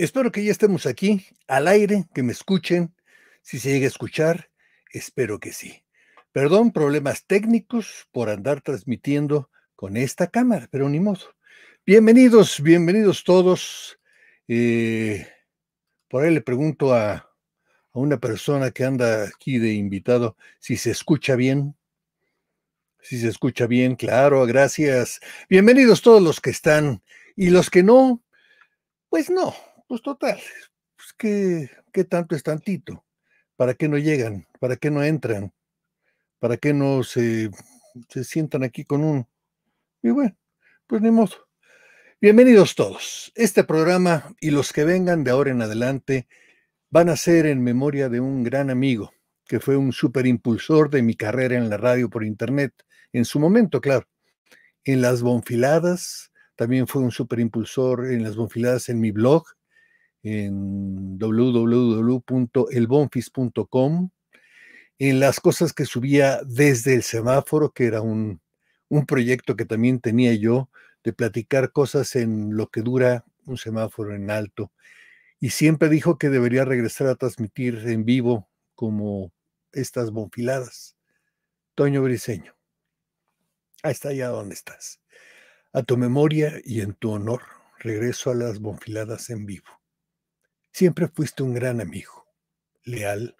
Espero que ya estemos aquí, al aire, que me escuchen. Si se llega a escuchar, espero que sí. Perdón, problemas técnicos por andar transmitiendo con esta cámara, pero ni modo. Bienvenidos, bienvenidos todos. Eh, por ahí le pregunto a, a una persona que anda aquí de invitado si se escucha bien. Si se escucha bien, claro, gracias. Bienvenidos todos los que están y los que no, pues no, pues total, pues, ¿qué, tanto es tantito? ¿Para qué no llegan? ¿Para qué no entran? ¿Para qué no se, sientan aquí con un Y bueno, pues ni modo. Bienvenidos todos. Este programa y los que vengan de ahora en adelante van a ser en memoria de un gran amigo que fue un superimpulsor de mi carrera en la radio por internet, en su momento, claro. En las bonfiladas, también fue un superimpulsor en las bonfiladas en mi blog, en www.elbonfis.com, en las cosas que subía desde el semáforo, que era un, proyecto que también tenía yo de platicar cosas en lo que dura un semáforo en alto. Y siempre dijo que debería regresar a transmitir en vivo como estas bonfiladas. Toño Briseño, ahí está ya donde estás. A tu memoria y en tu honor, regreso a las bonfiladas en vivo. Siempre fuiste un gran amigo, leal,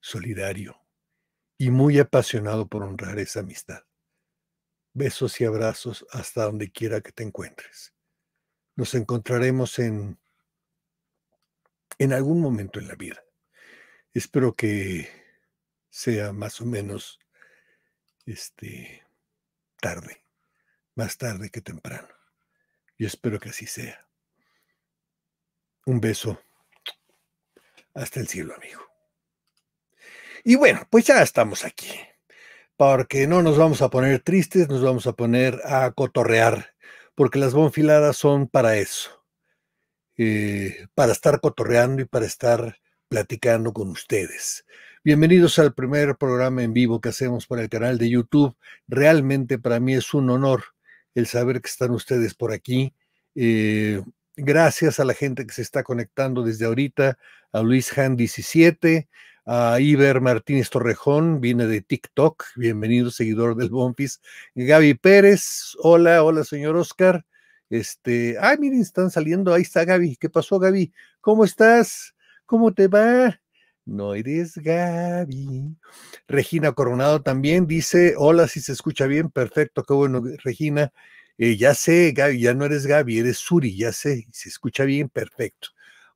solidario y muy apasionado por honrar esa amistad. Besos y abrazos hasta donde quiera que te encuentres. Nos encontraremos en en algún momento en la vida. Espero que sea más o menos este tarde, más tarde que temprano. Yo espero que así sea. Un beso. Hasta el cielo, amigo. Y bueno, pues ya estamos aquí. Porque no nos vamos a poner tristes, nos vamos a poner a cotorrear. Porque las bonfiladas son para eso. Eh, para estar cotorreando y para estar platicando con ustedes. Bienvenidos al primer programa en vivo que hacemos para el canal de YouTube. Realmente para mí es un honor el saber que están ustedes por aquí. Eh, Gracias a la gente que se está conectando desde ahorita, a Luis Han 17, a Iber Martínez Torrejón, viene de TikTok, bienvenido seguidor del BomPis, Gaby Pérez, hola, hola señor Oscar. Este, ah, miren, están saliendo, ahí está Gaby. ¿Qué pasó, Gaby? ¿Cómo estás? ¿Cómo te va? No eres Gaby. Regina Coronado también dice, hola, si se escucha bien, perfecto, qué bueno, Regina. Eh, ya sé, Gaby, ya no eres Gaby, eres Suri, ya sé, se escucha bien, perfecto.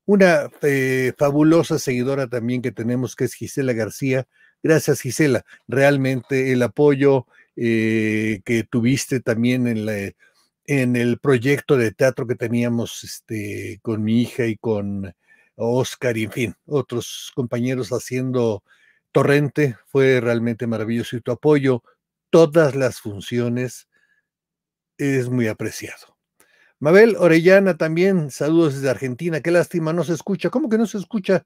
Una eh, fabulosa seguidora también que tenemos, que es Gisela García. Gracias, Gisela. Realmente el apoyo eh, que tuviste también en, en el proyecto de teatro que teníamos este, con mi hija y con Oscar y, en fin, otros compañeros haciendo Torrente, fue realmente maravilloso y tu apoyo, todas las funciones es muy apreciado. Mabel Orellana también, saludos desde Argentina. Qué lástima, no se escucha. ¿Cómo que no se escucha?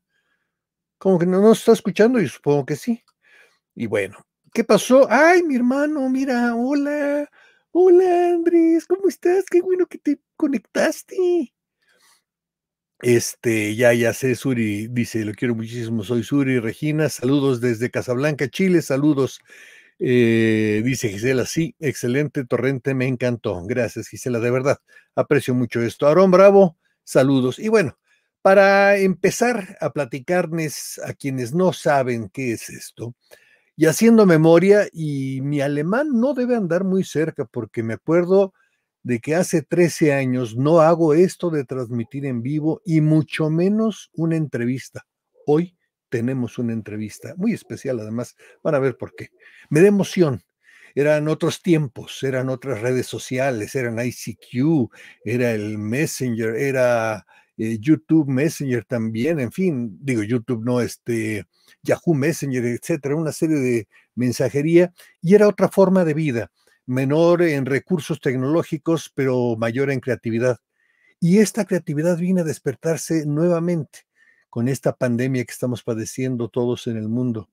¿Cómo que no nos está escuchando? Y supongo que sí. Y bueno, ¿qué pasó? Ay, mi hermano, mira, hola. Hola, Andrés, ¿cómo estás? Qué bueno que te conectaste. Este, ya, ya sé, Suri dice, lo quiero muchísimo, soy Suri Regina, saludos desde Casablanca, Chile, saludos. Eh, dice Gisela, sí, excelente torrente, me encantó. Gracias, Gisela, de verdad, aprecio mucho esto. Aarón Bravo, saludos. Y bueno, para empezar a platicarles a quienes no saben qué es esto, y haciendo memoria, y mi alemán no debe andar muy cerca porque me acuerdo de que hace 13 años no hago esto de transmitir en vivo y mucho menos una entrevista. Hoy tenemos una entrevista muy especial, además, van a ver por qué. Me da emoción. Eran otros tiempos, eran otras redes sociales, eran ICQ, era el Messenger, era eh, YouTube Messenger también, en fin, digo YouTube, no, este, Yahoo Messenger, etcétera, una serie de mensajería y era otra forma de vida, menor en recursos tecnológicos, pero mayor en creatividad. Y esta creatividad viene a despertarse nuevamente con esta pandemia que estamos padeciendo todos en el mundo.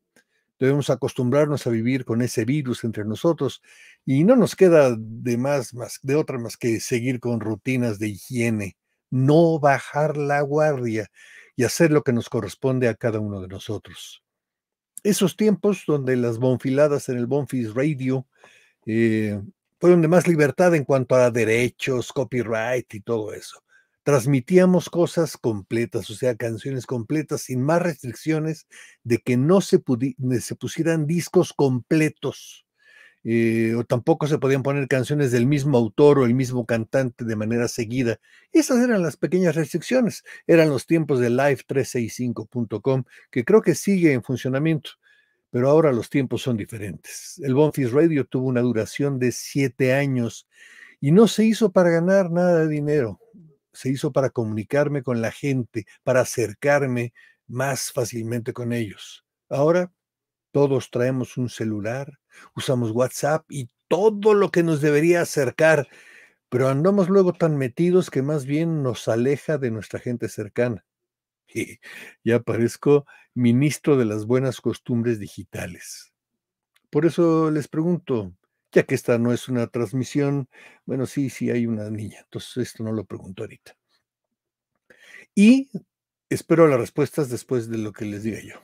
Debemos acostumbrarnos a vivir con ese virus entre nosotros y no nos queda de más, más de otra más que seguir con rutinas de higiene, no bajar la guardia y hacer lo que nos corresponde a cada uno de nosotros. Esos tiempos donde las bonfiladas en el Bonfis Radio eh, fueron de más libertad en cuanto a derechos, copyright y todo eso transmitíamos cosas completas, o sea, canciones completas, sin más restricciones de que no se, pusieran discos completos. Eh, o tampoco se podían poner canciones del mismo autor o el mismo cantante de manera seguida. Esas eran las pequeñas restricciones, eran los tiempos de live365.com, que creo que sigue en funcionamiento, pero ahora los tiempos son diferentes. El Bonfis Radio tuvo una duración de siete años y no se hizo para ganar nada de dinero se hizo para comunicarme con la gente, para acercarme más fácilmente con ellos. Ahora todos traemos un celular, usamos WhatsApp y todo lo que nos debería acercar, pero andamos luego tan metidos que más bien nos aleja de nuestra gente cercana. ya parezco ministro de las buenas costumbres digitales. Por eso les pregunto, ya que esta no es una transmisión, bueno, sí, sí hay una niña, entonces esto no lo pregunto ahorita. Y espero las respuestas después de lo que les diga yo.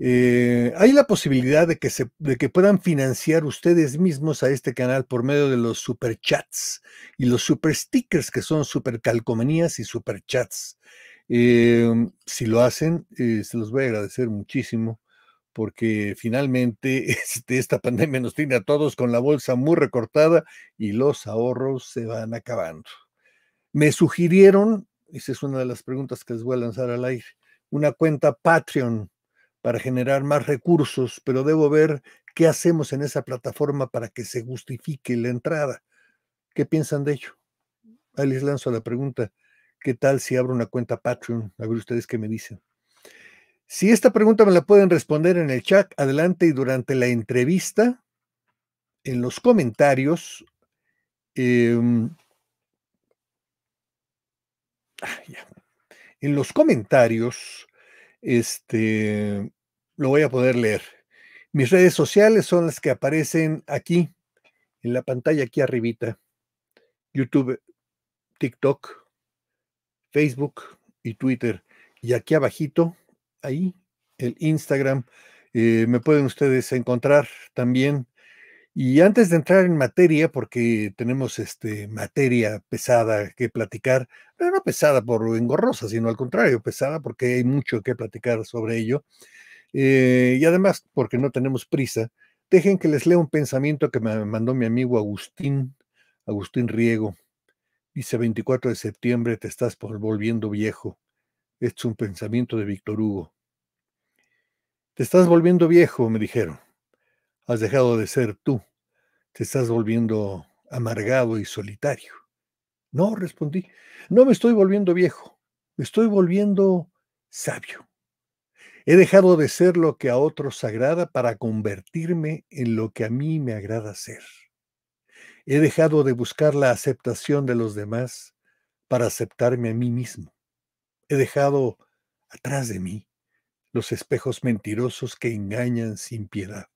Eh, hay la posibilidad de que, se, que puedan financiar ustedes mismos a este canal por medio de los superchats y los super stickers, que son super y superchats. Eh, si lo hacen, eh, se los voy a agradecer muchísimo porque finalmente este, esta pandemia nos tiene a todos con la bolsa muy recortada y los ahorros se van acabando. Me sugirieron, esa es una de las preguntas que les voy a lanzar al aire, una cuenta Patreon para generar más recursos, pero debo ver qué hacemos en esa plataforma para que se justifique la entrada. ¿Qué piensan de ello? Ahí les lanzo la pregunta. ¿Qué tal si abro una cuenta Patreon? A ver ustedes qué me dicen. Si esta pregunta me la pueden responder en el chat, adelante y durante la entrevista, en los comentarios. Em, en los comentarios, este, lo voy a poder leer. Mis redes sociales son las que aparecen aquí, en la pantalla aquí arribita. YouTube, TikTok, Facebook y Twitter. Y aquí abajito ahí, el Instagram. Eh, me pueden ustedes encontrar también. Y antes de entrar en materia, porque tenemos este, materia pesada que platicar, pero no pesada por engorrosa, sino al contrario, pesada porque hay mucho que platicar sobre ello. Eh, y además, porque no tenemos prisa, dejen que les lea un pensamiento que me mandó mi amigo Agustín, Agustín Riego. Dice 24 de septiembre, te estás volviendo viejo. Este es un pensamiento de Víctor Hugo. Te estás volviendo viejo, me dijeron. Has dejado de ser tú. Te estás volviendo amargado y solitario. No, respondí, no me estoy volviendo viejo, me estoy volviendo sabio. He dejado de ser lo que a otros agrada para convertirme en lo que a mí me agrada ser. He dejado de buscar la aceptación de los demás para aceptarme a mí mismo. He dejado atrás de mí los espejos mentirosos que engañan sin piedad.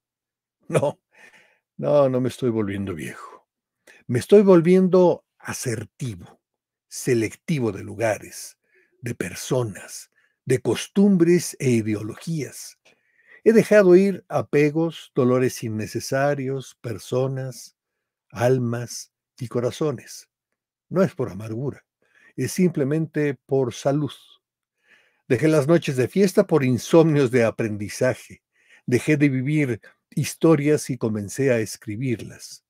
No, no, no me estoy volviendo viejo. Me estoy volviendo asertivo, selectivo de lugares, de personas, de costumbres e ideologías. He dejado ir apegos, dolores innecesarios, personas, almas y corazones. No es por amargura, es simplemente por salud. Dejé las noches de fiesta por insomnios de aprendizaje. Dejé de vivir historias y comencé a escribirlas.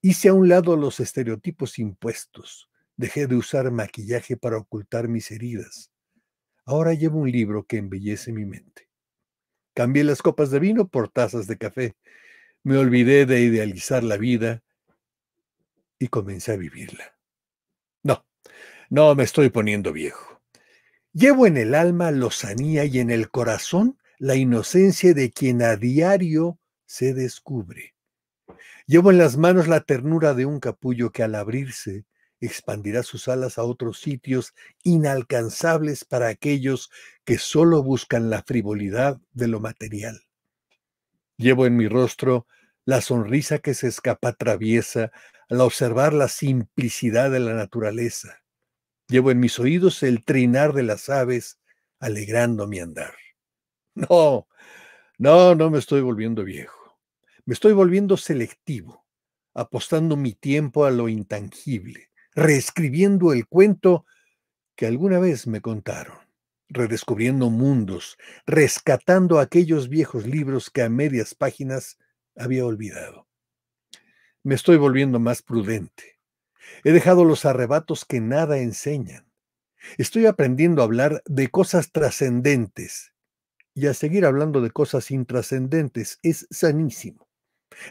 Hice a un lado los estereotipos impuestos. Dejé de usar maquillaje para ocultar mis heridas. Ahora llevo un libro que embellece mi mente. Cambié las copas de vino por tazas de café. Me olvidé de idealizar la vida y comencé a vivirla. No, no me estoy poniendo viejo. Llevo en el alma lozanía y en el corazón la inocencia de quien a diario se descubre. Llevo en las manos la ternura de un capullo que al abrirse expandirá sus alas a otros sitios inalcanzables para aquellos que solo buscan la frivolidad de lo material. Llevo en mi rostro la sonrisa que se escapa traviesa al observar la simplicidad de la naturaleza. Llevo en mis oídos el trinar de las aves, alegrando mi andar. No, no, no me estoy volviendo viejo. Me estoy volviendo selectivo, apostando mi tiempo a lo intangible, reescribiendo el cuento que alguna vez me contaron, redescubriendo mundos, rescatando aquellos viejos libros que a medias páginas había olvidado. Me estoy volviendo más prudente, He dejado los arrebatos que nada enseñan. Estoy aprendiendo a hablar de cosas trascendentes y a seguir hablando de cosas intrascendentes. Es sanísimo.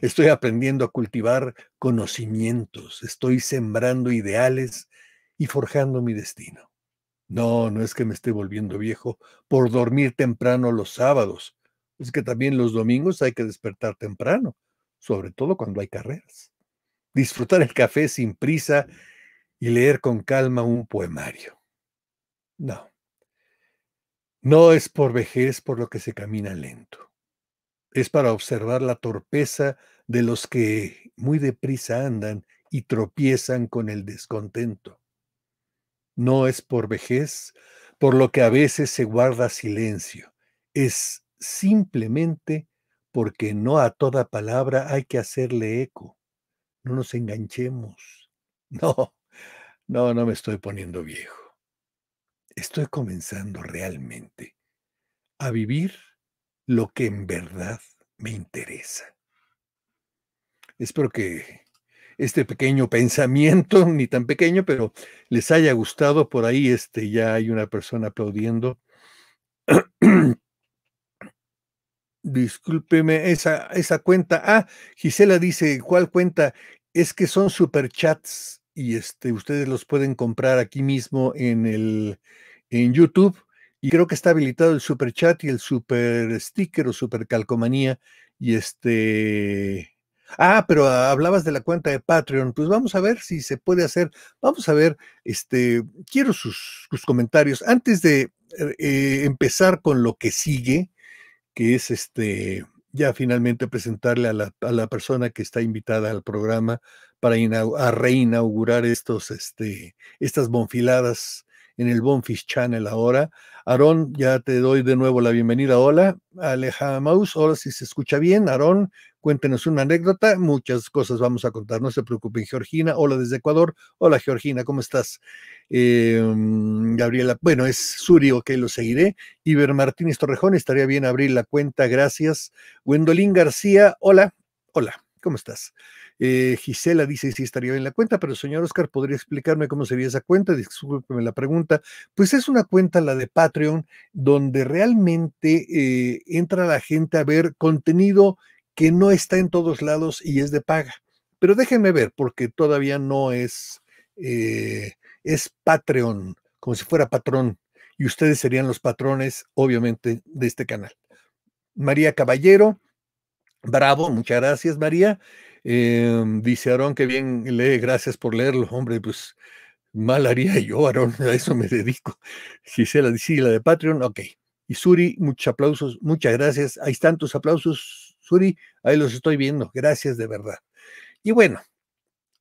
Estoy aprendiendo a cultivar conocimientos. Estoy sembrando ideales y forjando mi destino. No, no es que me esté volviendo viejo por dormir temprano los sábados. Es que también los domingos hay que despertar temprano, sobre todo cuando hay carreras disfrutar el café sin prisa y leer con calma un poemario. No. No es por vejez por lo que se camina lento. Es para observar la torpeza de los que muy deprisa andan y tropiezan con el descontento. No es por vejez por lo que a veces se guarda silencio. Es simplemente porque no a toda palabra hay que hacerle eco no nos enganchemos. No, no, no me estoy poniendo viejo. Estoy comenzando realmente a vivir lo que en verdad me interesa. Espero que este pequeño pensamiento, ni tan pequeño, pero les haya gustado. Por ahí este, ya hay una persona aplaudiendo. Discúlpeme, esa, esa cuenta. Ah, Gisela dice, ¿cuál cuenta? Es que son superchats y este, ustedes los pueden comprar aquí mismo en, el, en YouTube. Y creo que está habilitado el Chat y el super sticker o super calcomanía. Y este. Ah, pero hablabas de la cuenta de Patreon. Pues vamos a ver si se puede hacer. Vamos a ver, este, quiero sus, sus comentarios. Antes de eh, empezar con lo que sigue, que es este, ya finalmente presentarle a la, a la persona que está invitada al programa para reinaugurar estos, este, estas bonfiladas en el Bonfish Channel ahora. Aarón, ya te doy de nuevo la bienvenida. Hola, Aleja Maus. Hola, si se escucha bien, Aarón, cuéntenos una anécdota. Muchas cosas vamos a contar, no se preocupen. Georgina, hola desde Ecuador. Hola, Georgina, ¿cómo estás? Em, Gabriela, bueno, es Surio que lo seguiré. Iber Martínez Torrejón, estaría bien abrir la cuenta, gracias. Wendolín García, hola, hola, ¿cómo estás? Eh, Gisela dice si estaría en la cuenta, pero señor Oscar, ¿podría explicarme cómo sería esa cuenta? me la pregunta. Pues es una cuenta, la de Patreon, donde realmente eh, entra la gente a ver contenido que no está en todos lados y es de paga. Pero déjenme ver, porque todavía no es, eh, es Patreon, como si fuera patrón. Y ustedes serían los patrones, obviamente, de este canal. María Caballero, bravo, muchas gracias, María. Em, dice Aarón, que bien lee, gracias por leerlo. Hombre, pues mal haría yo, Aarón, a eso me dedico. si dice, la de Patreon, ok. Y Suri, muchos aplausos, muchas gracias. hay tantos aplausos, Suri, ahí los estoy viendo. Gracias de verdad. Y bueno,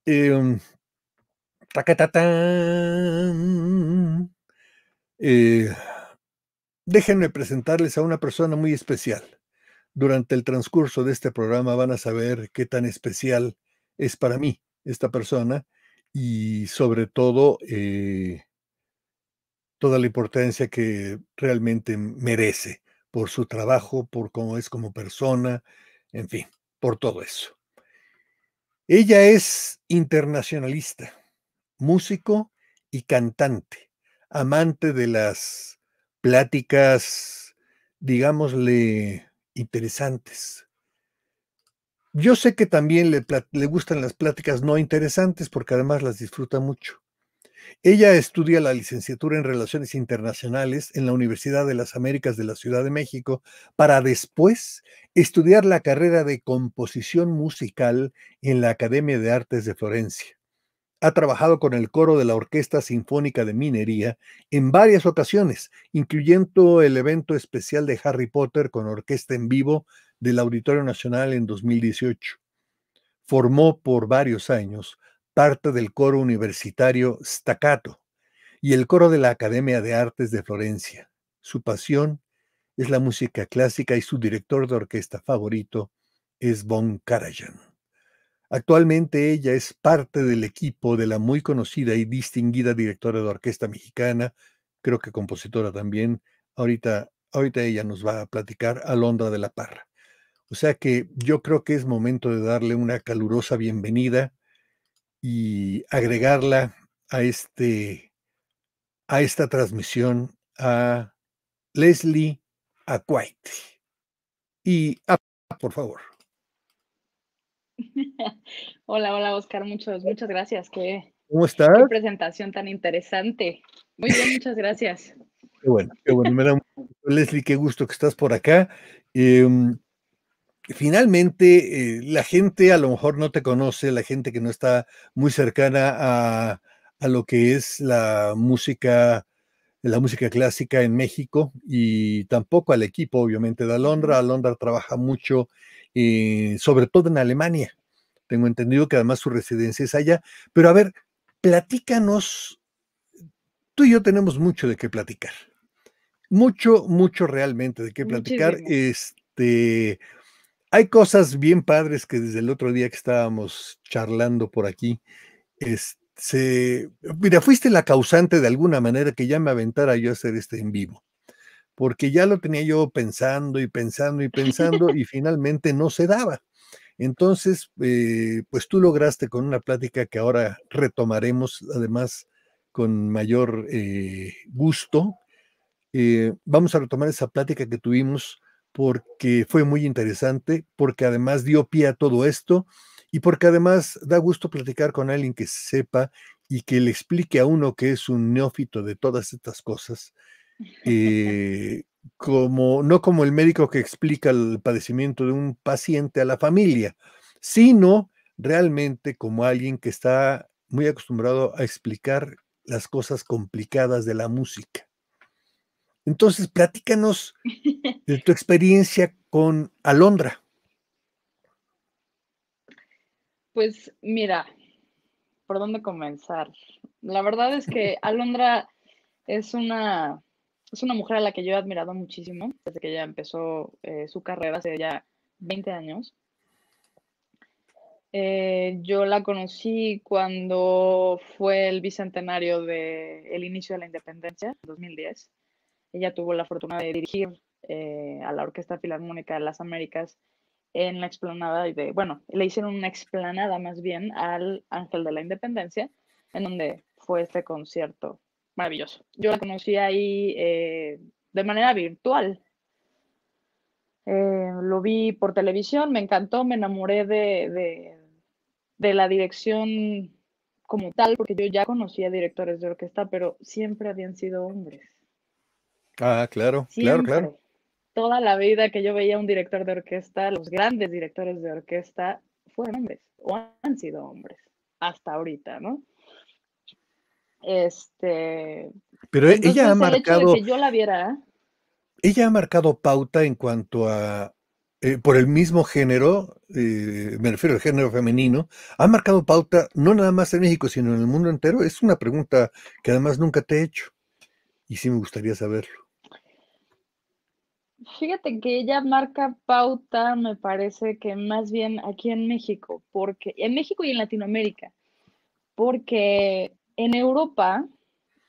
em, eh, déjenme presentarles a una persona muy especial. Durante el transcurso de este programa van a saber qué tan especial es para mí esta persona y sobre todo eh, toda la importancia que realmente merece por su trabajo, por cómo es como persona, en fin, por todo eso. Ella es internacionalista, músico y cantante, amante de las pláticas, digámosle, interesantes. Yo sé que también le, gustan las pláticas no interesantes porque además las disfruta mucho. Ella estudia la licenciatura en Relaciones Internacionales en la Universidad de las Américas de la Ciudad de México para después estudiar la carrera de composición musical en la Academia de Artes de Florencia. Ha trabajado con el coro de la Orquesta Sinfónica de Minería en varias ocasiones, incluyendo el evento especial de Harry Potter con orquesta en vivo del Auditorio Nacional en 2018. Formó por varios años parte del coro universitario Staccato y el coro de la Academia de Artes de Florencia. Su pasión es la música clásica y su director de orquesta favorito es Von Karajan. Actualmente ella es parte del equipo de la muy conocida y distinguida directora de orquesta mexicana, creo que compositora también. Ahorita, ahorita ella nos va a platicar Alondra de la Parra. O sea que yo creo que es momento de darle una calurosa bienvenida y agregarla a este a esta transmisión a Leslie Acuaite. Y ah, por favor. Hola, hola Oscar, muchos, muchas gracias. Qué, ¿Cómo presentación tan interesante. Muy bien, muchas gracias. bueno, bueno. Me da Leslie, qué gusto que estás por acá. Em, finalmente, eh, la gente a lo mejor no te conoce, la gente que no está muy cercana a, lo que es la música la música clásica en México y tampoco al equipo, obviamente, de Alondra. Alondra trabaja mucho eh, sobre todo en Alemania. Tengo entendido que además su residencia es allá. Pero a ver, platícanos, tú y yo tenemos mucho de qué platicar. Mucho, mucho realmente de qué platicar. Este, hay cosas bien padres que desde el otro día que estábamos charlando por aquí, se, este, mira, fuiste la causante de alguna manera que ya me aventara yo a hacer este en vivo porque ya lo tenía yo pensando y pensando y pensando y finalmente no se daba. Entonces, eh, pues tú lograste con una plática que ahora retomaremos además con mayor eh, gusto. Eh, vamos a retomar esa plática que tuvimos porque fue muy interesante, porque además dio pie a todo esto y porque además da gusto platicar con alguien que sepa y que le explique a uno que es un neófito de todas estas cosas eh, como, no como el médico que explica el padecimiento de un paciente a la familia, sino realmente como alguien que está muy acostumbrado a explicar las cosas complicadas de la música. Entonces, platícanos de tu experiencia con Alondra. Pues mira, ¿por dónde comenzar? La verdad es que Alondra es una es una mujer a la que yo he admirado muchísimo desde que ella empezó eh, su carrera hace ya 20 años. Eh, yo la conocí cuando fue el bicentenario del el inicio de la independencia, 2010. Ella tuvo la fortuna de dirigir eh, a la Orquesta Filarmónica de las Américas en la explanada de, bueno, le hicieron una explanada más bien al Ángel de la Independencia, en donde fue este concierto maravilloso. Yo la conocí ahí eh, de manera virtual. Eh, lo vi por televisión, me encantó, me enamoré de, de, la dirección como tal, porque yo ya conocía directores de orquesta, pero siempre habían sido hombres. Ah, claro, claro, claro. Toda la vida que yo veía un director de orquesta, los grandes directores de orquesta fueron hombres o han sido hombres hasta ahorita, ¿no? Este. Pero ella ha marcado. yo la viera. Ella ha marcado pauta en cuanto a. Eh, por el mismo género, eh, me refiero al género femenino, ha marcado pauta no nada más en México, sino en el mundo entero. Es una pregunta que además nunca te he hecho y sí me gustaría saberlo. Fíjate que ella marca pauta, me parece que más bien aquí en México, porque en México y en Latinoamérica, porque en Europa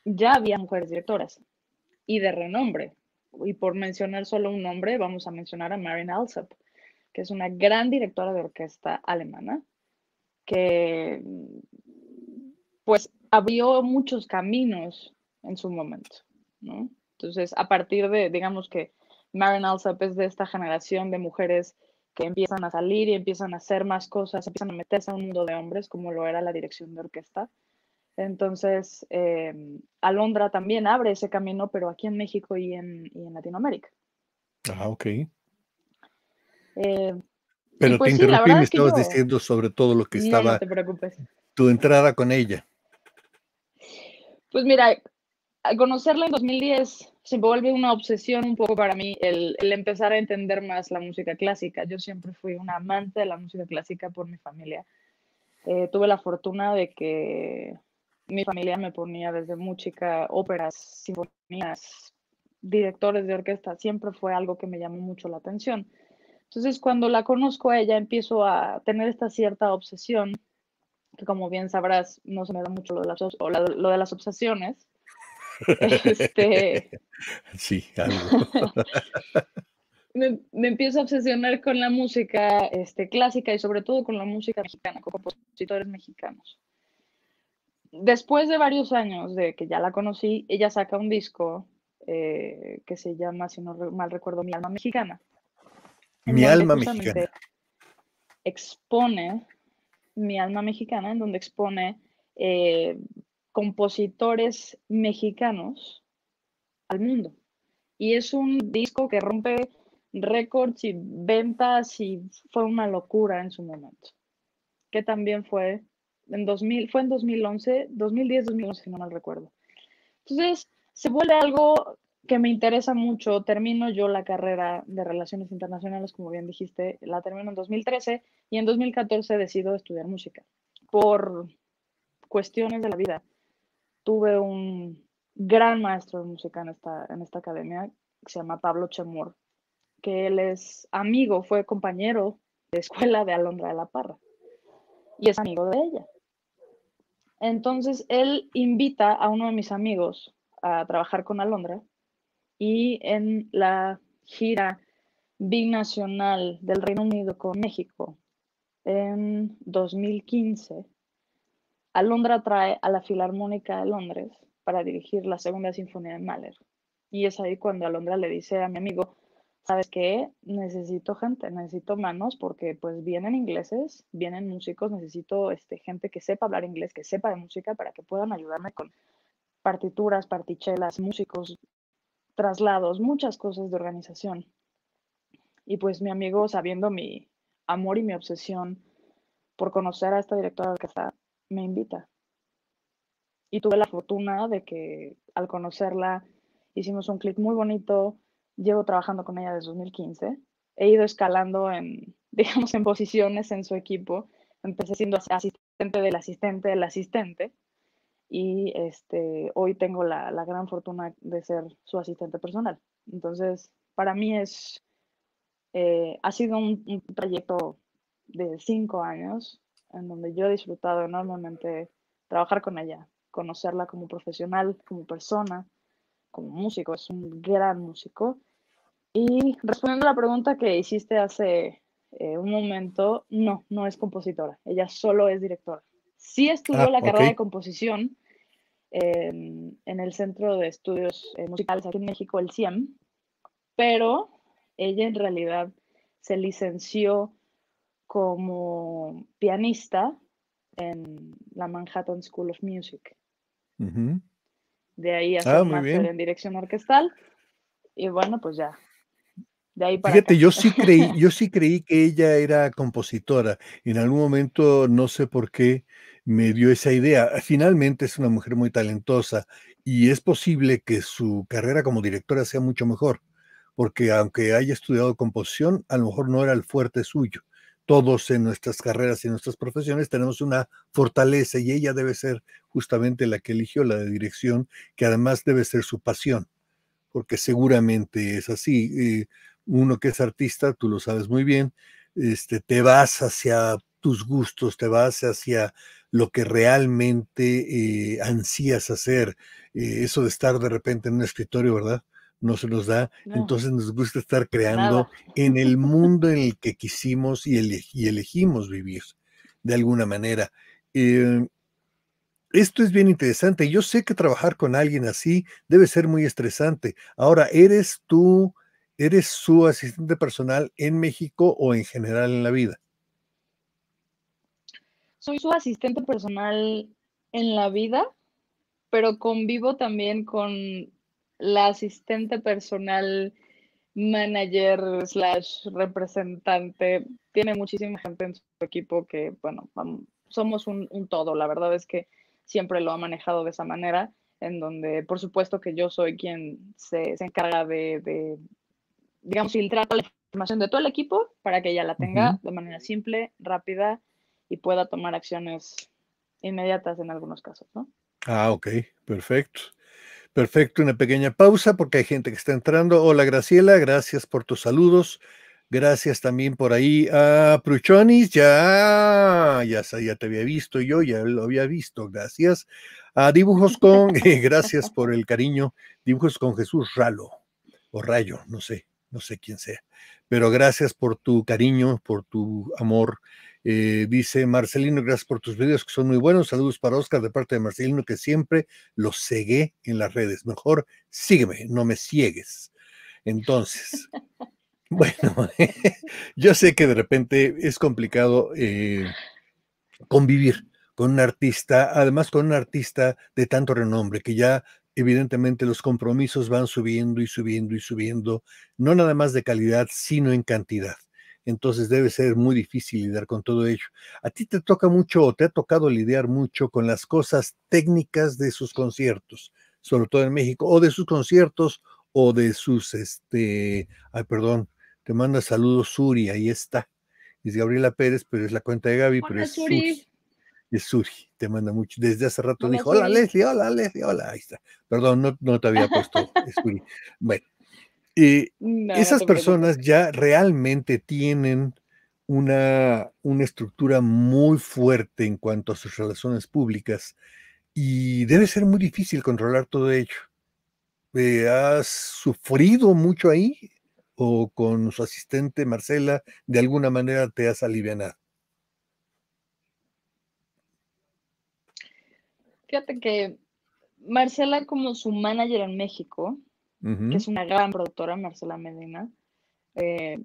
ya había mujeres directoras y de renombre. Y por mencionar solo un nombre, vamos a mencionar a Marin Alsop, que es una gran directora de orquesta alemana, que pues abrió muchos caminos en su momento, ¿no? Entonces, a partir de, digamos que Marin Alsop es de esta generación de mujeres que empiezan a salir y empiezan a hacer más cosas, empiezan a meterse a un mundo de hombres, como lo era la dirección de orquesta, entonces, em, Alondra también abre ese camino, pero aquí en México y en, Latinoamérica. Ah, ok. Eh, pero pues te interrumpí, me estabas diciendo sobre todo lo que estaba. No te preocupes. Tu entrada con ella. Pues mira, al conocerla en 2010 se vuelve una obsesión un poco para mí el, empezar a entender más la música clásica. Yo siempre fui un amante de la música clásica por mi familia. Eh, tuve la fortuna de que mi familia me ponía desde música, óperas, sinfonías, directores de orquesta, siempre fue algo que me llamó mucho la atención. Entonces, cuando la conozco a ella, empiezo a tener esta cierta obsesión, que como bien sabrás, no se me da mucho lo de las, lo de las obsesiones. Este, sí, algo. me, me, empiezo a obsesionar con la música este, clásica y sobre todo con la música mexicana, con compositores mexicanos después de varios años de que ya la conocí, ella saca un disco eh, que se llama, si no mal recuerdo, Mi alma mexicana. Mi alma mexicana. Expone, Mi alma mexicana, en donde expone eh, compositores mexicanos al mundo. Y es un disco que rompe récords y ventas y fue una locura en su momento, que también fue en 2000, fue en 2011, 2010, 2011, si no mal recuerdo. Entonces, se vuelve algo que me interesa mucho. Termino yo la carrera de Relaciones Internacionales, como bien dijiste, la termino en 2013 y en 2014 decido estudiar música. Por cuestiones de la vida, tuve un gran maestro de música en esta, en esta academia, que se llama Pablo Chemur, que él es amigo, fue compañero de escuela de Alondra de la Parra y es amigo de ella. Entonces él invita a uno de mis amigos a trabajar con Alondra y en la gira binacional del Reino Unido con México en 2015, Alondra trae a la Filarmónica de Londres para dirigir la Segunda Sinfonía de Mahler. Y es ahí cuando Alondra le dice a mi amigo, ¿sabes qué? Necesito gente, necesito manos porque pues vienen ingleses, vienen músicos, necesito este, gente que sepa hablar inglés, que sepa de música para que puedan ayudarme con partituras, partichelas, músicos, traslados, muchas cosas de organización. Y pues mi amigo, sabiendo mi amor y mi obsesión por conocer a esta directora que está, me invita. Y tuve la fortuna de que al conocerla hicimos un clip muy bonito, Llevo trabajando con ella desde 2015. He ido escalando en, digamos, en posiciones en su equipo. Empecé siendo asistente del asistente del asistente y este, hoy tengo la, gran fortuna de ser su asistente personal. Entonces, para mí es, eh, ha sido un, un, trayecto de cinco años en donde yo he disfrutado enormemente trabajar con ella, conocerla como profesional, como persona, como músico, es un gran músico. Y respondiendo a la pregunta que hiciste hace eh, un momento, no, no es compositora, ella solo es directora. Sí estudió ah, la carrera de composición em, en el Centro de Estudios eh, Musicales aquí en México, el CIEM, pero ella en realidad se licenció como pianista en la Manhattan School of Music de ahí hacer ah, en dirección orquestal y bueno, pues ya. De ahí para Fíjate, yo sí creí, yo sí creí que ella era compositora. En algún momento no sé por qué me dio esa idea. Finalmente es una mujer muy talentosa y es posible que su carrera como directora sea mucho mejor, porque aunque haya estudiado composición, a lo mejor no era el fuerte suyo todos en nuestras carreras y en nuestras profesiones tenemos una fortaleza y ella debe ser justamente la que eligió, la dirección, que además debe ser su pasión, porque seguramente es así. uno que es artista, tú lo sabes muy bien, este, te vas hacia tus gustos, te vas hacia lo que realmente eh, ansías hacer, eh, eso de estar de repente en un escritorio, ¿verdad? no se nos da, entonces nos gusta estar creando en el mundo en el que quisimos y, elegimos vivir, de alguna manera. Eh, esto es bien interesante. Yo sé que trabajar con alguien así debe ser muy estresante. Ahora, ¿eres tú, eres su asistente personal en México o en general en la vida? Soy su asistente personal en la vida, pero convivo también con la asistente personal, manager slash representante, tiene muchísima gente en su equipo que, bueno, somos un, todo. La verdad es que siempre lo ha manejado de esa manera, en donde por supuesto que yo soy quien se, encarga de, digamos, filtrar la información de todo el equipo para que ella la tenga de manera simple, rápida y pueda tomar acciones inmediatas en algunos casos, ¿no? Ah, ok, perfecto. Perfecto, una pequeña pausa porque hay gente que está entrando. Hola Graciela, gracias por tus saludos. Gracias también por ahí a Pruchonis, ya, ya, ya te había visto yo, ya lo había visto, gracias. A Dibujos con, gracias por el cariño, Dibujos con Jesús Ralo, o Rayo, no sé, no sé quién sea, pero gracias por tu cariño, por tu amor eh, dice Marcelino, gracias por tus videos que son muy buenos. Saludos para Oscar de parte de Marcelino, que siempre los seguí en las redes. Mejor sígueme, no me ciegues. Entonces, bueno, yo sé que de repente es complicado eh, convivir con un artista, además con un artista de tanto renombre, que ya evidentemente los compromisos van subiendo y subiendo y subiendo, no nada más de calidad, sino en cantidad entonces debe ser muy difícil lidiar con todo ello. A ti te toca mucho o te ha tocado lidiar mucho con las cosas técnicas de sus conciertos, sobre todo en México, o de sus conciertos o de sus, este, ay, perdón, te manda saludos Suri, ahí está. Es Gabriela Pérez, pero es la cuenta de Gaby, pero es Suri. Es Suri, te manda mucho. Desde hace rato dijo, hola Leslie, hola Leslie, hola, ahí está. Perdón, no, no te había puesto Bueno, eh, esas personas ya realmente tienen una, estructura muy fuerte en cuanto a sus relaciones públicas y debe ser muy difícil controlar todo ello. Eh, ¿Has sufrido mucho ahí o con su asistente Marcela de alguna manera te has aliviado. Fíjate que Marcela como su manager en México, que es una gran productora, Marcela Medina, eh,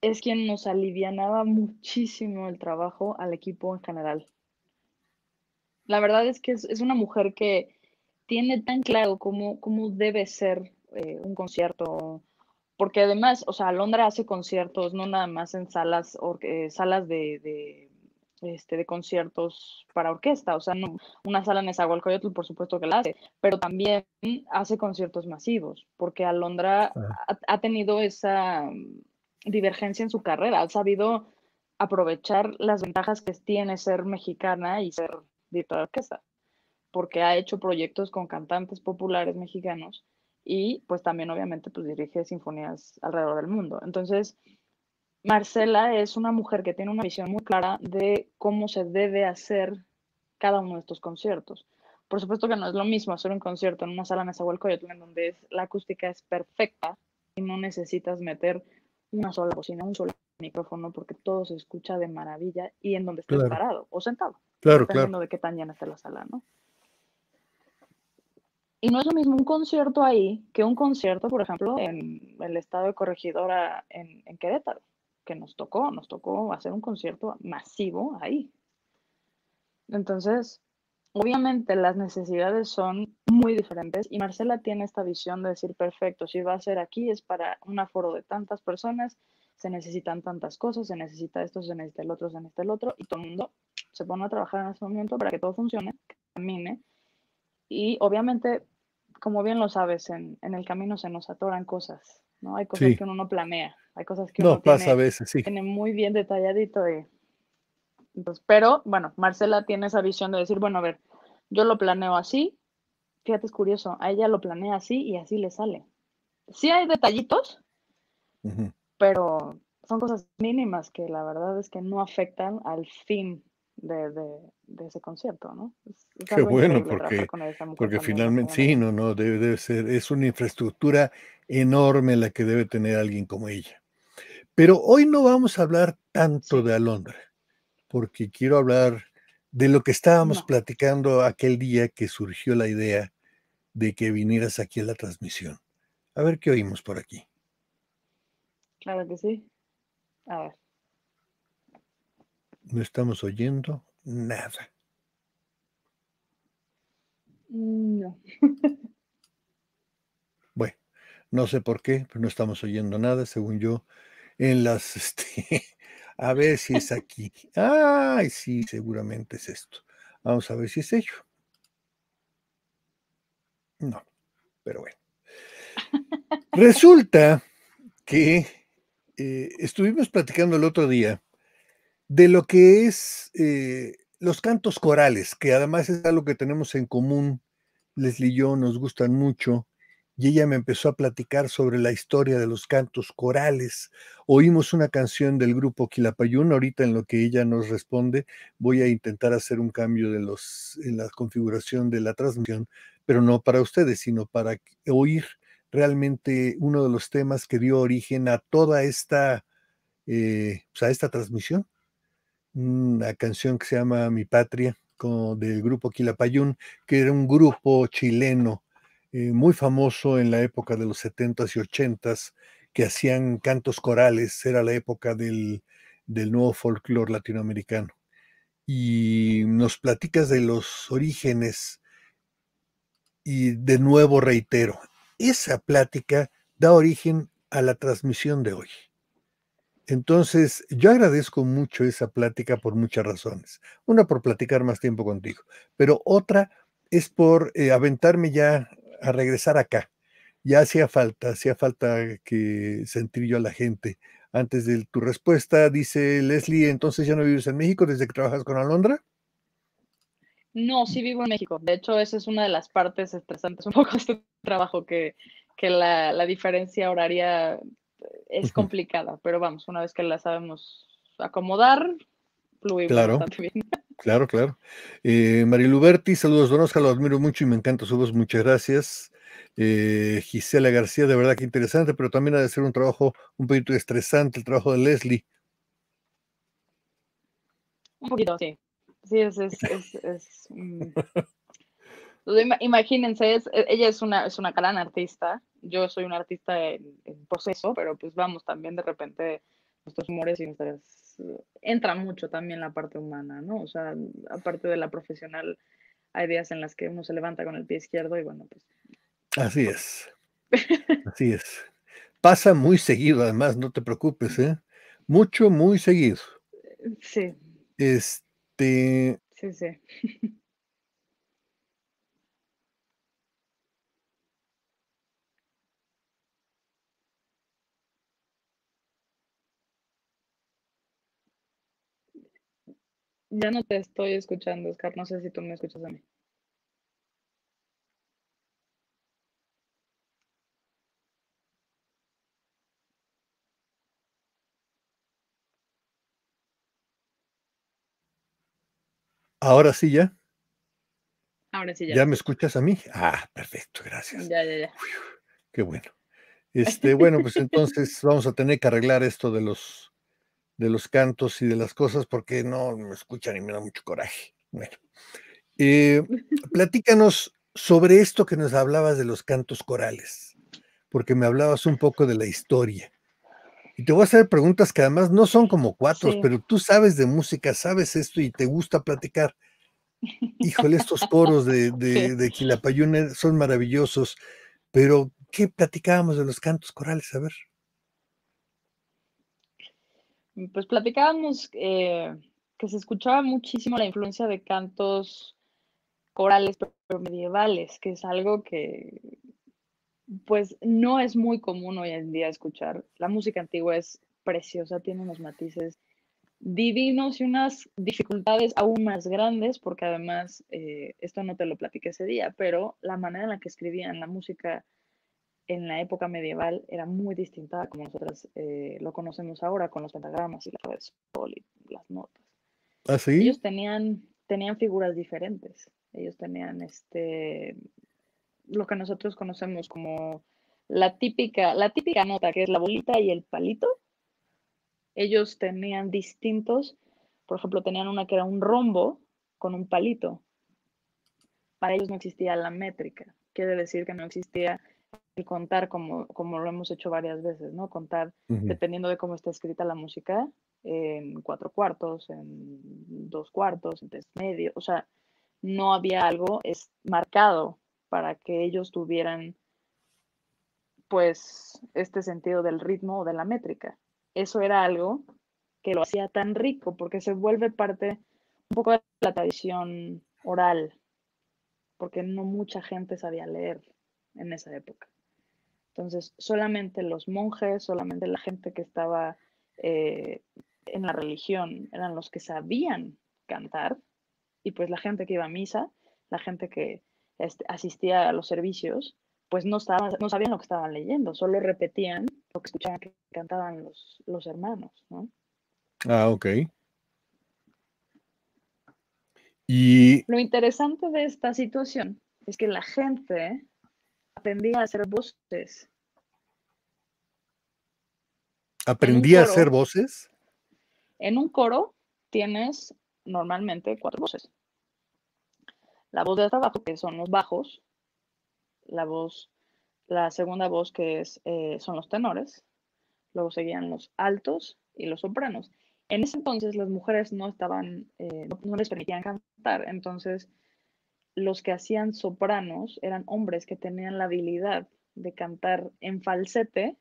es quien nos alivianaba muchísimo el trabajo al equipo en general. La verdad es que es, una mujer que tiene tan claro cómo, debe ser eh, un concierto, porque además, o sea, Londra hace conciertos no nada más en salas, salas de este, de conciertos para orquesta. O sea, una sala en Coyotl, por supuesto que la hace, pero también hace conciertos masivos, porque Alondra ha, tenido esa mm, divergencia en su carrera, ha sabido aprovechar las ventajas que tiene ser mexicana y ser directora de orquesta, porque ha hecho proyectos con cantantes populares mexicanos y pues también obviamente pues dirige sinfonías alrededor del mundo. Entonces, Marcela es una mujer que tiene una visión muy clara de cómo se debe hacer cada uno de estos conciertos. Por supuesto que no es lo mismo hacer un concierto en una sala Nezahualcóyotl en donde la acústica es perfecta y no necesitas meter una sola bocina, un solo micrófono porque todo se escucha de maravilla y en donde estés parado o sentado. Claro, dependiendo de qué tan llena está la sala, ¿no? Y no es lo mismo un concierto ahí que un concierto, por ejemplo, en el estado de Corregidora en Querétaro que nos tocó, nos tocó hacer un concierto masivo ahí. Entonces, obviamente las necesidades son muy diferentes y Marcela tiene esta visión de decir, perfecto, si va a ser aquí es para un aforo de tantas personas, se necesitan tantas cosas, se necesita esto, se necesita el otro, se necesita el otro, y todo el mundo se pone a trabajar en ese momento para que todo funcione, que camine. Y obviamente, como bien lo sabes, en, en el camino se nos atoran cosas ¿no? Hay cosas que uno no planea, hay cosas que no, uno tiene, a veces, muy bien detalladito. Y, pues, pero bueno, Marcela tiene esa visión de decir, bueno, a ver, yo lo planeo así, fíjate, es curioso, a ella lo planea así y así le sale. Sí hay detallitos, pero son cosas mínimas que la verdad es que no afectan al fin de, ese concierto, ¿no? Qué bueno, porque, porque finalmente, sí, no, no, debe, ser, es una infraestructura enorme la que debe tener alguien como ella. Pero hoy no vamos a hablar tanto de Alondra, porque quiero hablar de lo que estábamos platicando aquel día que surgió la idea de que vinieras aquí a la transmisión. A ver qué oímos por aquí. Claro que sí. A ver no estamos oyendo nada. No. bueno, no sé por qué, pero no estamos oyendo nada, según yo, en las... Este, a ver si es aquí. Ay, sí, seguramente es esto. Vamos a ver si es ello. No, pero bueno. Resulta que eh, estuvimos platicando el otro día de lo que es eh, los cantos corales, que además es algo que tenemos en común. Leslie y yo nos gustan mucho y ella me empezó a platicar sobre la historia de los cantos corales. Oímos una canción del grupo Quilapayún, ahorita en lo que ella nos responde voy a intentar hacer un cambio de los, en la configuración de la transmisión, pero no para ustedes, sino para oír realmente uno de los temas que dio origen a toda esta, eh, pues, a esta transmisión una canción que se llama Mi Patria, del grupo Quilapayún, que era un grupo chileno eh, muy famoso en la época de los 70s y 80s, que hacían cantos corales, era la época del, del nuevo folclore latinoamericano. Y nos platicas de los orígenes y de nuevo reitero, esa plática da origen a la transmisión de hoy. Entonces, yo agradezco mucho esa plática por muchas razones. Una por platicar más tiempo contigo, pero otra es por eh, aventarme ya a regresar acá. Ya hacía falta, hacía falta que sentir yo a la gente. Antes de tu respuesta, dice Leslie, entonces ya no vives en México desde que trabajas con Alondra. No, sí vivo en México. De hecho, esa es una de las partes estresantes un poco de este trabajo, que, la, la, diferencia horaria es complicada, pero vamos, una vez que la sabemos acomodar, fluimos claro. bastante bien. Claro, claro. Eh, saludos, saludos, Oscar, lo admiro mucho y me encanta su voz, muchas gracias. Eh, Gisela García, de verdad que interesante, pero también ha de ser un trabajo un poquito estresante el trabajo de Leslie. Un poquito, sí. Sí, es, mm. Imagínense, e, ella es una, es una gran artista yo soy un artista en, proceso, pero pues vamos, también de repente nuestros humores y nuestras... Entra mucho también la parte humana, ¿no? O sea, aparte de la profesional, hay días en las que uno se levanta con el pie izquierdo y bueno, pues... Así es. Así es. Pasa muy seguido, además, no te preocupes, ¿eh? Mucho, muy seguido. Sí. Este... Sí, sí. Ya no te estoy escuchando, Oscar. No sé si tú me escuchas a mí. Ahora sí ya. Ahora sí ya. ¿Ya me escuchas a mí? Ah, perfecto, gracias. Ya, ya, ya. qué bueno. Este, bueno, pues entonces vamos a tener que arreglar esto de los de los cantos y de las cosas porque no me escuchan y me da mucho coraje. Bueno, eh, platícanos sobre esto que nos hablabas de los cantos corales, porque me hablabas un poco de la historia. Y te voy a hacer preguntas que además no son como cuatro, pero tú sabes de música, sabes esto y te gusta platicar. Híjole, estos coros de, de, de eh, son maravillosos, pero ¿qué platicábamos de los cantos corales? A ver. Pues platicábamos eh, que se escuchaba muchísimo la influencia de cantos corales, pero medievales, que es algo que pues no es muy común hoy en día escuchar. La música antigua es preciosa, tiene unos matices divinos y unas dificultades aún más grandes, porque además, eh, esto no te lo platiqué ese día, pero la manera en la que escribían la música en la época medieval era muy distinta como nosotros eh, lo conocemos ahora con los pentagramas y las notas. ¿Ah, ellos tenían, tenían figuras diferentes. Ellos tenían este lo que nosotros conocemos como la típica, la típica nota que es la bolita y el palito. Ellos tenían distintos, por ejemplo, tenían una que era un rombo con un palito. Para ellos no existía la métrica. Quiere decir que no existía contar como, lo hemos hecho varias veces, ¿no? Contar, dependiendo de cómo está escrita la música, en cuatro cuartos, en dos cuartos, en tres medio, o sea, no había algo es, marcado para que ellos tuvieran, pues, este sentido del ritmo o de la métrica. Eso era algo que lo hacía tan rico, porque se vuelve parte un poco de la tradición oral, porque no mucha gente sabía leer en esa época. Entonces, solamente los monjes, solamente la gente que estaba eh, en la religión eran los que sabían cantar, y pues la gente que iba a misa, la gente que este, asistía a los servicios, pues no, sabían lo que estaban leyendo, solo repetían lo que escuchaban que cantaban los, los hermanos, ¿no? Ah, ok. Y... Lo interesante de esta situación es que la gente aprendí a hacer voces. ¿Aprendí a hacer voces? En un coro tienes normalmente cuatro voces. La voz de abajo, que son los bajos, la voz, la segunda voz que es, eh, son los tenores, luego seguían los altos y los sopranos. En ese entonces las mujeres no estaban, eh, no les permitían cantar, entonces los que hacían sopranos eran hombres que tenían la habilidad de cantar en falsete.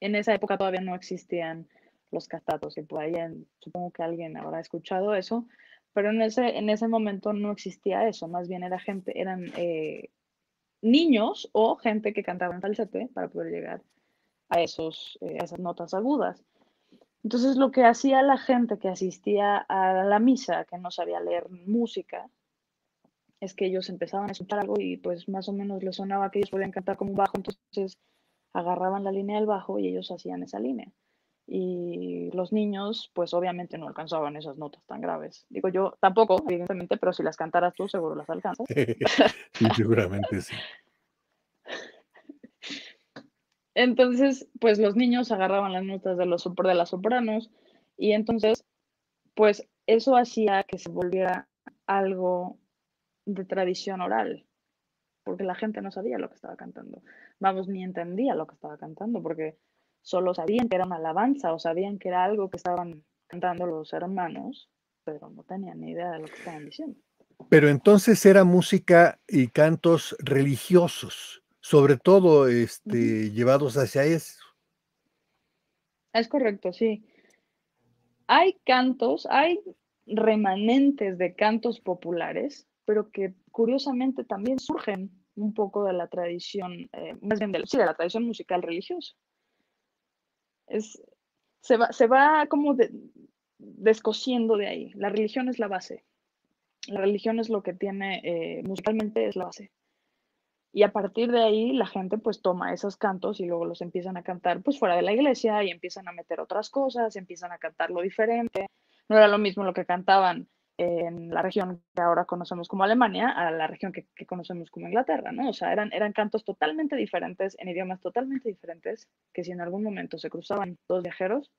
En esa época todavía no existían los castatos, y por ahí supongo que alguien habrá escuchado eso, pero en ese, momento no existía eso, más bien era gente, eran eh, niños o gente que cantaba en falsete para poder llegar a, esos, eh, a esas notas agudas. Entonces lo que hacía la gente que asistía a la misa, que no sabía leer música, es que ellos empezaban a escuchar algo y pues más o menos les sonaba que ellos podían cantar como bajo, entonces agarraban la línea del bajo y ellos hacían esa línea. Y los niños, pues obviamente no alcanzaban esas notas tan graves. Digo yo tampoco, evidentemente, pero si las cantaras tú, seguro las alcanzas. sí, seguramente sí. Entonces, pues los niños agarraban las notas de, los, de las sopranos y entonces, pues eso hacía que se volviera algo de tradición oral, porque la gente no sabía lo que estaba cantando. Vamos, ni entendía lo que estaba cantando, porque solo sabían que era una alabanza o sabían que era algo que estaban cantando los hermanos, pero no tenían ni idea de lo que estaban diciendo. Pero entonces era música y cantos religiosos, sobre todo este, llevados hacia eso. Es correcto, sí. Hay cantos, hay remanentes de cantos populares pero que curiosamente también surgen un poco de la tradición, eh, más bien de, de la tradición musical religiosa. Es, se, va, como de, descosiendo de ahí. La religión es la base. La religión es lo que tiene, eh, musicalmente es la base. Y a partir de ahí la gente pues toma esos cantos y luego los empiezan a cantar pues fuera de la iglesia y empiezan a meter otras cosas, empiezan a cantar lo diferente. No era lo mismo lo que cantaban en la región que ahora conocemos como Alemania a la región que, conocemos como Inglaterra, ¿no? O sea, eran, eran cantos totalmente diferentes, en idiomas totalmente diferentes, que si en algún momento se cruzaban dos viajeros,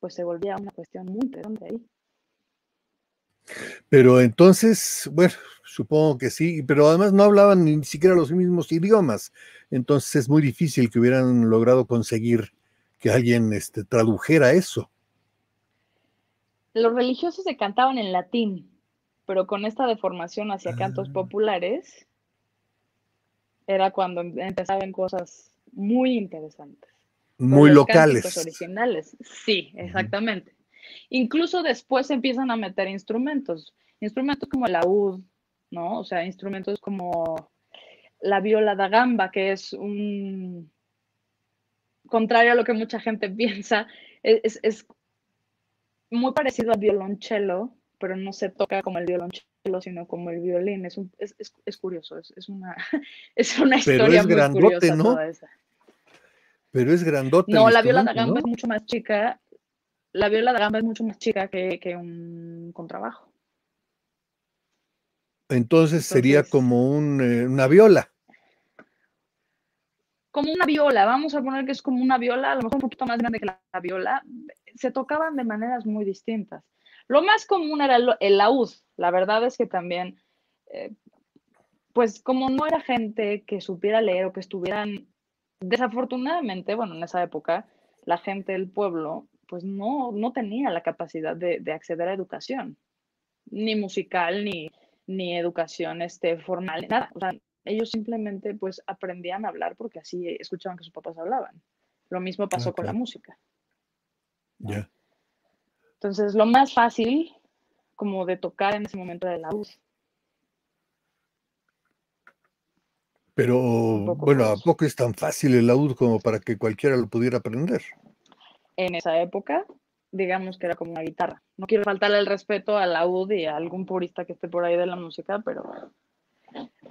pues se volvía una cuestión muy interesante ahí. Pero entonces, bueno, supongo que sí, pero además no hablaban ni siquiera los mismos idiomas, entonces es muy difícil que hubieran logrado conseguir que alguien este, tradujera eso. Los religiosos se cantaban en latín, pero con esta deformación hacia cantos ah. populares, era cuando empezaban cosas muy interesantes. Muy locales. originales. Sí, exactamente. Incluso después empiezan a meter instrumentos, instrumentos como la laúd, ¿no? O sea, instrumentos como la viola da gamba, que es un, contrario a lo que mucha gente piensa, es, muy parecido al violonchelo, pero no se toca como el violonchelo, sino como el violín. Es, curioso, es, es, una, es una historia pero es grandote, ¿no? Pero es grandote. No, la viola de gamba es mucho más chica. La viola da gamba es mucho más chica que, un contrabajo. Entonces, sería como un, eh, una viola como una viola, vamos a poner que es como una viola, a lo mejor un poquito más grande que la, viola, se tocaban de maneras muy distintas. Lo más común era el, laúd, la verdad es que también, eh, pues como no era gente que supiera leer o que estuvieran, desafortunadamente, bueno, en esa época, la gente del pueblo, pues no, no tenía la capacidad de, acceder a educación, ni musical, ni, ni educación este, formal, nada. Ellos simplemente pues aprendían a hablar porque así escuchaban que sus papás hablaban. Lo mismo pasó con la música. Ya. Entonces, lo más fácil como de tocar en ese momento de la voz. Pero bueno, ¿a poco es tan fácil el laúd como para que cualquiera lo pudiera aprender? En esa época, digamos que era como una guitarra. No quiero faltarle el respeto al laúd y a algún purista que esté por ahí de la música, pero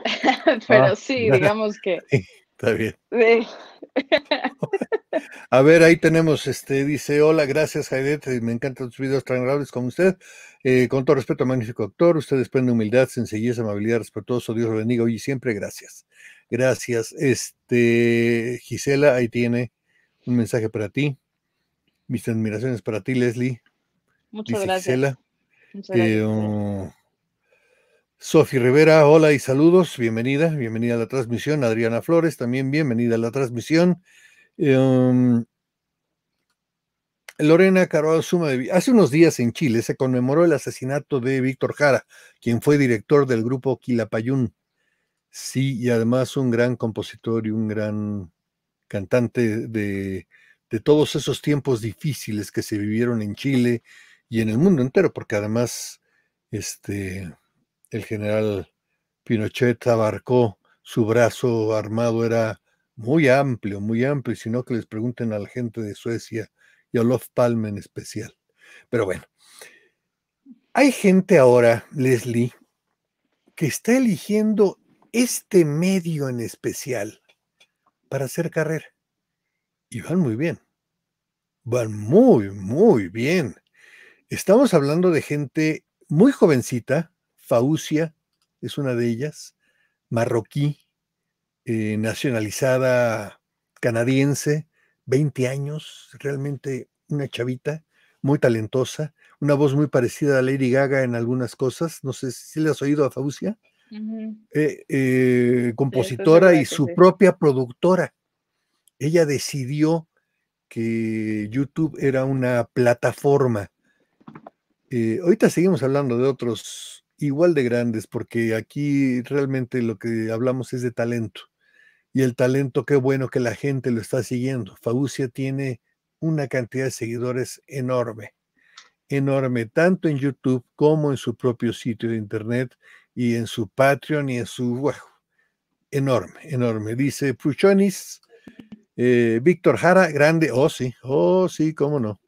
Pero ah. sí, digamos que. está bien. A ver, ahí tenemos, este, dice, hola, gracias Jaidet, me encantan tus videos tan agradables como usted. Eh, con todo respeto, magnífico actor, usted desprende humildad, sencillez, amabilidad, respetuoso, Dios lo bendiga, hoy y siempre, gracias. Gracias. Este, Gisela, ahí tiene un mensaje para ti. Mis admiraciones para ti, Leslie. Muchas gracias. Muchas gracias. Eh, um, Sofi Rivera, hola y saludos, bienvenida, bienvenida a la transmisión. Adriana Flores, también bienvenida a la transmisión. Em, Lorena Carvalho Suma Hace unos días en Chile se conmemoró el asesinato de Víctor Jara, quien fue director del grupo Quilapayún. Sí, y además un gran compositor y un gran cantante de, de todos esos tiempos difíciles que se vivieron en Chile y en el mundo entero, porque además, este, el general Pinochet abarcó, su brazo armado era muy amplio, muy amplio, sino que les pregunten a la gente de Suecia y a Olof Palme en especial. Pero bueno, hay gente ahora, Leslie, que está eligiendo este medio en especial para hacer carrera. Y van muy bien. Van muy, muy bien. Estamos hablando de gente muy jovencita, fausia es una de ellas, marroquí, eh, nacionalizada canadiense, 20 años, realmente una chavita muy talentosa, una voz muy parecida a Lady Gaga en algunas cosas, no sé si le has oído a Faucia, eh, eh, pues, compositora y su propia productora. Ella decidió que YouTube era una plataforma. ahorita seguimos hablando de otros igual de grandes, porque aquí realmente lo que hablamos es de talento. Y el talento, qué bueno que la gente lo está siguiendo. Faucia tiene una cantidad de seguidores enorme, enorme, tanto en YouTube como en su propio sitio de internet y en su Patreon y en su... web. enorme, enorme. Dice Pruchonis, eh, Víctor Jara, grande, oh sí, oh sí, cómo no.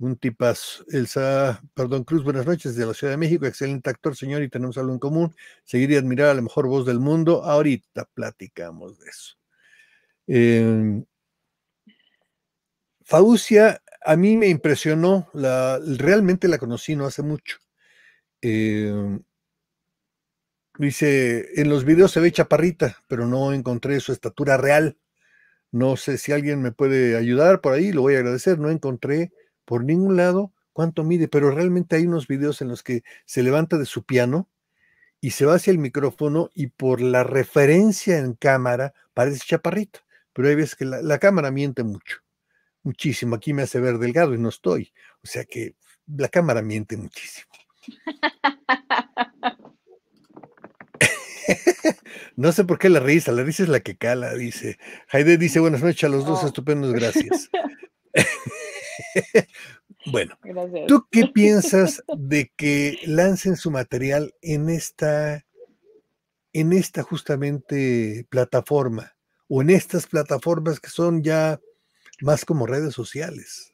Un tipazo. Elsa, perdón, Cruz, buenas noches de la Ciudad de México. Excelente actor, señor, y tenemos algo en común. Seguir y admirar a la mejor voz del mundo. Ahorita platicamos de eso. Eh, Faucia, a mí me impresionó. La, realmente la conocí no hace mucho. Em, dice, en los videos se ve chaparrita, pero no encontré su estatura real. No sé si alguien me puede ayudar por ahí, lo voy a agradecer. No encontré por ningún lado cuánto mide, pero realmente hay unos videos en los que se levanta de su piano y se va hacia el micrófono y por la referencia en cámara parece chaparrito, pero hay veces que la, cámara miente mucho, muchísimo. Aquí me hace ver delgado y no estoy. O sea que la cámara miente muchísimo. no sé por qué la risa, la risa es la que cala, dice. Jaide dice, buenas noches a los dos, estupendos, gracias. bueno, ¿tú qué piensas de que lancen su material en esta, en esta justamente plataforma o en estas plataformas que son ya más como redes sociales?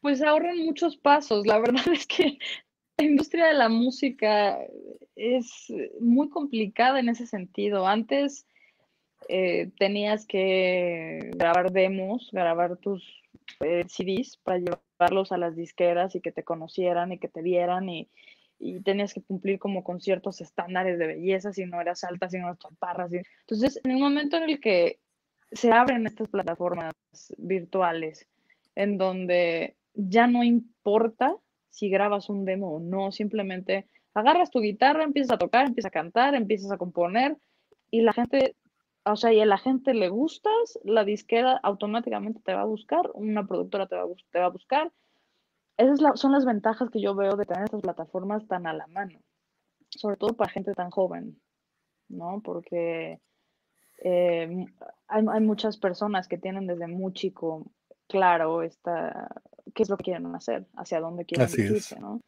Pues ahorran muchos pasos. La verdad es que la industria de la música es muy complicada en ese sentido. Antes eh, tenías que grabar demos, grabar tus eh, CDs para llevarlos a las disqueras y que te conocieran y que te vieran y, tenías que cumplir como con ciertos estándares de belleza si no eras alta, si no eras chaparra. Entonces, en un momento en el que se abren estas plataformas virtuales, en donde ya no importa si grabas un demo o no, simplemente agarras tu guitarra, empiezas a tocar, empiezas a cantar, empiezas a componer y la gente o sea, y a la gente le gustas, la disquera automáticamente te va a buscar, una productora te va a, va a buscar. Esas son las ventajas que yo veo de tener estas plataformas tan a la mano, sobre todo para gente tan joven, ¿no? Porque em, hay, hay, muchas personas que tienen desde muy chico claro esta, qué es lo que quieren hacer, hacia dónde quieren Así ¿no?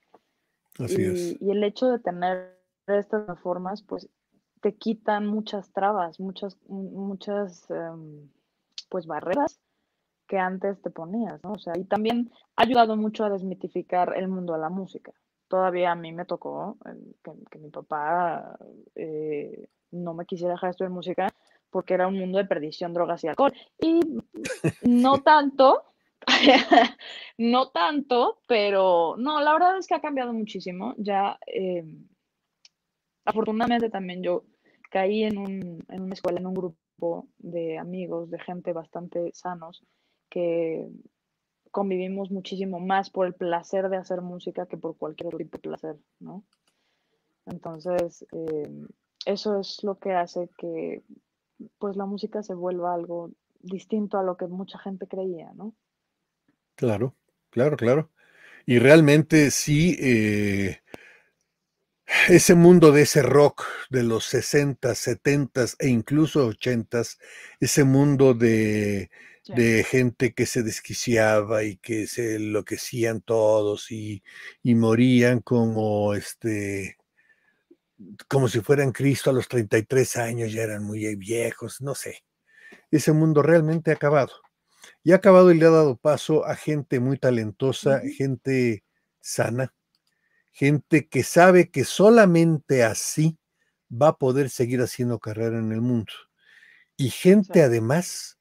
Así y, es. y el hecho de tener estas plataformas, pues te quitan muchas trabas, muchas, muchas em, pues barreras que antes te ponías, ¿no? O sea, y también ha ayudado mucho a desmitificar el mundo de la música. Todavía a mí me tocó em, que, mi papá eh, no me quisiera dejar estudiar música porque era un mundo de perdición, drogas y alcohol. Y no tanto, no tanto, pero no, la verdad es que ha cambiado muchísimo. Ya, em, afortunadamente también yo caí en, un, en una escuela, en un grupo de amigos, de gente bastante sanos, que convivimos muchísimo más por el placer de hacer música que por cualquier otro tipo de placer, ¿no? Entonces, em, eso es lo que hace que pues la música se vuelva algo distinto a lo que mucha gente creía, ¿no? Claro, claro, claro. Y realmente sí, eh, ese mundo de ese rock de los 60, 70 e incluso 80, ese mundo de, gente que se desquiciaba y que se enloquecían todos y, morían como este como si fueran Cristo a los 33 años, ya eran muy viejos, no sé. Ese mundo realmente ha acabado. Y ha acabado y le ha dado paso a gente muy talentosa, gente sana, gente que sabe que solamente así va a poder seguir haciendo carrera en el mundo. Y gente además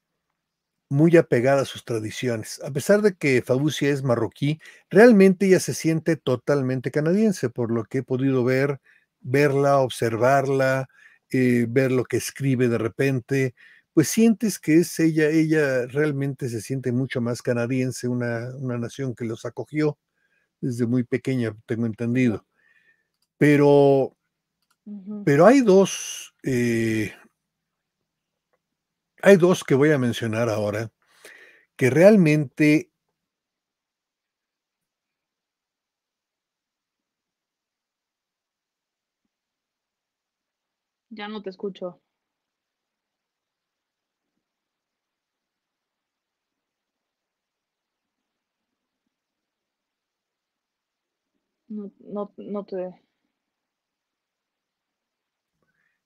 muy apegada a sus tradiciones. A pesar de que Fabucia es marroquí, realmente ella se siente totalmente canadiense, por lo que he podido ver, verla, observarla, eh, ver lo que escribe de repente, pues sientes que es ella, ella realmente se siente mucho más canadiense, una nación que los acogió desde muy pequeña, tengo entendido. Pero, pero hay dos, eh, hay dos que voy a mencionar ahora que realmente Ya no te escucho. No, no, no te.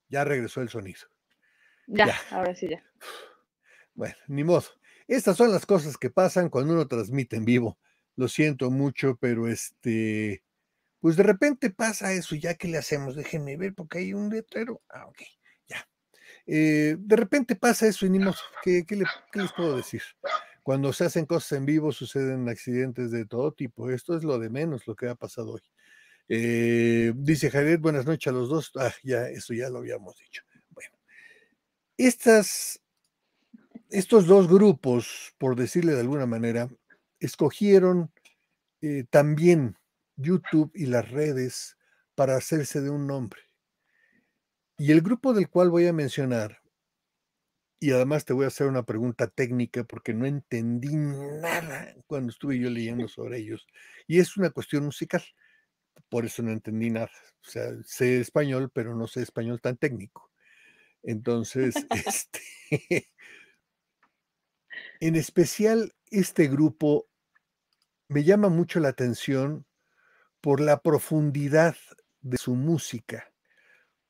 Ya regresó el sonido. Ya, ahora sí ya. Bueno, ni modo. Estas son las cosas que pasan cuando uno transmite en vivo. Lo siento mucho, pero este, pues de repente pasa eso, ya que le hacemos, déjenme ver porque hay un letrero. Ah, ok, ya. Eh, de repente pasa eso y ni modo, ¿qué, ¿qué les puedo decir? Cuando se hacen cosas en vivo suceden accidentes de todo tipo. Esto es lo de menos, lo que ha pasado hoy. Eh, dice Javier, buenas noches a los dos. Ah, ya, eso ya lo habíamos dicho. Bueno, estas, estos dos grupos, por decirle de alguna manera, escogieron eh, también YouTube y las redes para hacerse de un nombre. Y el grupo del cual voy a mencionar y además te voy a hacer una pregunta técnica porque no entendí nada cuando estuve yo leyendo sobre ellos. Y es una cuestión musical, por eso no entendí nada. O sea, sé español, pero no sé español tan técnico. Entonces, este, en especial este grupo me llama mucho la atención por la profundidad de su música,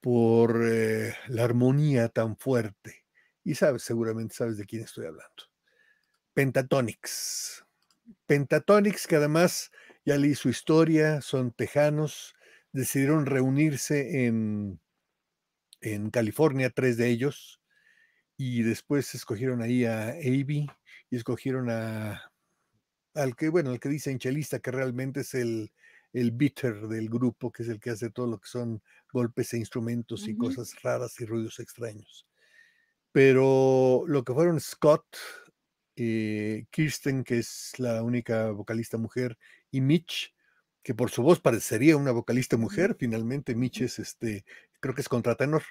por eh, la armonía tan fuerte y sabes, seguramente sabes de quién estoy hablando. Pentatonics. Pentatonics, que además ya leí su historia, son tejanos, decidieron reunirse en, en California, tres de ellos, y después escogieron ahí a Avi y escogieron a al que, bueno, al que dice chelista, que realmente es el, el bitter del grupo, que es el que hace todo lo que son golpes e instrumentos y cosas raras y ruidos extraños pero lo que fueron Scott, eh, Kirsten, que es la única vocalista mujer, y Mitch, que por su voz parecería una vocalista mujer, finalmente Mitch es este, creo que es contratenor,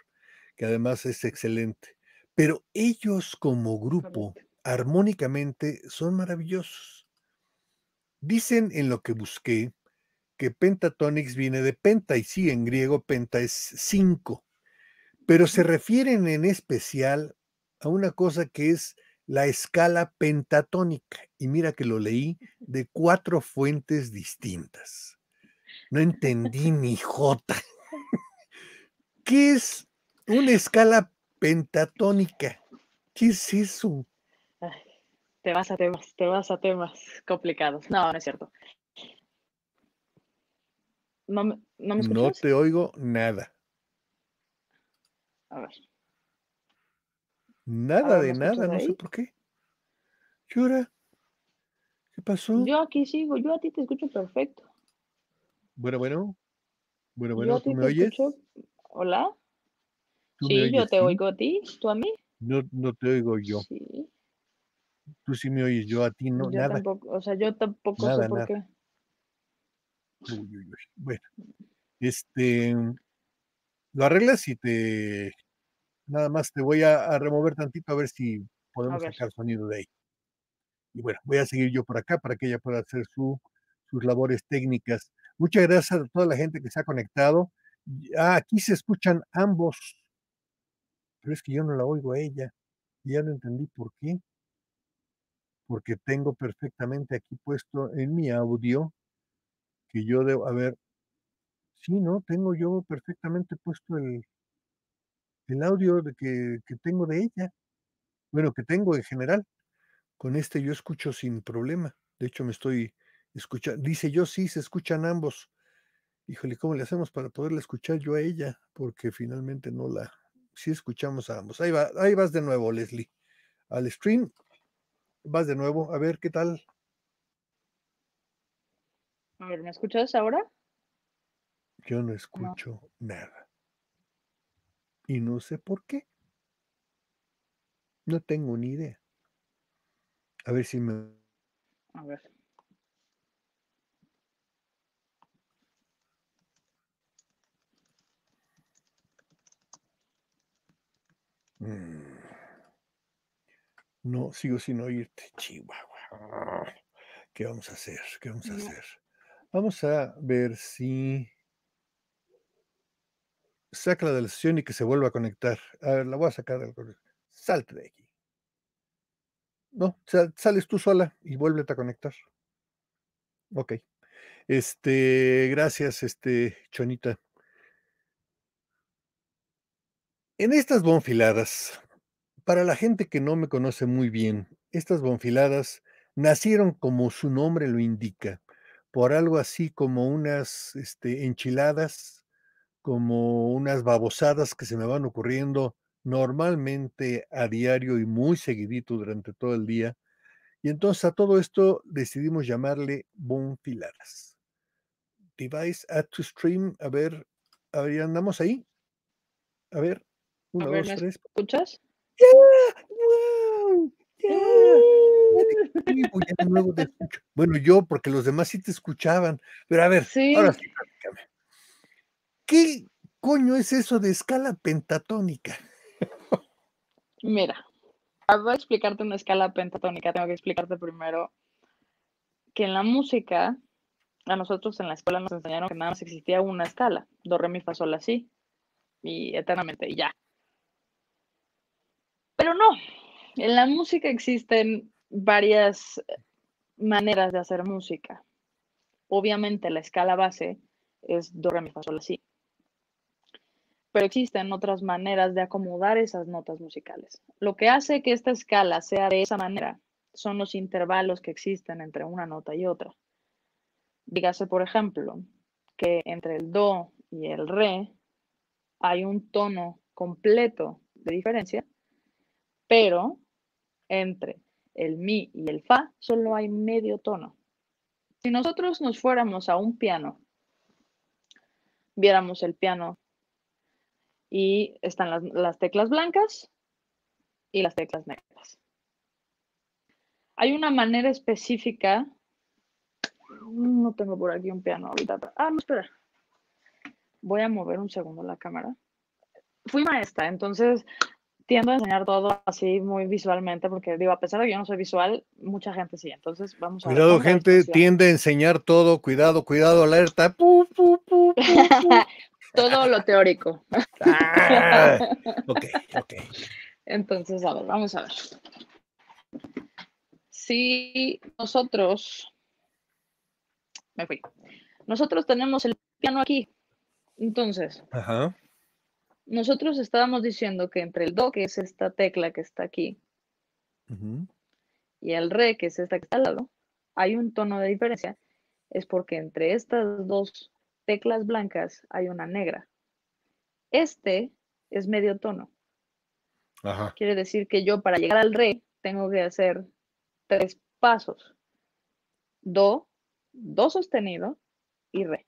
que además es excelente. Pero ellos como grupo, armónicamente, son maravillosos. Dicen en lo que busqué que Pentatonics viene de penta, y sí, en griego penta es cinco pero se refieren en especial a una cosa que es la escala pentatónica. Y mira que lo leí de cuatro fuentes distintas. No entendí ni jota. ¿Qué es una escala pentatónica? ¿Qué es eso? te vas a temas, te vas a temas complicados. No, no es cierto. No, no, me no te oigo nada. A ver. Nada de nada, no sé por qué. Chura. ¿Qué pasó? Yo aquí sigo, yo a ti te escucho perfecto. Bueno, bueno. Bueno, bueno, ¿tú me oyes? ¿Hola? sí, yo te oigo a ti, tú a mí. No, no te oigo yo. Sí. Tú sí me oyes, yo a ti no, nada. o sea, yo tampoco sé por qué. Bueno, este, lo arreglas y te nada más te voy a, remover tantito a ver si podemos sacar sonido de ahí. Y bueno, voy a seguir yo por acá para que ella pueda hacer sus labores técnicas. Muchas gracias a toda la gente que se ha conectado. Ah, aquí se escuchan ambos, pero es que yo no la oigo a ella. Ya no entendí por qué. Porque tengo perfectamente aquí puesto en mi audio que yo debo, a ver, Sí, ¿no? Tengo yo perfectamente puesto el, audio de que, que tengo de ella, bueno, que tengo en general. Con este yo escucho sin problema. De hecho, me estoy escuchando. Dice yo, sí, se escuchan ambos. Híjole, ¿cómo le hacemos para poderla escuchar yo a ella? Porque finalmente no la, sí escuchamos a ambos. Ahí va, ahí vas de nuevo, Leslie, al stream. Vas de nuevo, a ver qué tal. A ver, ¿me escuchas ahora? yo no escucho nada. Y no sé por qué. No tengo ni idea. A ver si me... A ver. Mm. No, sigo sin oírte, Chihuahua. ¿Qué vamos a hacer? ¿Qué vamos a hacer? Vamos a ver si sácala de la sesión y que se vuelva a conectar. A ah, ver, la voy a sacar del Salte de aquí. No, sales tú sola y vuélvete a conectar. Ok. Este, gracias, este, Chonita. En estas bonfiladas, para la gente que no me conoce muy bien, estas bonfiladas nacieron como su nombre lo indica, por algo así como unas este, enchiladas como unas babosadas que se me van ocurriendo normalmente a diario y muy seguidito durante todo el día. Y entonces a todo esto decidimos llamarle Bonfiladas. Device Add to Stream, a ver, a ver, andamos ahí. A ver, uno, dos, ¿Escuchas? ¡Wow! bueno, yo, porque los demás sí te escuchaban, pero a ver, ahora sí. ¿Qué coño es eso de escala pentatónica? Mira, para explicarte una escala pentatónica, tengo que explicarte primero que en la música, a nosotros en la escuela nos enseñaron que nada más existía una escala, do, re, mi, fa, sol, así, y eternamente, y ya. Pero no, en la música existen varias maneras de hacer música. Obviamente la escala base es do, re, mi, fa, sol, así pero existen otras maneras de acomodar esas notas musicales. Lo que hace que esta escala sea de esa manera son los intervalos que existen entre una nota y otra. Dígase, por ejemplo, que entre el do y el re hay un tono completo de diferencia, pero entre el mi y el fa solo hay medio tono. Si nosotros nos fuéramos a un piano, viéramos el piano y están las, teclas blancas y las teclas negras. Hay una manera específica, mm, no tengo por aquí un piano ah, no, espera, voy a mover un segundo la cámara. Fui maestra, entonces tiendo a enseñar todo así muy visualmente, porque digo, a pesar de que yo no soy visual, mucha gente sí. Entonces, vamos a gente, tiende a enseñar todo. Cuidado, cuidado, alerta. todo lo teórico. Ah, ok, ok. Entonces, a ver, vamos a ver. Si nosotros, me fui, nosotros tenemos el piano aquí, entonces, Ajá. nosotros estábamos diciendo que entre el do, que es esta tecla que está aquí, y el re, que es esta que está al lado, hay un tono de diferencia, es porque entre estas dos teclas blancas hay una negra. Este es medio tono. Quiere decir que yo para llegar al re tengo que hacer tres pasos. Do, do sostenido y re.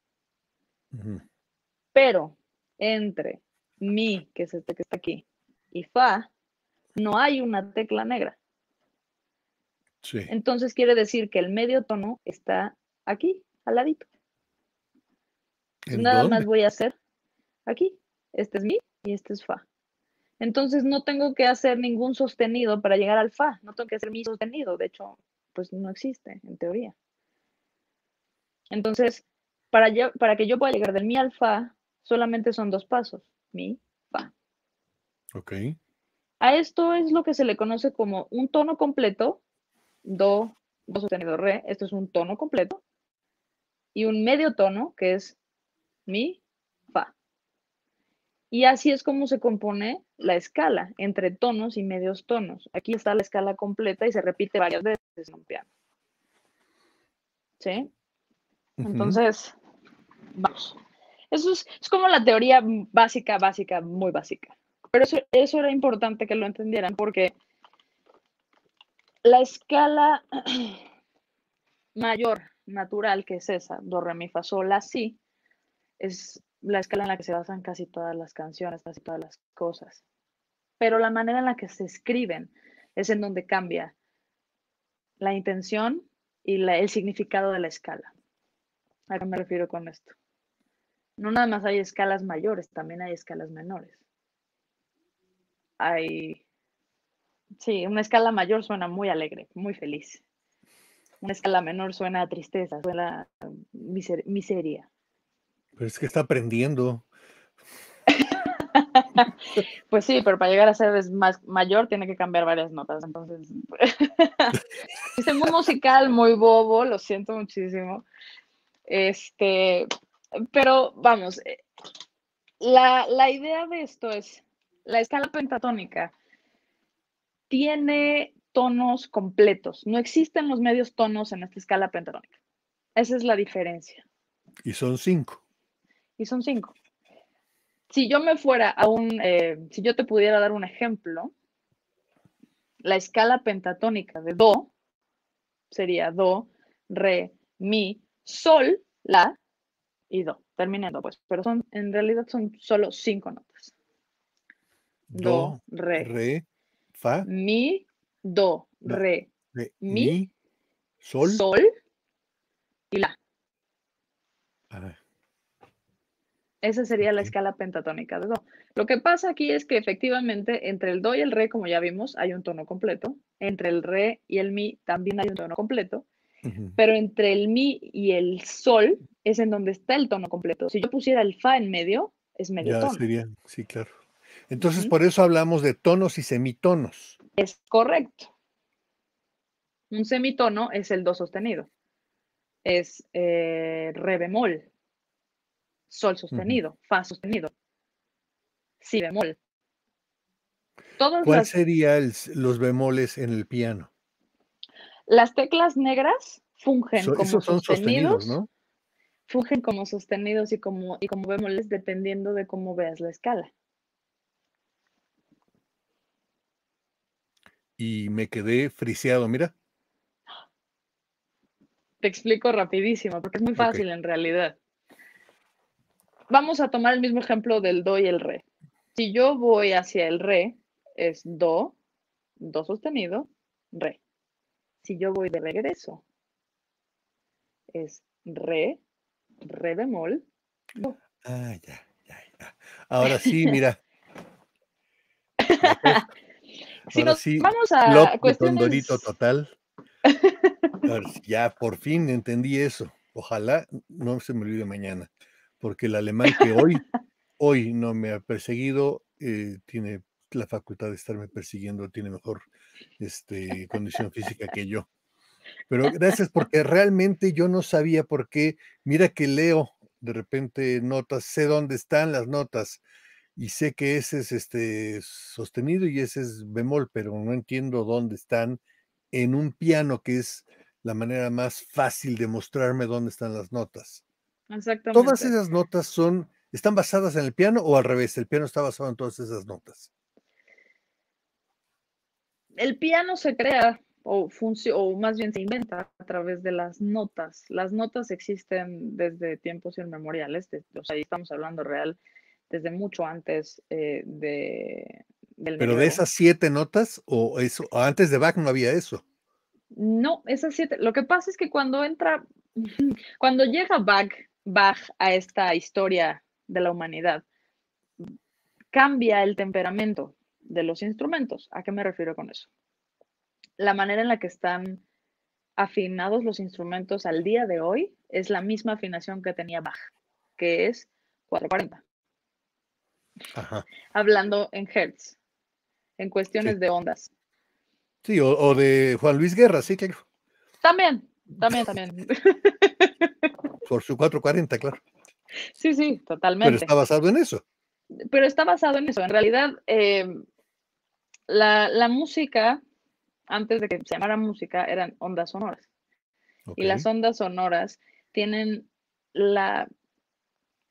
Pero entre mi, que es este que está aquí, y fa, no hay una tecla negra. Entonces quiere decir que el medio tono está aquí, al ladito. Nada más voy a hacer aquí. Este es mi y este es fa. Entonces no tengo que hacer ningún sostenido para llegar al fa. No tengo que hacer mi sostenido. De hecho, pues no existe en teoría. Entonces, para, para que yo pueda llegar del mi al fa, solamente son dos pasos. Mi, fa. Ok. A esto es lo que se le conoce como un tono completo, do, do sostenido, re, esto es un tono completo, y un medio tono, que es mi, fa. Y así es como se compone la escala entre tonos y medios tonos. Aquí está la escala completa y se repite varias veces en un piano. ¿Sí? Entonces, vamos. Eso es, es, como la teoría básica, básica, muy básica. Pero eso, eso era importante que lo entendieran porque la escala mayor natural, que es esa, do, re, mi, fa, sol, la, si, es la escala en la que se basan casi todas las canciones, casi todas las cosas. Pero la manera en la que se escriben es en donde cambia la intención y el significado de la escala. ¿A qué me refiero con esto? No nada más hay escalas mayores, también hay escalas menores. Hay, sí, una escala mayor suena muy alegre, muy feliz. Una escala menor suena a tristeza, suena miseria. Pero es que está aprendiendo. pues sí, pero para llegar a ser más mayor tiene que cambiar varias notas. Entonces, es muy musical, muy bobo, lo siento muchísimo. Este, pero vamos, eh, la, la idea de esto es, la escala pentatónica tiene tonos completos. No existen los medios tonos en esta escala pentatónica. Esa es la diferencia. Y son cinco y son cinco. Si yo me fuera a un, eh, si yo te pudiera dar un ejemplo, la escala pentatónica de Do sería Do, Re, Mi, Sol, La y Do. Terminando pues, pero son, en realidad son solo cinco notas. Do, Re, Fa, Mi, Do, Re, mi, mi, Sol, Sol y La. Esa sería la escala pentatónica de Do. Lo que pasa aquí es que efectivamente entre el Do y el Re, como ya vimos, hay un tono completo. Entre el Re y el Mi también hay un tono completo. Pero entre el Mi y el Sol es en donde está el tono completo. Si yo pusiera el Fa en medio, es medio ya sí, claro. Entonces, por eso hablamos de tonos y semitonos. Es correcto. Un semitono es el Do sostenido. Es eh, Re bemol sol sostenido, fa sostenido, si bemol. ¿cuáles ¿Cuál serían los bemoles en el piano? Las teclas negras fungen como sostenidos, Fungen como sostenidos y como, y como bemoles dependiendo de cómo veas la escala. Y me quedé friseado, mira. Te explico rapidísimo, porque es muy fácil en realidad vamos a tomar el mismo ejemplo del do y el re. Si yo voy hacia el re, es do, do sostenido, re. Si yo voy de regreso, es re, re bemol, do. Ah, ya, ya, ya. Ahora sí, mira. Ahora sí, vamos a cuestiones... total. ya por fin entendí eso. Ojalá no se me olvide mañana porque el alemán que hoy, hoy no me ha perseguido, eh, tiene la facultad de estarme persiguiendo, tiene mejor este, condición física que yo. Pero gracias porque realmente yo no sabía por qué, mira que leo de repente notas, sé dónde están las notas y sé que ese es este, sostenido y ese es bemol, pero no entiendo dónde están en un piano que es la manera más fácil de mostrarme dónde están las notas. Exactamente. Todas esas notas son, están basadas en el piano o al revés, el piano está basado en todas esas notas. El piano se crea o, o más bien se inventa a través de las notas. Las notas existen desde tiempos inmemoriales, ahí estamos hablando real desde mucho antes eh, de, Pero de esas siete notas, o eso, antes de Bach no había eso. No, esas siete. Lo que pasa es que cuando entra, cuando llega Bach Bach a esta historia de la humanidad. Cambia el temperamento de los instrumentos. ¿A qué me refiero con eso? La manera en la que están afinados los instrumentos al día de hoy es la misma afinación que tenía Bach, que es 440. Ajá. Hablando en hertz, en cuestiones de ondas. Sí, o, de Juan Luis Guerra, sí, que También, también, también. Por su 440, claro. Sí, sí, totalmente. Pero está basado en eso. Pero está basado en eso. En realidad, em, la, música, antes de que se llamara música, eran ondas sonoras. Y las ondas sonoras tienen la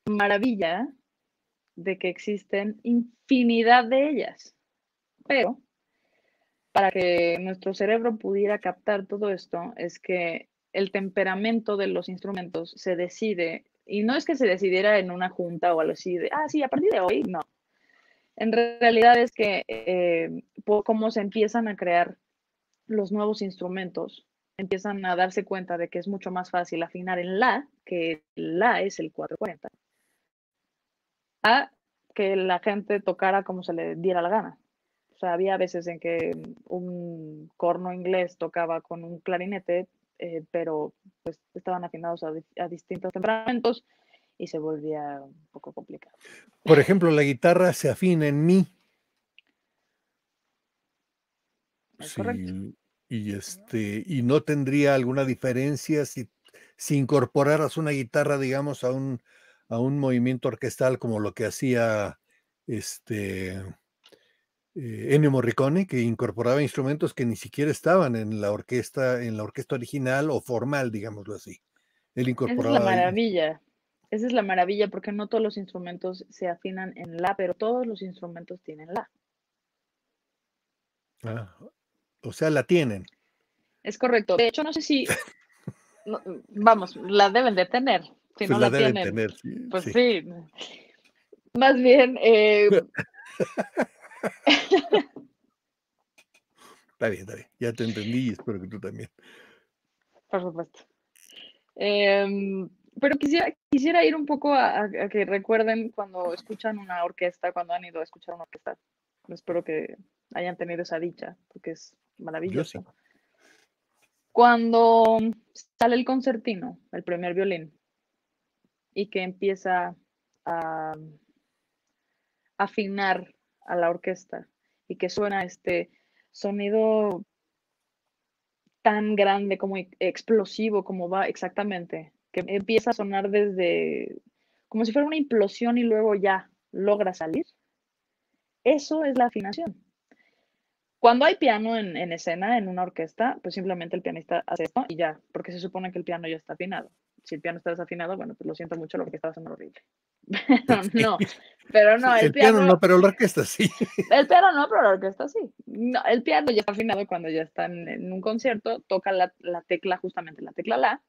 maravilla de que existen infinidad de ellas. Pero para que nuestro cerebro pudiera captar todo esto es que el temperamento de los instrumentos se decide, y no es que se decidiera en una junta o algo así de, ah, sí, a partir de hoy, no. En realidad es que eh, como se empiezan a crear los nuevos instrumentos, empiezan a darse cuenta de que es mucho más fácil afinar en la, que la es el 440, a que la gente tocara como se le diera la gana. O sea, había veces en que un corno inglés tocaba con un clarinete eh, pero pues estaban afinados a, distintos temperamentos y se volvía un poco complicado. Por ejemplo, la guitarra se afina en mí. sí, Y este, y no tendría alguna diferencia si, si incorporaras una guitarra, digamos, a un, a un movimiento orquestal como lo que hacía este eh, Ennio Morricone, que incorporaba instrumentos que ni siquiera estaban en la orquesta, en la orquesta original o formal, digámoslo así. Él incorporaba. Esa es la maravilla. Esa es la maravilla, porque no todos los instrumentos se afinan en la, pero todos los instrumentos tienen la. Ah, o sea, la tienen. Es correcto. De hecho, no sé si. vamos, la deben de tener. Pues no la, deben tienen, tener. pues sí. Más bien. Eh, está bien, Ya te entendí y espero que tú también. Por supuesto. Em, pero quisiera, ir un poco a, a, que recuerden cuando escuchan una orquesta, cuando han ido a escuchar una orquesta. Espero que hayan tenido esa dicha, porque es maravilloso. Yo sí. Cuando sale el concertino, el primer violín, y que empieza a afinar a la orquesta y que suena este sonido tan grande como e-, explosivo como va exactamente, que empieza a sonar desde como si fuera una implosión y luego ya logra salir. Eso es la afinación. Cuando hay piano en, escena, en una orquesta, pues simplemente el pianista hace esto y ya, porque se supone que el piano ya está afinado si el piano está desafinado, bueno, pues lo siento mucho, lo que estaba sonando horrible. Pero no, pero no, el, piano, no, pero la orquesta sí. El piano no, pero la orquesta sí. el piano ya está afinado cuando ya están en un concierto, toca la, tecla, justamente la tecla La,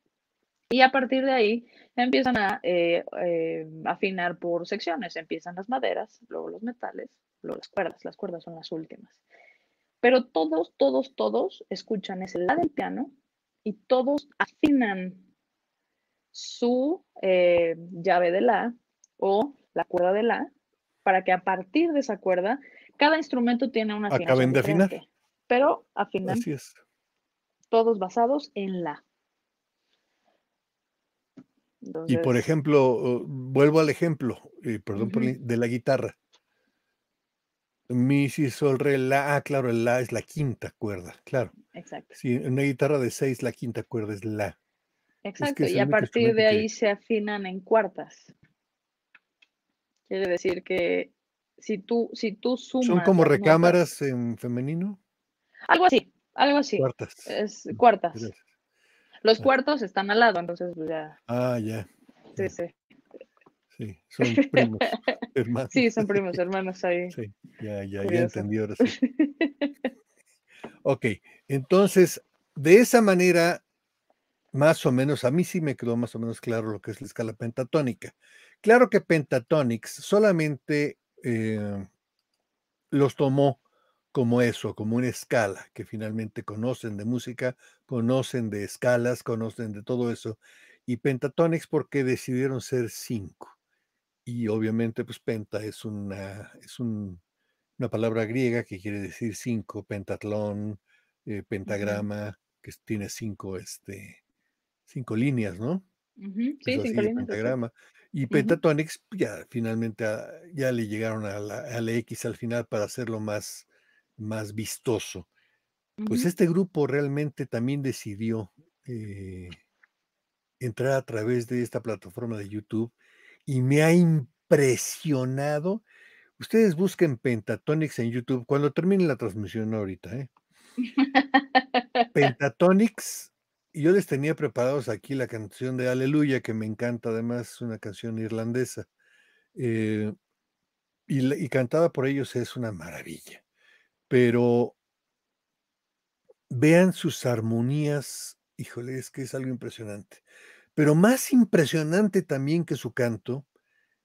y a partir de ahí empiezan a eh, eh, afinar por secciones. Empiezan las maderas, luego los metales, luego las cuerdas. Las cuerdas son las últimas. Pero todos, todos, todos escuchan ese la del piano y todos afinan su eh, llave de la o la cuerda de la, para que a partir de esa cuerda, cada instrumento tiene una afinación. Acaben de afinar. Pero afinan. Así es. Todos basados en la. y por ejemplo, vuelvo al ejemplo, eh, perdón, de la guitarra. Mi, si, sol, re, la. Ah, claro, el la es la quinta cuerda, claro. Exacto. Si una guitarra de seis, la quinta cuerda es la. Exacto, y a partir de ahí se afinan en cuartas. Quiere decir que si tú, si tú sumas. ¿Son como recámaras en femenino? Algo así, algo así. Cuartas. Es, mm, cuartas. Los ah. cuartos están al lado, entonces pues, ya. Ah, ya. Sí, sí. Sí, son primos, hermanos. Sí, son primos, hermanos ahí. Sí, ya, ya, ya entendí ahora sí. Ok, entonces, de esa manera más o menos, a mí sí me quedó más o menos claro lo que es la escala pentatónica. Claro que Pentatonics solamente eh, los tomó como eso, como una escala, que finalmente conocen de música, conocen de escalas, conocen de todo eso. Y Pentatonics porque decidieron ser cinco. Y obviamente, pues penta es una, es una palabra griega que quiere decir cinco, pentatlón, eh, pentagrama, que tiene cinco, este, cinco líneas, ¿no? Sí, cinco líneas. Y Pentatonix pues, ya finalmente ah, ya le llegaron a la, X al final para hacerlo más, más vistoso. Pues este grupo realmente también decidió eh, entrar a través de esta plataforma de YouTube y me ha impresionado. Ustedes busquen Pentatonix en YouTube cuando termine la transmisión ahorita. ¿eh? Pentatonix yo les tenía preparados aquí la canción de Aleluya, que me encanta, además es una canción irlandesa. Eh, y, y, cantada por ellos es una maravilla. Pero vean sus armonías, híjole, es que es algo impresionante. Pero más impresionante también que su canto,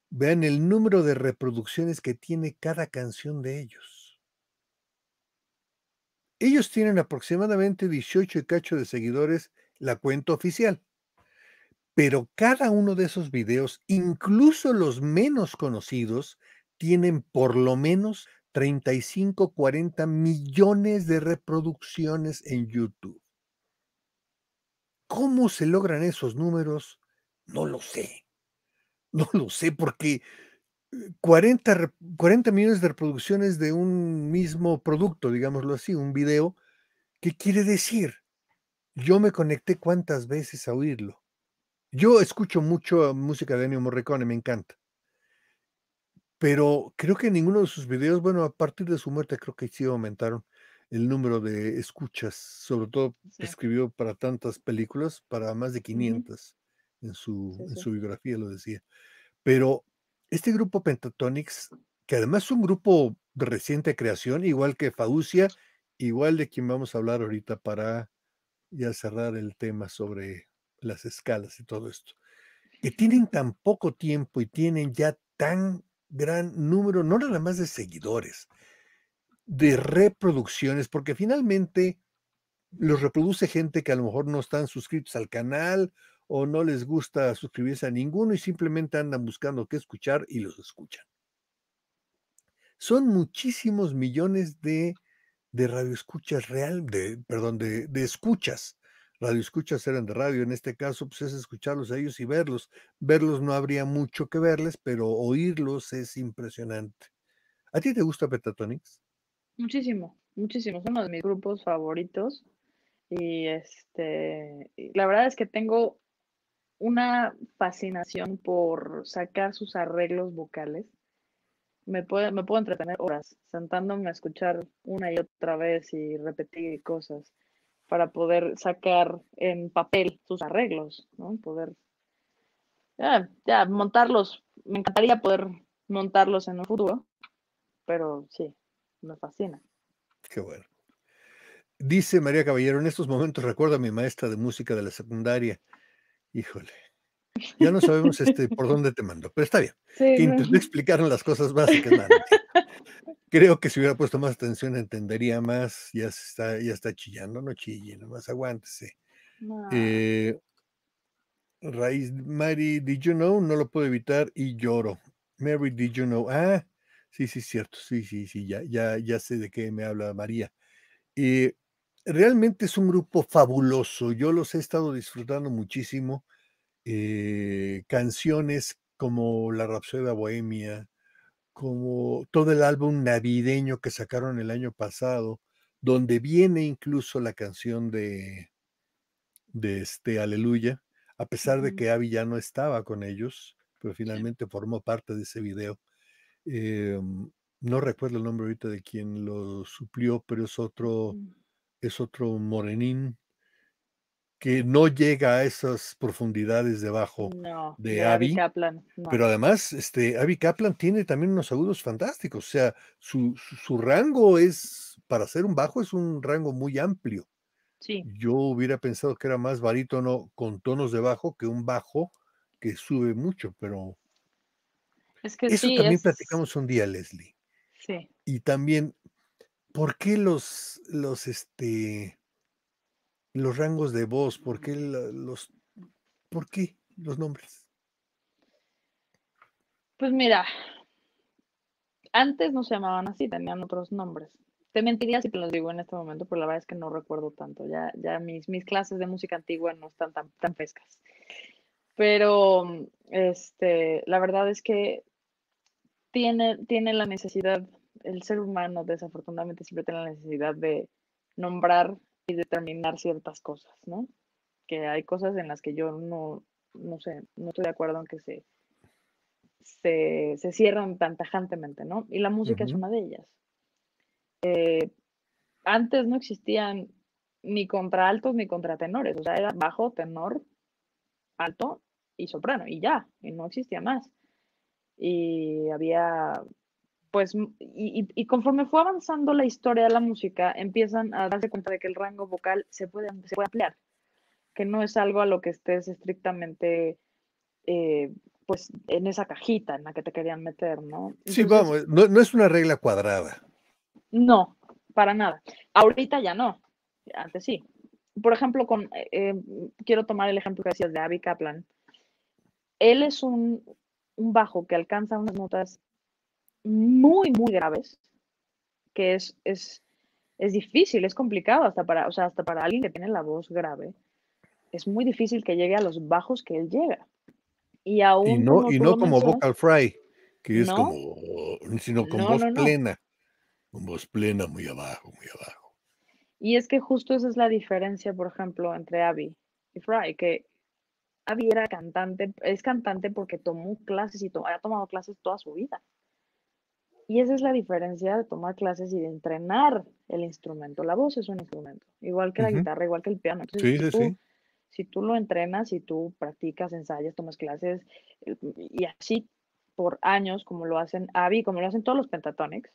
vean el número de reproducciones que tiene cada canción de ellos. Ellos tienen aproximadamente 18 y cacho de seguidores la cuenta oficial. Pero cada uno de esos videos, incluso los menos conocidos, tienen por lo menos 35, 40 millones de reproducciones en YouTube. ¿Cómo se logran esos números? No lo sé. No lo sé porque 40, eh, millones de reproducciones de un mismo producto, digámoslo así, un video, ¿qué quiere decir? Yo me conecté cuántas veces a oírlo. Yo escucho mucho música de Ennio Morricone, me encanta. Pero creo que ninguno de sus videos, bueno, a partir de su muerte creo que sí aumentaron el número de escuchas, sobre todo escribió para tantas películas, para más de 500 en, su, en su biografía lo decía. Pero este grupo Pentatonix, que además es un grupo de reciente creación, igual que Faucia, igual de quien vamos a hablar ahorita para y a cerrar el tema sobre las escalas y todo esto, que tienen tan poco tiempo y tienen ya tan gran número, no nada más de seguidores, de reproducciones, porque finalmente los reproduce gente que a lo mejor no están suscritos al canal o no les gusta suscribirse a ninguno y simplemente andan buscando qué escuchar y los escuchan. Son muchísimos millones de de radioescuchas real, de, perdón, de, de escuchas. Radioescuchas eran de radio, en este caso, pues es escucharlos a ellos y verlos. Verlos no habría mucho que verles, pero oírlos es impresionante. ¿A ti te gusta Petatonics Muchísimo, muchísimo. Es uno de mis grupos favoritos. Y este, la verdad es que tengo una fascinación por sacar sus arreglos vocales me, me puedo entretener horas sentándome a escuchar una y otra vez y repetir cosas para poder sacar en papel sus arreglos, ¿no? Poder ya, montarlos. Me encantaría poder montarlos en un futuro, pero sí, me fascina. Qué bueno. Dice María Caballero, en estos momentos recuerdo a mi maestra de música de la secundaria. Híjole, ya no sabemos este, por dónde te mando, pero está bien. intenté explicar las cosas básicas. Creo que si hubiera puesto más atención entendería más. Ya está, ya está chillando, no chille, más aguántese. Eh, Raíz, Mary, did you know? No lo puedo evitar y lloro. Mary, did you know? Ah, sí, sí, cierto. Sí, sí, sí, ya, ya, ya sé de qué me habla María. Eh, realmente es un grupo fabuloso. Yo los he estado disfrutando muchísimo. Eh, canciones como La Rapsueda Bohemia, como todo el álbum navideño que sacaron el año pasado, donde viene incluso la canción de, de este Aleluya, a pesar de que Abby ya no estaba con ellos, pero finalmente formó parte de ese video. Em, no recuerdo el nombre ahorita de quien lo suplió, pero es otro, mm. es otro morenín que no llega a esas profundidades debajo de, Abby. Kaplan, Pero además, este, Abby Kaplan tiene también unos agudos fantásticos. O sea, su, rango es, para ser un bajo, es un rango muy amplio. Sí. Yo hubiera pensado que era más barítono con tonos de bajo que un bajo que sube mucho, pero... Es que Eso también platicamos un día, Leslie. Sí. Y también, ¿por qué los, los, este, los rangos de voz? ¿Por qué los, los nombres? Pues mira, antes no se llamaban así, tenían otros nombres. Te mentiría si te los digo en este momento, pero la verdad es que no recuerdo tanto. Ya, ya mis, mis clases de música antigua no están tan, tan frescas. Pero este, la verdad es que tiene, tiene la necesidad, el ser humano desafortunadamente siempre tiene la necesidad de nombrar y determinar ciertas cosas, ¿no? Que hay cosas en las que yo no, no sé, no estoy de acuerdo en que se, se, cierran tan tajantemente, ¿no? Y la música es una de ellas. Eh, antes no existían ni contraaltos ni contratenores, o sea, era bajo, tenor, alto y soprano, y ya, y no existía más. Y había pues, y, y, conforme fue avanzando la historia de la música, empiezan a darse cuenta de que el rango vocal se puede, ampliar, que no es algo a lo que estés estrictamente, eh, pues, en esa cajita en la que te querían meter, ¿no? sí, vamos, no, es una regla cuadrada. No, para nada. Ahorita ya no, antes sí. Por ejemplo, con, eh, eh, quiero tomar el ejemplo que decías de Abby Kaplan. Él es un, un bajo que alcanza unas notas muy, muy graves, que es, es, difícil, es complicado hasta para, o hasta para alguien que tiene la voz grave, es muy difícil que llegue a los bajos que él llega. Y aún no, como, y no como vocal fry, que es como, sino con voz plena, con voz plena muy abajo, muy abajo. Y es que justo esa es la diferencia, por ejemplo, entre Abby y Fry, que Abby era cantante, es cantante porque tomó clases y ha tomado clases toda su vida. Y esa es la diferencia de tomar clases y de entrenar el instrumento. La voz es un instrumento, igual que la guitarra, igual que el piano. si, tú, si tú lo entrenas, si tú practicas, ensayas, tomas clases eh, y así por años, como lo hacen Avi, como lo hacen todos los pentatónicos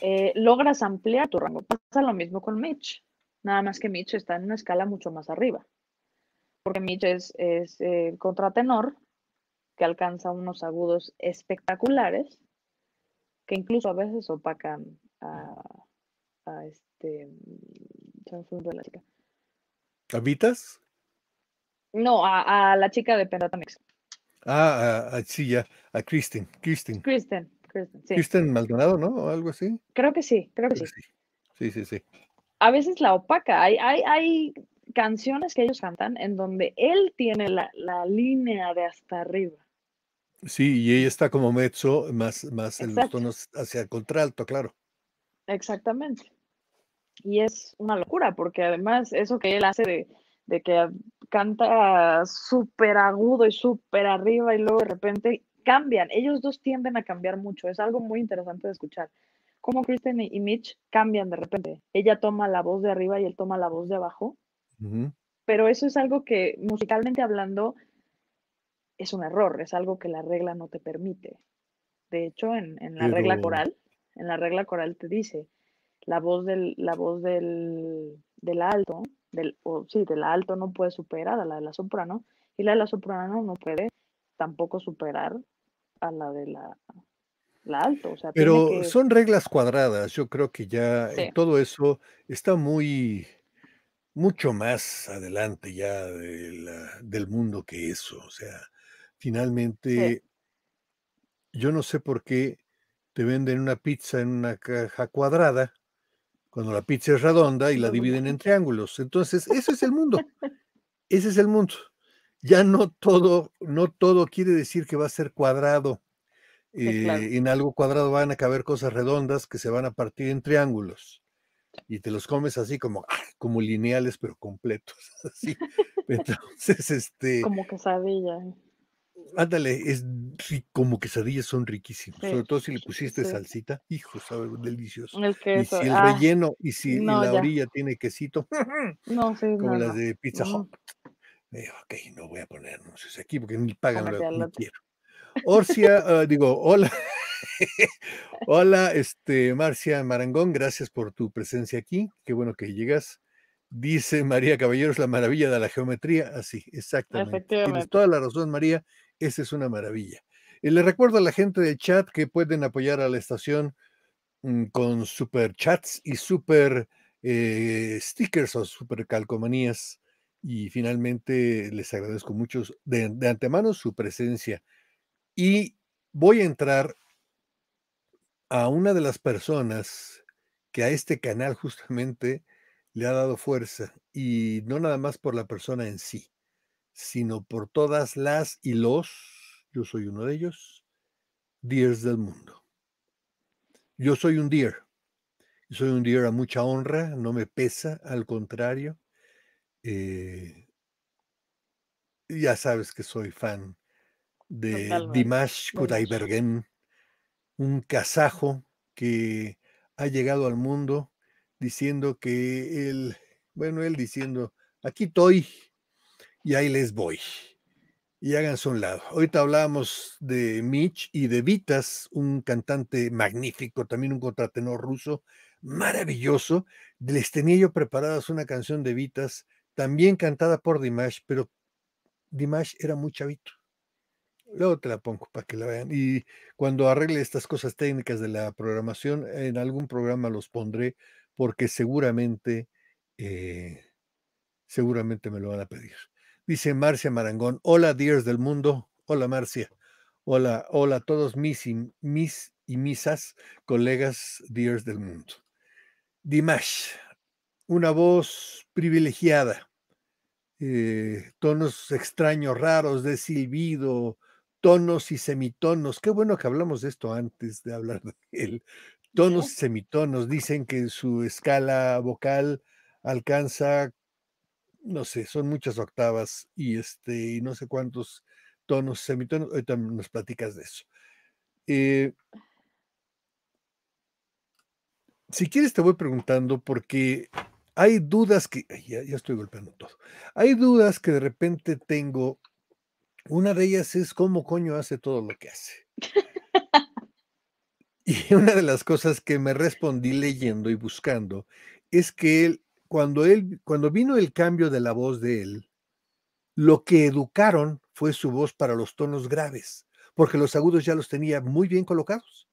eh, logras ampliar tu rango. Pasa lo mismo con Mitch, nada más que Mitch está en una escala mucho más arriba, porque Mitch es, el eh, contratenor, que alcanza unos agudos espectaculares que incluso a veces opacan a, a este. de la chica. No, a, a, la chica de Pentatonix. Ah, a, sí, ya, a Kristen. Kristen. Kristen, Kristen, Kristen Maldonado, ¿no? algo así. Creo que sí, creo que sí. sí. Sí, sí, A veces la opaca. Hay, hay, hay canciones que ellos cantan en donde él tiene la línea de hasta arriba. Sí, y ella está como mezzo, más, más en los tonos hacia el contralto, claro. Exactamente. Y es una locura, porque además eso que él hace de, de que canta súper agudo y súper arriba y luego de repente cambian. Ellos dos tienden a cambiar mucho. Es algo muy interesante de escuchar. Cómo Kristen y Mitch cambian de repente. Ella toma la voz de arriba y él toma la voz de abajo. Pero eso es algo que musicalmente hablando es un error, es algo que la regla no te permite. De hecho, en, en la regla coral, en la regla coral te dice, la voz del, la voz del, del alto, del, sí, del alto no puede superar a la de la soprano, y la de la soprano no puede tampoco superar a la de la, alto. Pero son reglas cuadradas, yo creo que ya eh, todo eso está muy mucho más adelante ya del mundo que eso. O sea, Finalmente, yo no sé por qué te venden una pizza en una caja cuadrada cuando la pizza es redonda y la dividen en triángulos. Entonces, eso es el mundo. Ese es el mundo. Ya no todo, no todo quiere decir que va a ser cuadrado. Eh, en algo cuadrado van a caber cosas redondas que se van a partir en triángulos. Y te los comes así como, ah, como lineales, pero completos. Entonces, este. Como Ándale, es como quesadillas son riquísimas, sobre todo si le pusiste salsita, hijo, sabe, delicioso. El y si el ah, relleno y si la orilla tiene quesito, no, como las de Pizza mm. Hut. Me ok, no voy a poner anuncios aquí porque ni pagan lo que quiero. Orcia, ah, digo, hola. hola, este, Marcia Marangón, gracias por tu presencia aquí. Qué bueno que llegas. Dice María Caballeros, la maravilla de la geometría. Así, exactamente. Tienes toda la razón, María. Esa es una maravilla. Y eh, recuerdo a la gente de chat que pueden apoyar a la estación mm, con super chats y super eh, stickers o super calcomanías. Y finalmente les agradezco mucho de antemano su presencia. Y voy a entrar a una de las personas que a este canal justamente le ha dado fuerza y no nada más por la persona en sí, sino por todas las y los, yo soy uno de ellos, deers del mundo. Yo soy un deer, soy un deer a mucha honra, no me pesa, al contrario. Eh, ya sabes que soy fan de Dimash Kudaibergen, un kazajo que ha llegado al mundo diciendo que él, bueno, él diciendo, aquí estoy, y ahí les voy. Y háganse un lado. Ahorita hablábamos de Mitch y de Vitas, un cantante magnífico, también un contratenor ruso, maravilloso. Les tenía yo preparadas una canción de Vitas, también cantada por Dimash, pero Dimash era muy chavito. Luego te la pongo para que la vean. Y cuando arregle estas cosas técnicas de la programación, en algún programa los pondré porque seguramente, eh, seguramente me lo van a pedir. Dice Marcia Marangón, hola dears del mundo, hola Marcia, hola, hola a todos mis y, mis y misas colegas dears del mundo. Dimash, una voz privilegiada, eh, tonos extraños, raros, de silbido, tonos y semitonos. Qué bueno que hablamos de esto antes de hablar de él. Tonos y semitonos, dicen que su escala vocal alcanza no sé, son muchas octavas y este, y no sé cuántos tonos, semitonos, ahorita nos platicas de eso. Eh si quieres te voy preguntando porque hay dudas que, ya, ya, estoy golpeando todo, hay dudas que de repente tengo, una de ellas es cómo coño hace todo lo que hace. y una de las cosas que me respondí leyendo y buscando es que él cuando, él, cuando vino el cambio de la voz de él, lo que educaron fue su voz para los tonos graves, porque los agudos ya los tenía muy bien colocados.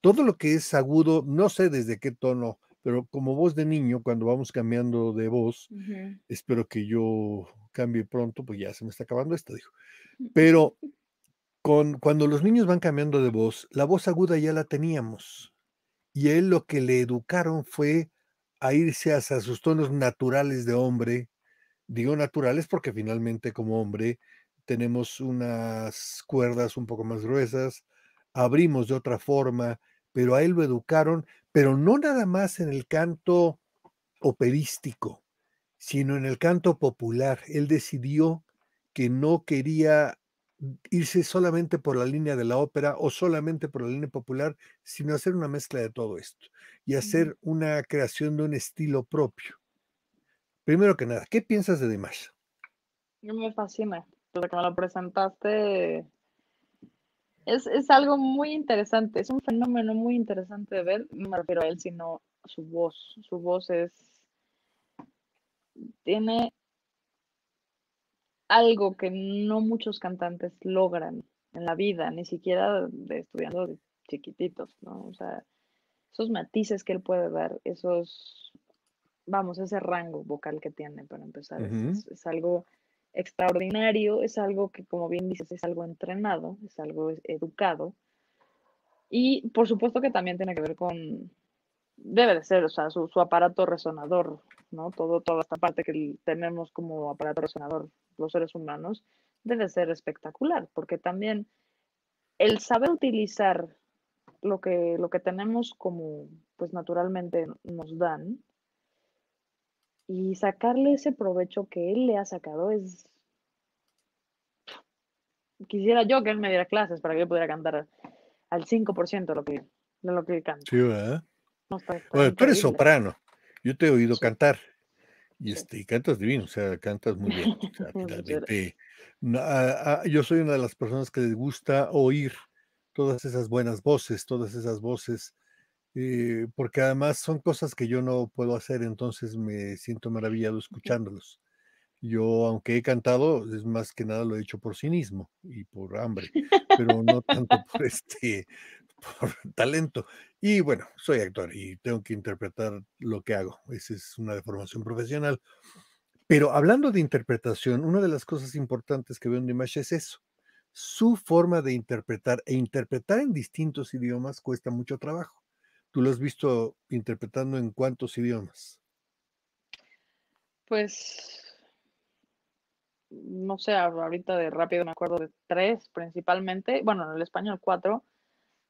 Todo lo que es agudo, no sé desde qué tono, pero como voz de niño, cuando vamos cambiando de voz, espero que yo cambie pronto, pues ya se me está acabando esto, dijo. Pero con, cuando los niños van cambiando de voz, la voz aguda ya la teníamos. Y él lo que le educaron fue a irse a sus tonos naturales de hombre. Digo naturales porque finalmente como hombre tenemos unas cuerdas un poco más gruesas, abrimos de otra forma, pero a él lo educaron, pero no nada más en el canto operístico, sino en el canto popular. Él decidió que no quería irse solamente por la línea de la ópera o solamente por la línea popular, sino hacer una mezcla de todo esto y hacer una creación de un estilo propio. Primero que nada, ¿qué piensas de Dimash? Me fascina. lo que me lo presentaste, es, algo muy interesante, es un fenómeno muy interesante de ver, no me a él, sino su voz. Su voz es, tiene algo que no muchos cantantes logran en la vida, ni siquiera de estudiando chiquititos, ¿no? O sea, esos matices que él puede dar, esos, vamos, ese rango vocal que tiene para empezar, es, algo extraordinario, es algo que, como bien dices, es algo entrenado, es algo educado. Y por supuesto que también tiene que ver con, debe de ser, o sea, su, su, aparato resonador, ¿no? Todo, toda esta parte que tenemos como aparato resonador los seres humanos, debe ser espectacular, porque también el saber utilizar lo que, lo que tenemos como, pues naturalmente nos dan, y sacarle ese provecho que él le ha sacado es... Quisiera yo que él me diera clases para que yo pudiera cantar al 5% de lo que, lo que canto. Sí, tú eres soprano, yo te he oído cantar y este, cantas divino, o sea, cantas muy bien. Ah, ah, yo soy una de las personas que les gusta oír todas esas buenas voces, todas esas voces, eh, porque además son cosas que yo no puedo hacer, entonces me siento maravillado escuchándolos. Yo, aunque he cantado, es más que nada lo he hecho por cinismo y por hambre, pero no tanto por este, por talento. Y bueno, soy actor y tengo que interpretar lo que hago. Esa es una deformación profesional. Pero hablando de interpretación, una de las cosas importantes que veo en Dimash es eso. Su forma de interpretar e interpretar en distintos idiomas cuesta mucho trabajo. ¿Tú lo has visto interpretando en cuántos idiomas? Pues no sé, ahorita de rápido me acuerdo de tres principalmente, bueno, en el español cuatro,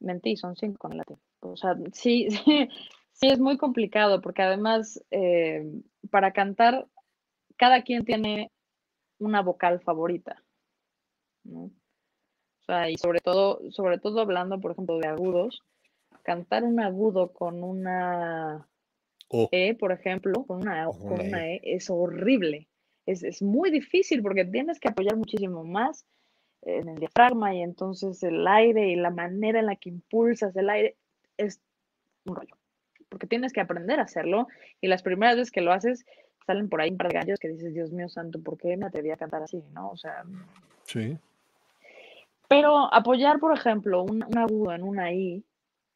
mentí, son cinco en latín. O sea, sí, sí, es muy complicado porque además eh, para cantar cada quien tiene una vocal favorita, ¿no? O sea, y sobre todo, sobre todo hablando, por ejemplo, de agudos, cantar un agudo con una E, por ejemplo, con una, con una e. e. es horrible. Es, es muy difícil porque tienes que apoyar muchísimo más en el diafragma y entonces el aire y la manera en la que impulsas el aire es un rollo, porque tienes que aprender a hacerlo y las primeras veces que lo haces salen por ahí un par de gallos que dices, Dios mío santo, ¿por qué me atreví a cantar así? ¿No? O sea... Mm. Sí. Pero apoyar, por ejemplo, un, aguda agudo en una I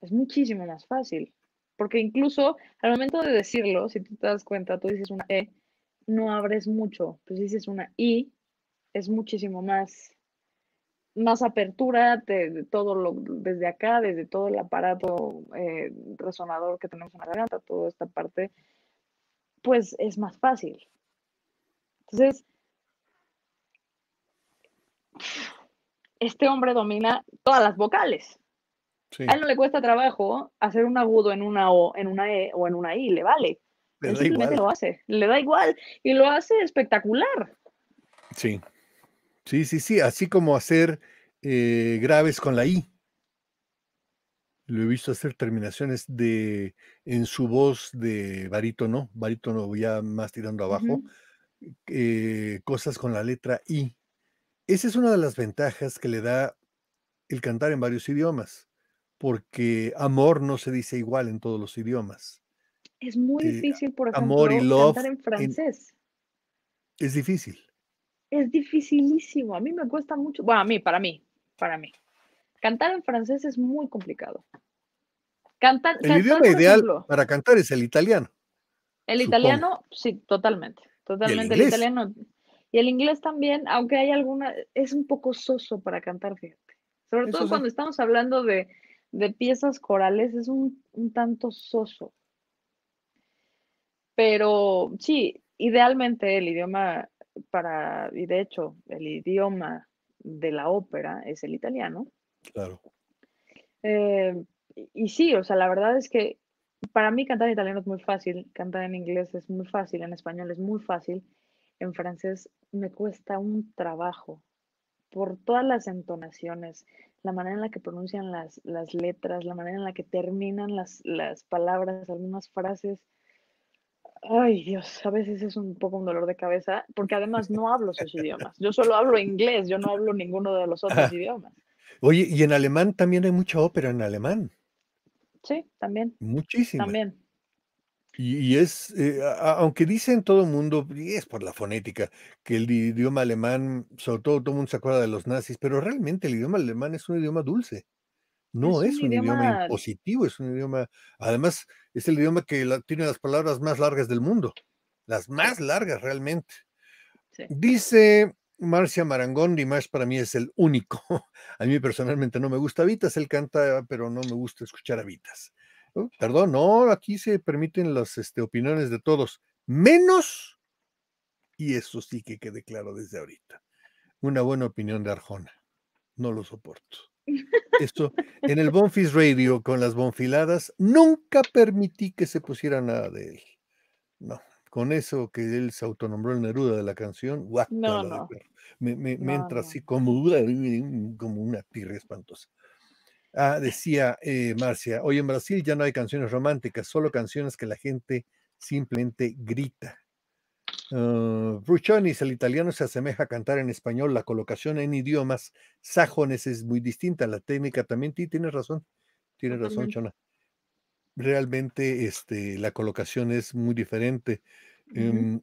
es muchísimo más fácil, porque incluso al momento de decirlo, si tú te das cuenta, tú dices una E, no abres mucho, pues dices una I, es muchísimo más más apertura de, todo lo, desde acá, desde todo el aparato eh, resonador que tenemos en la garganta, toda esta parte, pues es más fácil. Entonces, este hombre domina todas las vocales. A él no le cuesta trabajo hacer un agudo en una O, en una E o en una I, le vale. simplemente lo hace, le da igual y lo hace espectacular. Sí. Sí, sí, sí, así como hacer eh, graves con la I. Lo he visto hacer terminaciones de en su voz de barítono, barítono ya más tirando abajo, eh, cosas con la letra I. Esa es una de las ventajas que le da el cantar en varios idiomas, porque amor no se dice igual en todos los idiomas. Es muy eh, difícil, por ejemplo, cantar en francés. es difícil es dificilísimo. A mí me cuesta mucho. Bueno, a mí, para mí, para mí. Cantar en francés es muy complicado. Cantar, el idioma ideal para cantar es el italiano. El italiano, sí, totalmente. Totalmente. el, italiano. Y el inglés también, aunque hay alguna, es un poco soso para cantar, fíjate. Sobre todo cuando estamos hablando de, piezas corales, es un, un tanto soso. Pero sí, idealmente el idioma para, y de hecho, el idioma de la ópera es el italiano. Claro. Eh, y sí, o sea, la verdad es que para mí cantar en italiano es muy fácil, cantar en inglés es muy fácil, en español es muy fácil, en francés me cuesta un trabajo por todas las entonaciones, la manera en la que pronuncian las, letras, la manera en la que terminan las palabras, algunas frases. Ay, Dios, a veces es un poco un dolor de cabeza, porque además no hablo esos idiomas. Yo solo hablo inglés, yo no hablo ninguno de los otros idiomas. Oye, y en alemán también hay mucha ópera en alemán. Sí, también. muchísimo También. Y, es, eh, aunque dicen todo el mundo, y es por la fonética, que el idioma alemán, sobre todo todo el mundo se acuerda de los nazis, pero realmente el idioma alemán es un idioma dulce. No es, un, idioma... positivo, impositivo, es un idioma, además es el idioma que tiene las palabras más largas del mundo, las más largas realmente. Dice Marcia Marangón, Dimash para mí es el único. A mí personalmente no me gusta Vitas, él canta, pero no me gusta escuchar a Vitas. Oh, perdón, no, aquí se permiten las este, opiniones de todos, menos, y eso sí que quede claro desde ahorita, una buena opinión de Arjona. No lo soporto. Esto, en el Bonfis Radio con las bonfiladas, nunca permití que se pusiera nada de él. No, con eso que él se autonombró el Neruda de la canción, no. me, me, entra así como, una tierra espantosa. Ah, decía eh, Marcia, hoy en Brasil ya no hay canciones románticas, solo canciones que la gente simplemente grita. Ah, Bruchonis, el italiano se asemeja a cantar en español, la colocación en idiomas sajones es muy distinta, la técnica también, sí, tienes razón, tienes razón, Chona. Realmente este, la colocación es muy diferente. Em,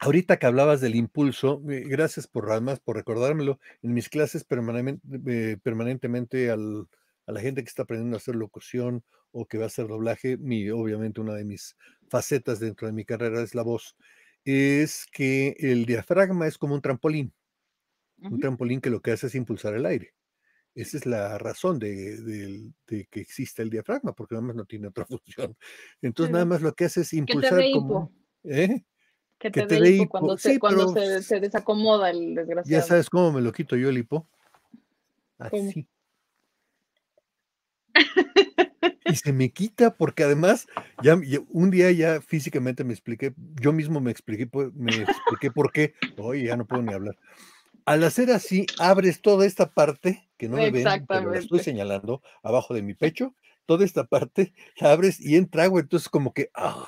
ahorita que hablabas del impulso, eh, gracias por además por recordármelo, en mis clases eh, permanentemente a la gente que está aprendiendo a hacer locución o que va a hacer doblaje, mi, obviamente una de mis facetas dentro de mi carrera es la voz es que el diafragma es como un trampolín, un trampolín que lo que hace es impulsar el aire. Esa es la razón de, que exista el diafragma, porque nada más no tiene otra función. Entonces, nada más lo que hace es impulsar te como. ¿eh? Que te, dé ¿eh? hipo, cuando, se, cuando se, desacomoda el desgraciado. Ya sabes cómo me lo quito yo el hipo. Así y se me quita porque además ya, un día ya físicamente me expliqué, yo mismo me expliqué, pues, me expliqué por qué, hoy ya no puedo ni hablar. Al hacer así, abres toda esta parte que no me ven, pero estoy señalando abajo de mi pecho, toda esta parte abres y entra agua, entonces como que, ah,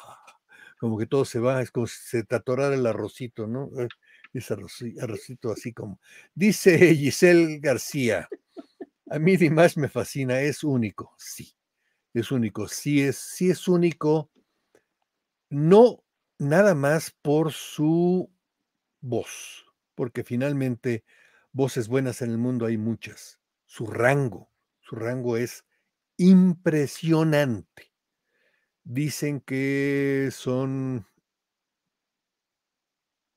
como que todo se va, es como se te el arrocito, ¿no? Eh, es arrocito, arrocito así como. Dice Giselle García, a mí Dimash me fascina, es único, sí es único. Sí es, sí es único, no nada más por su voz, porque finalmente voces buenas en el mundo hay muchas. Su rango, su rango es impresionante. Dicen que son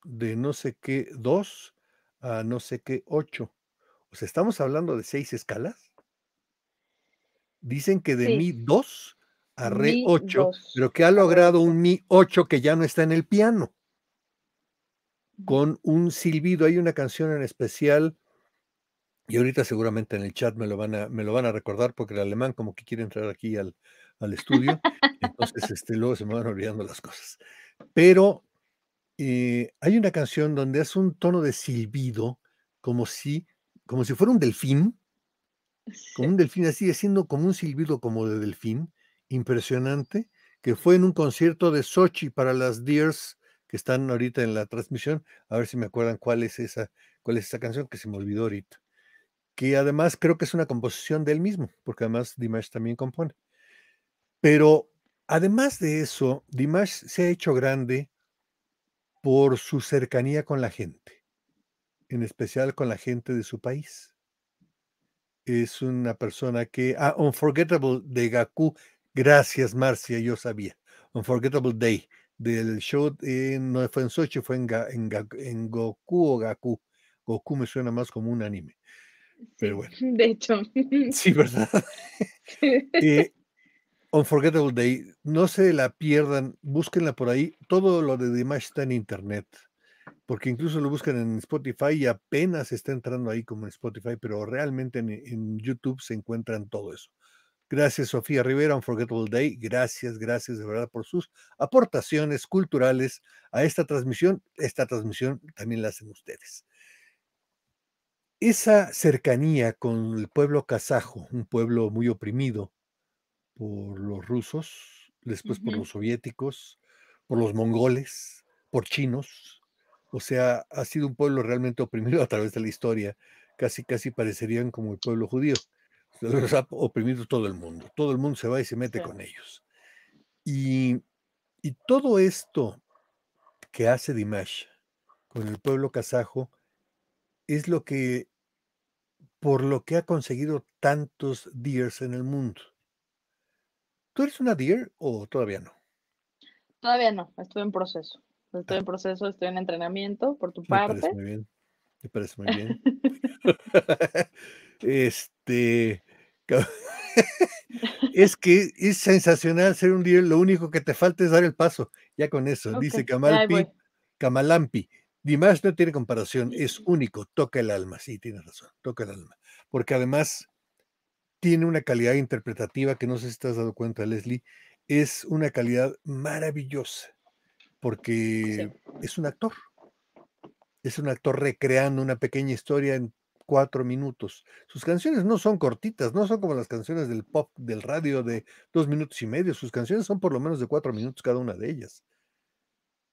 de no sé qué dos a no sé qué ocho. O sea, estamos hablando de seis escalas Dicen que de Mi 2 a Re 8, pero que ha logrado un Mi 8 que ya no está en el piano, con un silbido. Hay una canción en especial, y ahorita seguramente en el chat me lo van a, me lo van a recordar porque el alemán como que quiere entrar aquí al, estudio, entonces este, luego se me van olvidando las cosas. Pero eh, hay una canción donde hace un tono de silbido como si, como si fuera un delfín, como un delfín así, haciendo como un silbido como de delfín, impresionante, que fue en un concierto de Sochi para las Dears que están ahorita en la transmisión, a ver si me acuerdan cuál es esa, cuál es esa canción que se me olvidó ahorita. Que además creo que es una composición de él mismo, porque además Dimash también compone. Pero además de eso, Dimash se ha hecho grande por su cercanía con la gente, en especial con la gente de su país es una persona que... Ah, Unforgettable de Gaku. Gracias, Marcia, yo sabía. Unforgettable Day del show eh, no fue en Sochi, fue en, en, Goku o Gaku. Goku me suena más como un anime. Pero bueno. De hecho. Sí, ¿verdad? Eh, Unforgettable Day, no se la pierdan, búsquenla por ahí. Todo lo de Dimash está en internet porque incluso lo buscan en Spotify y apenas está entrando ahí como en Spotify, pero realmente en, YouTube se encuentran todo eso. Gracias, Sofía Rivera, Unforgettable Day. Gracias, gracias de verdad por sus aportaciones culturales a esta transmisión. Esta transmisión también la hacen ustedes. Esa cercanía con el pueblo kazajo, un pueblo muy oprimido por los rusos, después por los soviéticos, por los mongoles, por chinos, o sea, ha sido un pueblo realmente oprimido a través de la historia. Casi, casi parecerían como el pueblo judío. Los ha oprimido todo el mundo. Todo el mundo se va y se mete con ellos. Y, y todo esto que hace Dimash con el pueblo kazajo es lo que, por lo que ha conseguido tantos deers en el mundo. ¿Tú eres una deer o todavía no? Todavía no, estoy en proceso. Estoy en proceso, estoy en entrenamiento por tu parte. muy bien. Me parece muy bien. este. es que es sensacional ser un líder, lo único que te falta es dar el paso, ya con eso, dice Kamalpi, Kamalampi. Dimash no tiene comparación, es único, toca el alma, sí, tienes razón, toca el alma, porque además tiene una calidad interpretativa que no sé si te has dado cuenta, Leslie, es una calidad maravillosa porque es un actor. Es un actor recreando una pequeña historia en cuatro minutos. Sus canciones no son cortitas, no son como las canciones del pop, del radio de dos minutos y medio. Sus canciones son por lo menos de cuatro minutos cada una de ellas.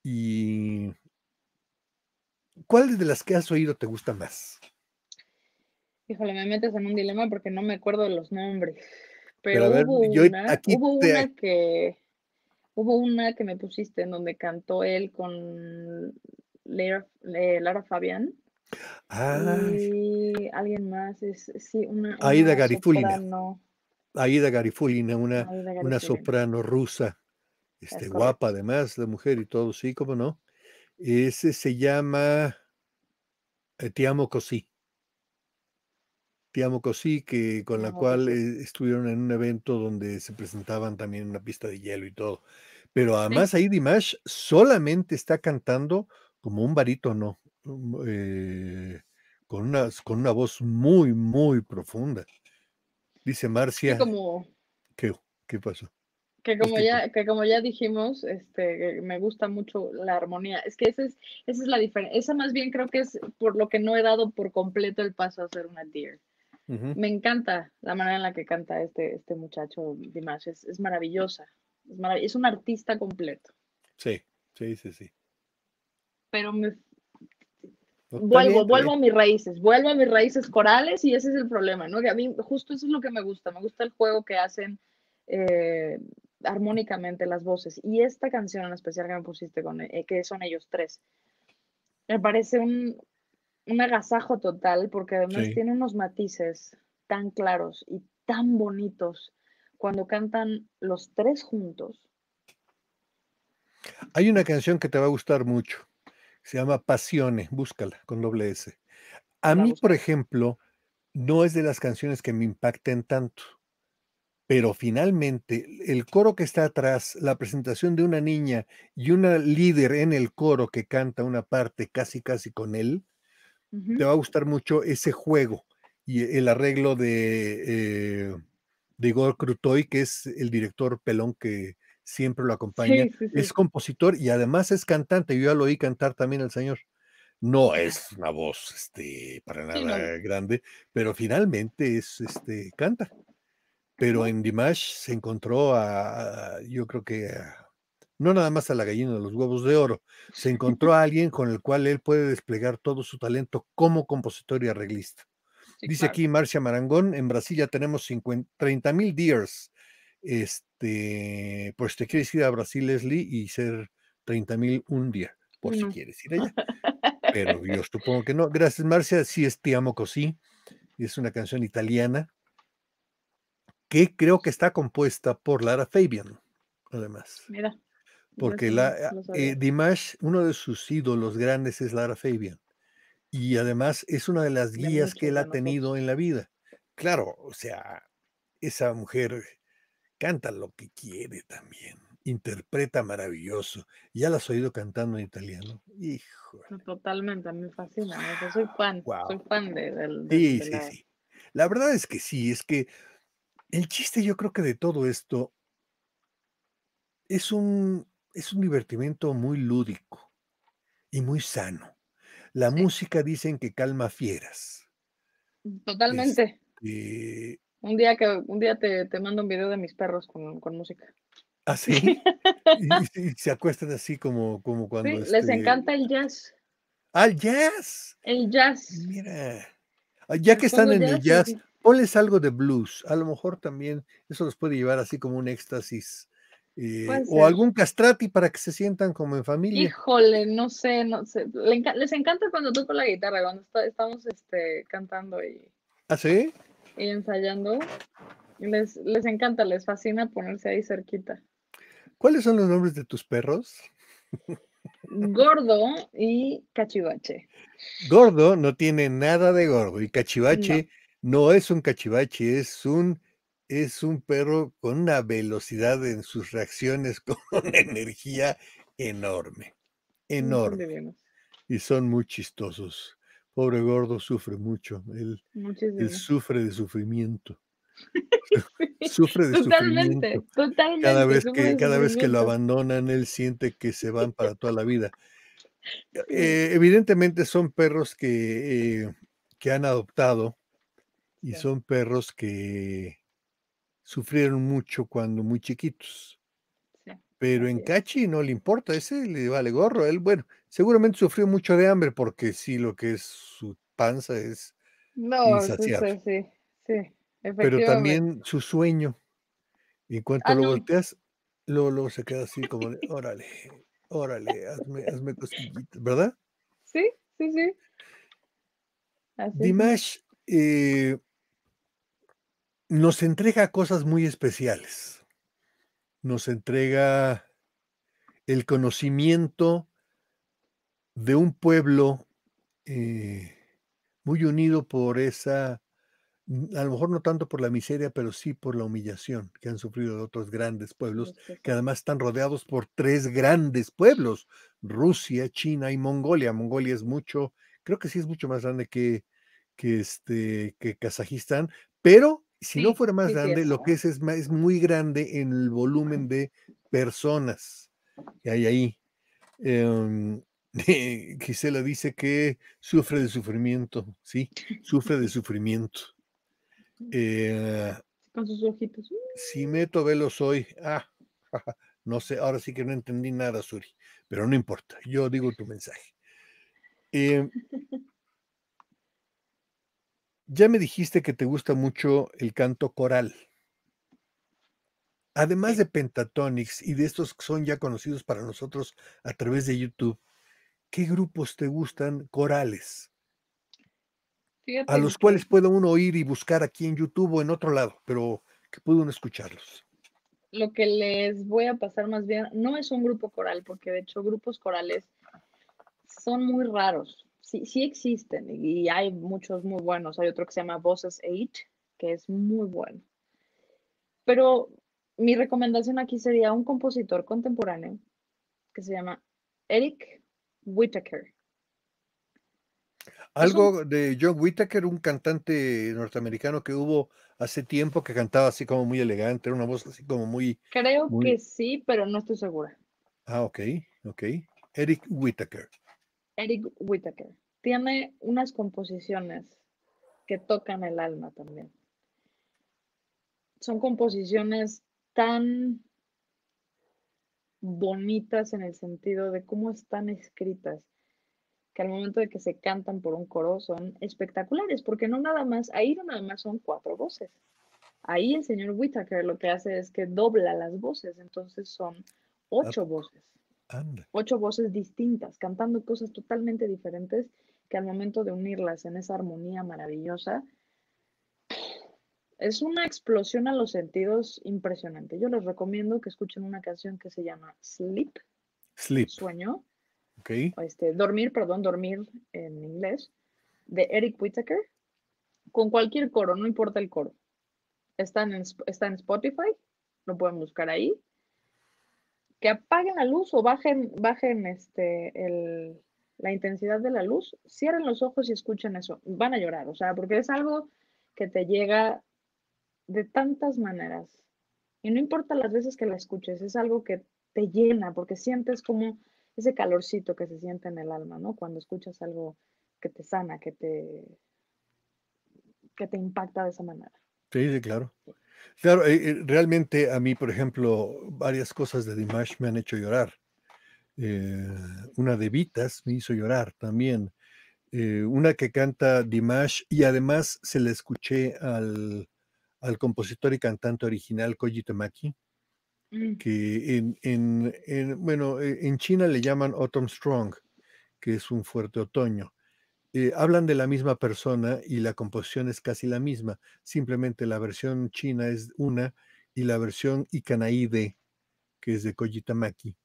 Y ¿cuál de las que has oído te gusta más? Híjole, me metes en un dilema porque no me acuerdo de los nombres. Pero, hubo, una que Hubo una que me pusiste en donde cantó él con Lara, eh, Lara Fabián. Ah. Y alguien más, es, sí, una. Aida Garifulina. Aida Garifulina, una, una soprano rusa, este, guapa además, la mujer y todo, sí, cómo no. Ese se llama eh, Te amo cosí. Tía pues que con la cual eh, estuvieron en un evento donde se presentaban también una pista de hielo y todo. Pero además ahí Dimash solamente está cantando como un barítono, um, eh, con, una, con una voz muy, muy profunda. Dice Marcia. ¿Qué, pasó? que como este, ya que como ya dijimos este me gusta mucho la armonía es que esa es esa es la diferencia esa más bien creo que es por lo que no he dado por completo el paso a ser una deer me encanta la manera en la que canta este, este muchacho Dimash, es, es maravillosa, es, es un artista completo. Sí, sí, sí, sí. Pero me... vuelvo, vuelvo a mis raíces, vuelvo a mis raíces corales y ese es el problema, ¿no? Que a mí justo eso es lo que me gusta, me gusta el juego que hacen eh, armónicamente las voces. Y esta canción en especial que me pusiste con, eh, que son ellos tres, me parece un, un agasajo total porque además tiene unos matices tan claros y tan bonitos cuando cantan los tres juntos. Hay una canción que te va a gustar mucho, se llama pasiones búscala con doble S. A mí, por ejemplo, no es de las canciones que me impacten tanto pero finalmente el coro que está atrás, la presentación de una niña y una líder en el coro que canta una parte casi casi con él, te va a gustar mucho ese juego y el arreglo eh, de, Igor Krutoy, que es el director pelón que siempre lo acompaña. Es compositor y además es cantante. Yo ya lo oí cantar también al señor. No es una voz este, para nada grande, pero finalmente es, este, canta. Pero en Dimash se encontró a, yo creo que no nada más a la gallina de los huevos de oro, se encontró a alguien con el cual él puede desplegar todo su talento como compositor y arreglista. Dice aquí Marcia Marangón, en Brasil ya tenemos 30 mil deers. Este, pues te quieres ir a Brasil, Leslie, y ser 30 mil un día, por si quieres ir allá. Pero yo supongo que no. Gracias, Marcia. Sí, es Te amo così. Es una canción italiana que creo que está compuesta por Lara Fabian, además. Mira. Porque eh, Dimash, uno de sus ídolos grandes es Lara Fabian. Y además es una de las guías que él ha tenido en la vida. Claro, o sea, esa mujer canta lo que quiere también. Interpreta maravilloso. Ya la has oído cantando en italiano. Hijo. Totalmente, me fascina. soy fan, soy fan de, sí, sí, sí. La verdad es que sí, es que el chiste yo creo que de todo esto es un es un divertimento muy lúdico y muy sano. La música dicen que calma fieras. Totalmente. Un día que un día te, mando un video de mis perros con, música. ¿Ah, sí? y, se acuestan así como, como cuando. les este encanta el jazz. ¡Ah, el jazz! El jazz. Mira. Ah, ya que están en el jazz, o ponles algo de blues. A lo mejor también eso los puede llevar así como un éxtasis eh, o algún castrati para que se sientan como en familia. Híjole, no sé, no sé. Les encanta cuando toco la guitarra, cuando estamos este, cantando y, ¿Ah, y ensayando. Les, encanta, les fascina ponerse ahí cerquita. ¿Cuáles son los nombres de tus perros? Gordo y cachivache. Gordo no tiene nada de gordo y cachivache no es un cachivache, es un es un perro con una velocidad en sus reacciones, con una energía enorme, mm, enorme. Y son muy chistosos. Pobre gordo sufre mucho. Él, sufre de sufrimiento. sufre de sufrimiento. Totalmente. Cada vez que, cada vez que lo abandonan, él siente que se van para toda la vida. Eh, evidentemente son perros que eh, han adoptado y son perros que, sufrieron mucho cuando muy chiquitos. Pero en Cachi no le importa, ese le vale gorro. Él, bueno, seguramente sufrió mucho de hambre porque sí, lo que es su panza es no, insaciable. Sí, sí, sí, Pero también su sueño. Y en cuanto ah, lo volteas, luego, se queda así como, órale, órale, hazme, hazme ¿verdad? Sí, sí, sí. Dimash, eh, nos entrega cosas muy especiales. Nos entrega el conocimiento de un pueblo eh, muy unido por esa, mm, a lo mejor no tanto por la miseria, pero sí por la humillación que han sufrido de otros grandes pueblos, que además están rodeados por tres grandes pueblos, Rusia, China y Mongolia. Mongolia es mucho, creo que sí es mucho más grande que, que, este, que Kazajistán, pero si no fuera más grande, lo que es es, muy grande en el volumen de personas que hay ahí. Em, Gisela dice que sufre de sufrimiento, ¿sí? Sufre de sufrimiento. Eh, Con sus ojitos. Uh. Si meto velos hoy, ah, no sé, ahora sí que no entendí nada, Suri, pero no importa, yo digo tu mensaje. Em, ya me dijiste que te gusta mucho el canto coral. Además de Pentatonix y de estos que son ya conocidos para nosotros a través de YouTube, ¿qué grupos te gustan corales? a los cuales puede uno oír y buscar aquí en YouTube o en otro lado, pero que pueda uno escucharlos. Lo que les voy a pasar más bien no es un grupo coral, porque de hecho grupos corales son muy raros sí, existen y hay muchos muy buenos. Hay otro que se llama Voices 8, que es muy bueno. Pero mi recomendación aquí sería un compositor contemporáneo que se llama Eric Whittaker. Algo de John Whittaker, un cantante norteamericano que hubo hace tiempo que cantaba así como muy elegante, era una voz así como muy... Creo que sí, pero no estoy segura. Ah, ok, ok. Eric Whittaker. Eric Whittaker tiene unas composiciones que tocan el alma también. Son composiciones tan bonitas en el sentido de cómo están escritas, que al momento de que se cantan por un coro son espectaculares, porque no nada más, ahí no nada más son cuatro voces. Ahí el señor Whitaker lo que hace es que dobla las voces, entonces son ocho voces. Ocho voces distintas, cantando cosas totalmente diferentes que al momento de unirlas en esa armonía maravillosa, es una explosión a los sentidos impresionante. Yo les recomiendo que escuchen una canción que se llama Sleep. Sleep. Sueño. Okay. Este, dormir, perdón, dormir en inglés, de Eric Whittaker, con cualquier coro, no importa el coro. Está en, está en Spotify, lo pueden buscar ahí. Que apaguen la luz o bajen, bajen este, el, la intensidad de la luz, cierren los ojos y escuchen eso. Van a llorar, o sea, porque es algo que te llega de tantas maneras. Y no importa las veces que la escuches, es algo que te llena, porque sientes como ese calorcito que se siente en el alma, ¿no? Cuando escuchas algo que te sana, que te, que te impacta de esa manera. Sí, sí, claro. Claro, eh, eh, realmente a mí, por ejemplo, varias cosas de Dimash me han hecho llorar. Eh, una de Vitas, me hizo llorar también. Eh, una que canta Dimash y además se le escuché al, compositor y cantante original Koji Tamaki, mm. que en, bueno, eh, en China le llaman Autumn Strong, que es un fuerte otoño. hablan de la misma persona y la composición es casi la misma, simplemente la versión china es una y la versión Ikanaide, que es de Koji Tamaki,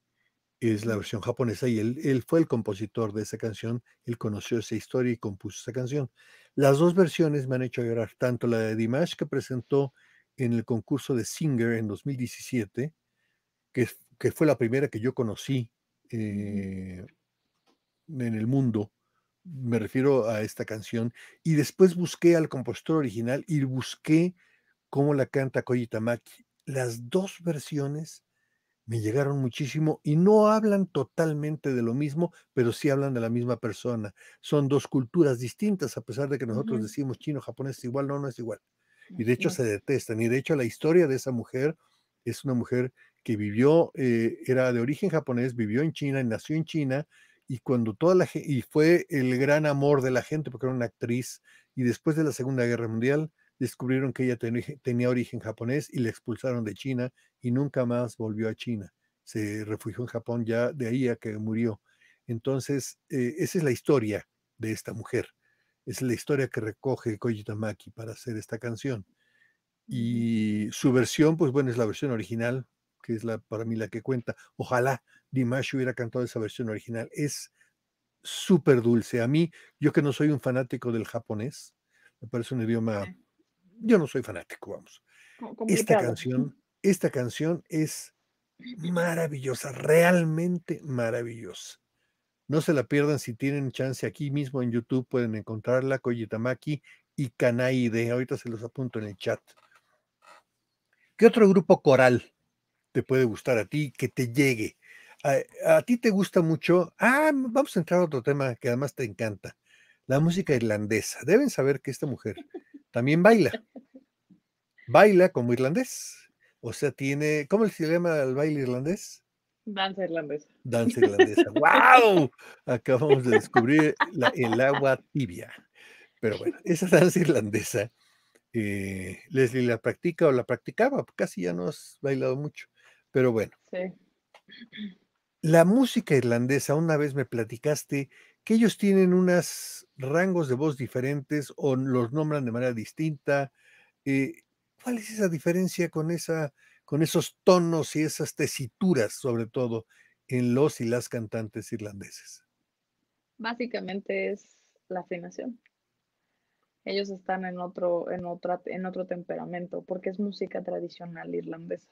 es la versión japonesa y él, fue el compositor de esa canción, él conoció esa historia y compuso esa canción. Las dos versiones me han hecho llorar, tanto la de Dimash que presentó en el concurso de Singer en 2017, que, fue la primera que yo conocí eh, en el mundo, me refiero a esta canción, y después busqué al compositor original y busqué cómo la canta Koji Tamaki. Las dos versiones me llegaron muchísimo y no hablan totalmente de lo mismo, pero sí hablan de la misma persona. Son dos culturas distintas, a pesar de que nosotros decimos chino, japonés igual, no, no es igual. Y de hecho se detestan. Y de hecho la historia de esa mujer es una mujer que vivió, eh, era de origen japonés, vivió en China, y nació en China, y cuando toda y fue el gran amor de la gente porque era una actriz y después de la Segunda Guerra Mundial descubrieron que ella tenía origen japonés y la expulsaron de China y nunca más volvió a China. Se refugió en Japón ya de ahí a que murió. Entonces, eh, esa es la historia de esta mujer. Es la historia que recoge Koji Tamaki para hacer esta canción. Y su versión, pues bueno, es la versión original, que es la, para mí la que cuenta. Ojalá Dimash hubiera cantado esa versión original. Es súper dulce. A mí, yo que no soy un fanático del japonés, me parece un idioma yo no soy fanático, vamos. Esta canción, esta canción es maravillosa, realmente maravillosa. No se la pierdan si tienen chance aquí mismo en YouTube, pueden encontrarla, Koyitamaki y Kanaide. Ahorita se los apunto en el chat. ¿Qué otro grupo coral te puede gustar a ti que te llegue? A, a ti te gusta mucho. Ah, vamos a entrar a otro tema que además te encanta. La música irlandesa. Deben saber que esta mujer también baila. Baila como irlandés. O sea, tiene, ¿cómo se llama el baile irlandés? Danza irlandesa. Danza irlandesa. ¡Wow! Acabamos de descubrir el agua tibia. Pero bueno, esa danza irlandesa, eh, Leslie la practica o la practicaba, casi ya no has bailado mucho. Pero bueno. Sí. La música irlandesa, una vez me platicaste que ellos tienen unos rangos de voz diferentes o los nombran de manera distinta. Eh, ¿Cuál es esa diferencia con, esa, con esos tonos y esas tesituras, sobre todo, en los y las cantantes irlandeses? Básicamente es la afinación. Ellos están en otro, en otra, en otro temperamento, porque es música tradicional irlandesa.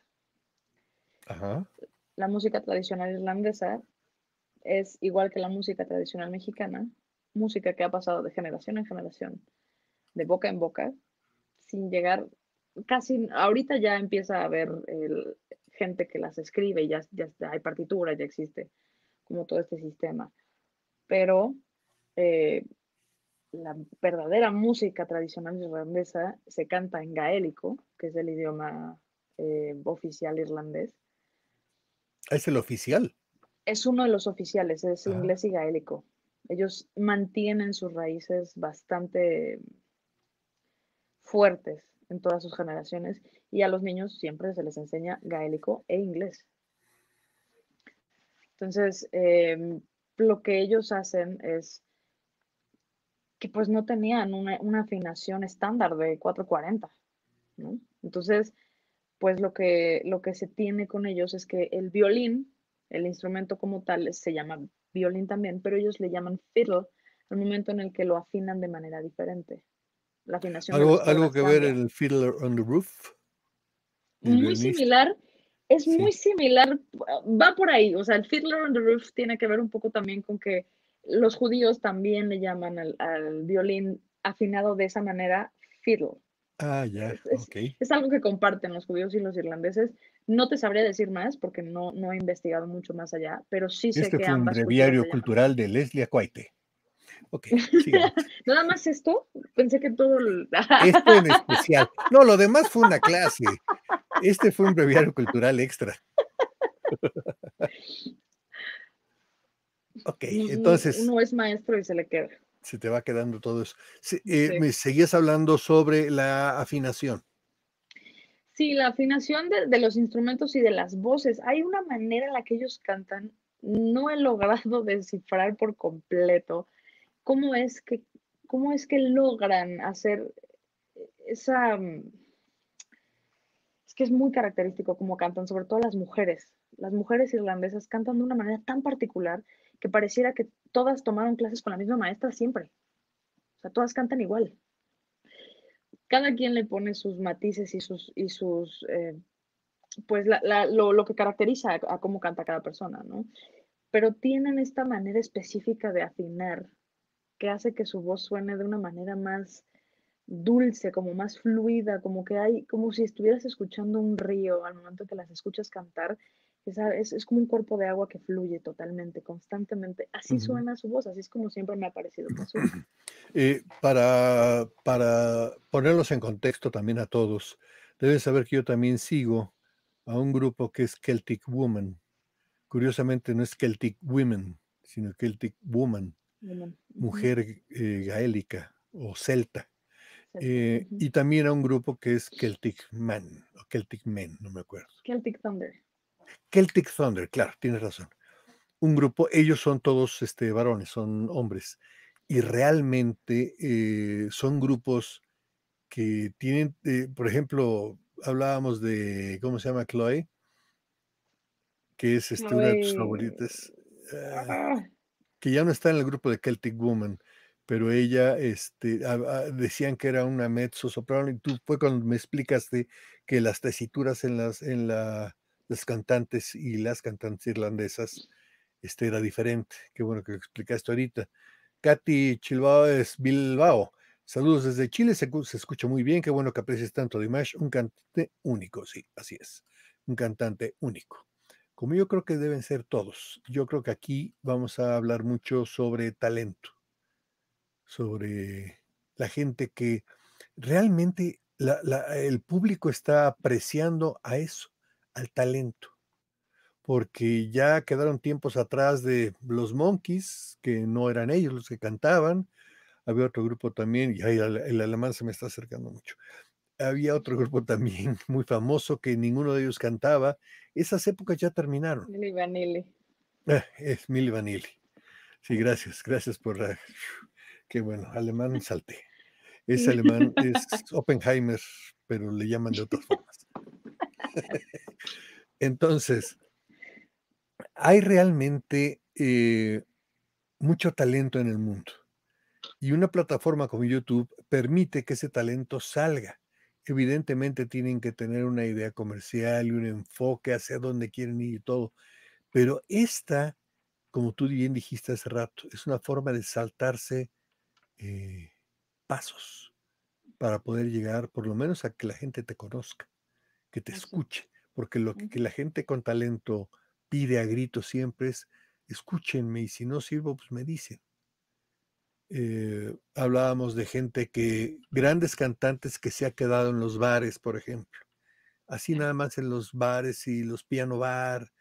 La música tradicional irlandesa es igual que la música tradicional mexicana, música que ha pasado de generación en generación, de boca en boca, sin llegar casi, ahorita ya empieza a haber gente que las escribe, ya, ya hay partituras, ya existe como todo este sistema, pero eh, la verdadera música tradicional irlandesa se canta en gaélico, que es el idioma eh, oficial irlandés. ¿Es el oficial? es uno de los oficiales, es inglés y gaélico. Ellos mantienen sus raíces bastante fuertes en todas sus generaciones y a los niños siempre se les enseña gaélico e inglés. Entonces, em, lo que ellos hacen es que pues no tenían una, afinación estándar de 440, Entonces, pues lo que, lo que se tiene con ellos es que el violín el instrumento como tal se llama violín también, pero ellos le llaman fiddle al momento en el que lo afinan de manera diferente. La ¿Algo, que ver ver el fiddler on the roof? Muy similar, es muy similar, va por ahí. O sea, el fiddler on the roof tiene que ver un poco también con que los judíos también le llaman al, violín afinado de esa manera fiddle. Ah, ya, ok. es algo que comparten los judíos y los irlandeses, no te sabría decir más porque no, no he investigado mucho más allá, pero sí sé este que fue un breviario cultural de Leslie Acuaite. Ok, ¿Nada más esto? Pensé que todo... esto en especial. No, lo demás fue una clase. Este fue un breviario cultural extra. ok, entonces... Uno es maestro y se le queda. Se te va quedando todo eso. Eh, me seguías hablando sobre la afinación. Sí, la afinación de, los instrumentos y de las voces. Hay una manera en la que ellos cantan. No he logrado descifrar por completo cómo es que, cómo es que logran hacer esa... Mm, es que es muy característico cómo cantan, sobre todo las mujeres. Las mujeres irlandesas cantan de una manera tan particular que pareciera que todas tomaron clases con la misma maestra siempre. O sea, todas cantan igual cada quien le pone sus matices y sus, y sus eh, pues lo, que caracteriza a, cómo canta cada persona, ¿no? Pero tienen esta manera específica de afinar que hace que su voz suene de una manera más dulce, como más fluida, como que hay, como si estuvieras escuchando un río al momento que las escuchas cantar, es, es, como un cuerpo de agua que fluye totalmente, constantemente. Así suena su voz, así es como siempre me ha parecido que Eh, para, ponerlos en contexto también a todos, deben saber que yo también sigo a un grupo que es Celtic Woman. Curiosamente no es Celtic Women, sino Celtic Woman, mujer eh, gaélica o celta. Eh, y también a un grupo que es Celtic Man, o Celtic Men, no me acuerdo. Celtic Thunder. Celtic Thunder, claro, tienes razón. Un grupo, ellos son todos este, varones, son hombres y realmente eh, son grupos que tienen, eh, por ejemplo, hablábamos de, ¿cómo se llama? Chloe, que es este, una de tus favoritas, ah, ah. que ya no está en el grupo de Celtic Woman, pero ella, este, decían que era una mezzo soprano y tú fue cuando me explicaste que las tesituras en las, en las cantantes y las cantantes irlandesas, este era diferente. Qué bueno que lo explicaste ahorita. Katy es Bilbao. Saludos desde Chile, se, escucha muy bien, qué bueno que aprecies tanto Dimash, un cantante único, sí, así es, un cantante único. Como yo creo que deben ser todos, yo creo que aquí vamos a hablar mucho sobre talento, sobre la gente que realmente el público está apreciando a eso, al talento porque ya quedaron tiempos atrás de los Monkeys, que no eran ellos los que cantaban. Había otro grupo también, y ahí el, alemán se me está acercando mucho. Había otro grupo también muy famoso que ninguno de ellos cantaba. Esas épocas ya terminaron. Milly Vanilli. Eh, es Milly Vanilli. Sí, gracias, gracias por... qué bueno, alemán salté. Es alemán, es Oppenheimer, pero le llaman de otras formas. Entonces, hay realmente eh, mucho talento en el mundo y una plataforma como YouTube permite que ese talento salga. Evidentemente tienen que tener una idea comercial y un enfoque hacia dónde quieren ir y todo, pero esta, como tú bien dijiste hace rato, es una forma de saltarse eh, pasos para poder llegar por lo menos a que la gente te conozca, que te escuche, porque lo que la gente con talento pide a grito siempre es, escúchenme y si no sirvo, pues me dicen. Eh, hablábamos de gente que, grandes cantantes que se ha quedado en los bares, por ejemplo. Así nada más en los bares y los piano bar,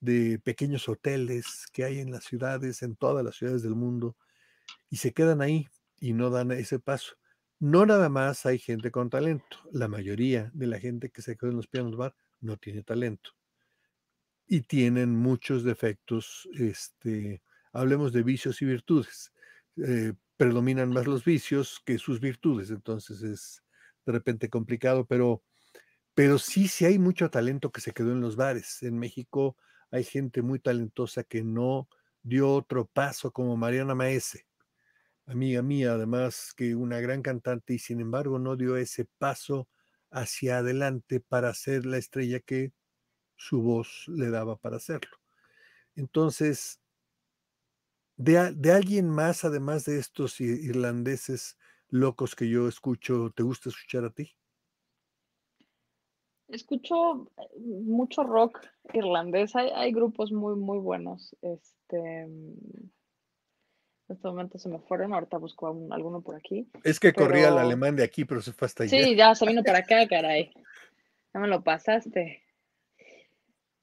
de pequeños hoteles que hay en las ciudades, en todas las ciudades del mundo, y se quedan ahí y no dan ese paso. No nada más hay gente con talento. La mayoría de la gente que se queda en los pianos bar no tiene talento y tienen muchos defectos. Este, hablemos de vicios y virtudes. Eh, predominan más los vicios que sus virtudes, entonces es de repente complicado, pero, pero sí, sí hay mucho talento que se quedó en los bares. En México hay gente muy talentosa que no dio otro paso, como Mariana Maese, amiga mía, además que una gran cantante, y sin embargo no dio ese paso hacia adelante para ser la estrella que su voz le daba para hacerlo. Entonces, de, de alguien más, además de estos irlandeses locos que yo escucho, ¿te gusta escuchar a ti? Escucho eh, mucho rock irlandés. Hay, grupos muy, muy buenos. Este, mm, en este momento se me fueron. Ahorita busco alguno por aquí. Es que corría el alemán de aquí, pero se fue hasta allá. Sí, ya se vino para acá, caray. Ya me lo pasaste.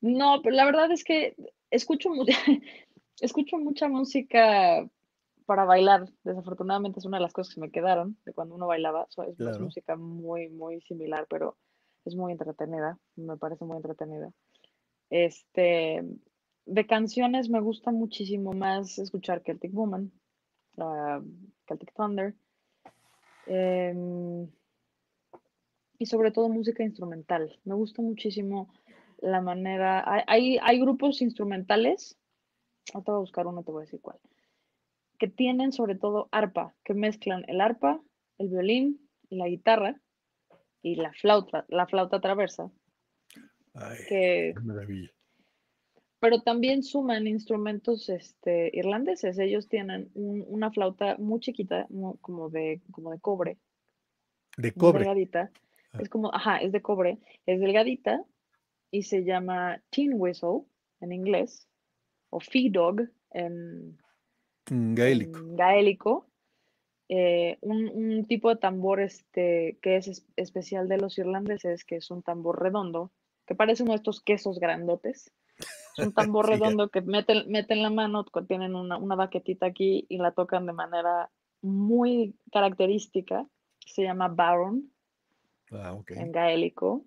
No, pero la verdad es que escucho, escucho mucha música para bailar. Desafortunadamente es una de las cosas que me quedaron de cuando uno bailaba. Es, música muy, muy similar, pero es muy entretenida. Me parece muy entretenida. Este, de canciones me gusta muchísimo más escuchar Celtic Woman, ah, Celtic Thunder. Em, y sobre todo música instrumental. Me gusta muchísimo la manera, hay, hay grupos instrumentales, te voy a buscar uno, te voy a decir cuál, que tienen sobre todo arpa, que mezclan el arpa, el violín, la guitarra y la flauta, la flauta traversa. Ay, qué maravilla. Pero también suman instrumentos este, irlandeses. Ellos tienen una flauta muy chiquita, como, de, como de cobre. De cobre. Delgadita. Ah. Es como, ajá, es de cobre. Es delgadita y se llama Tin Whistle en inglés o Fee Dog en, gaélico. Eh, un, tipo de tambor este, que es, especial de los irlandeses, que es un tambor redondo, que parece uno de estos quesos grandotes. Es un tambor redondo que meten, meten, la mano, tienen una, baquetita aquí y la tocan de manera muy característica. Se llama Baron ah, en gaélico.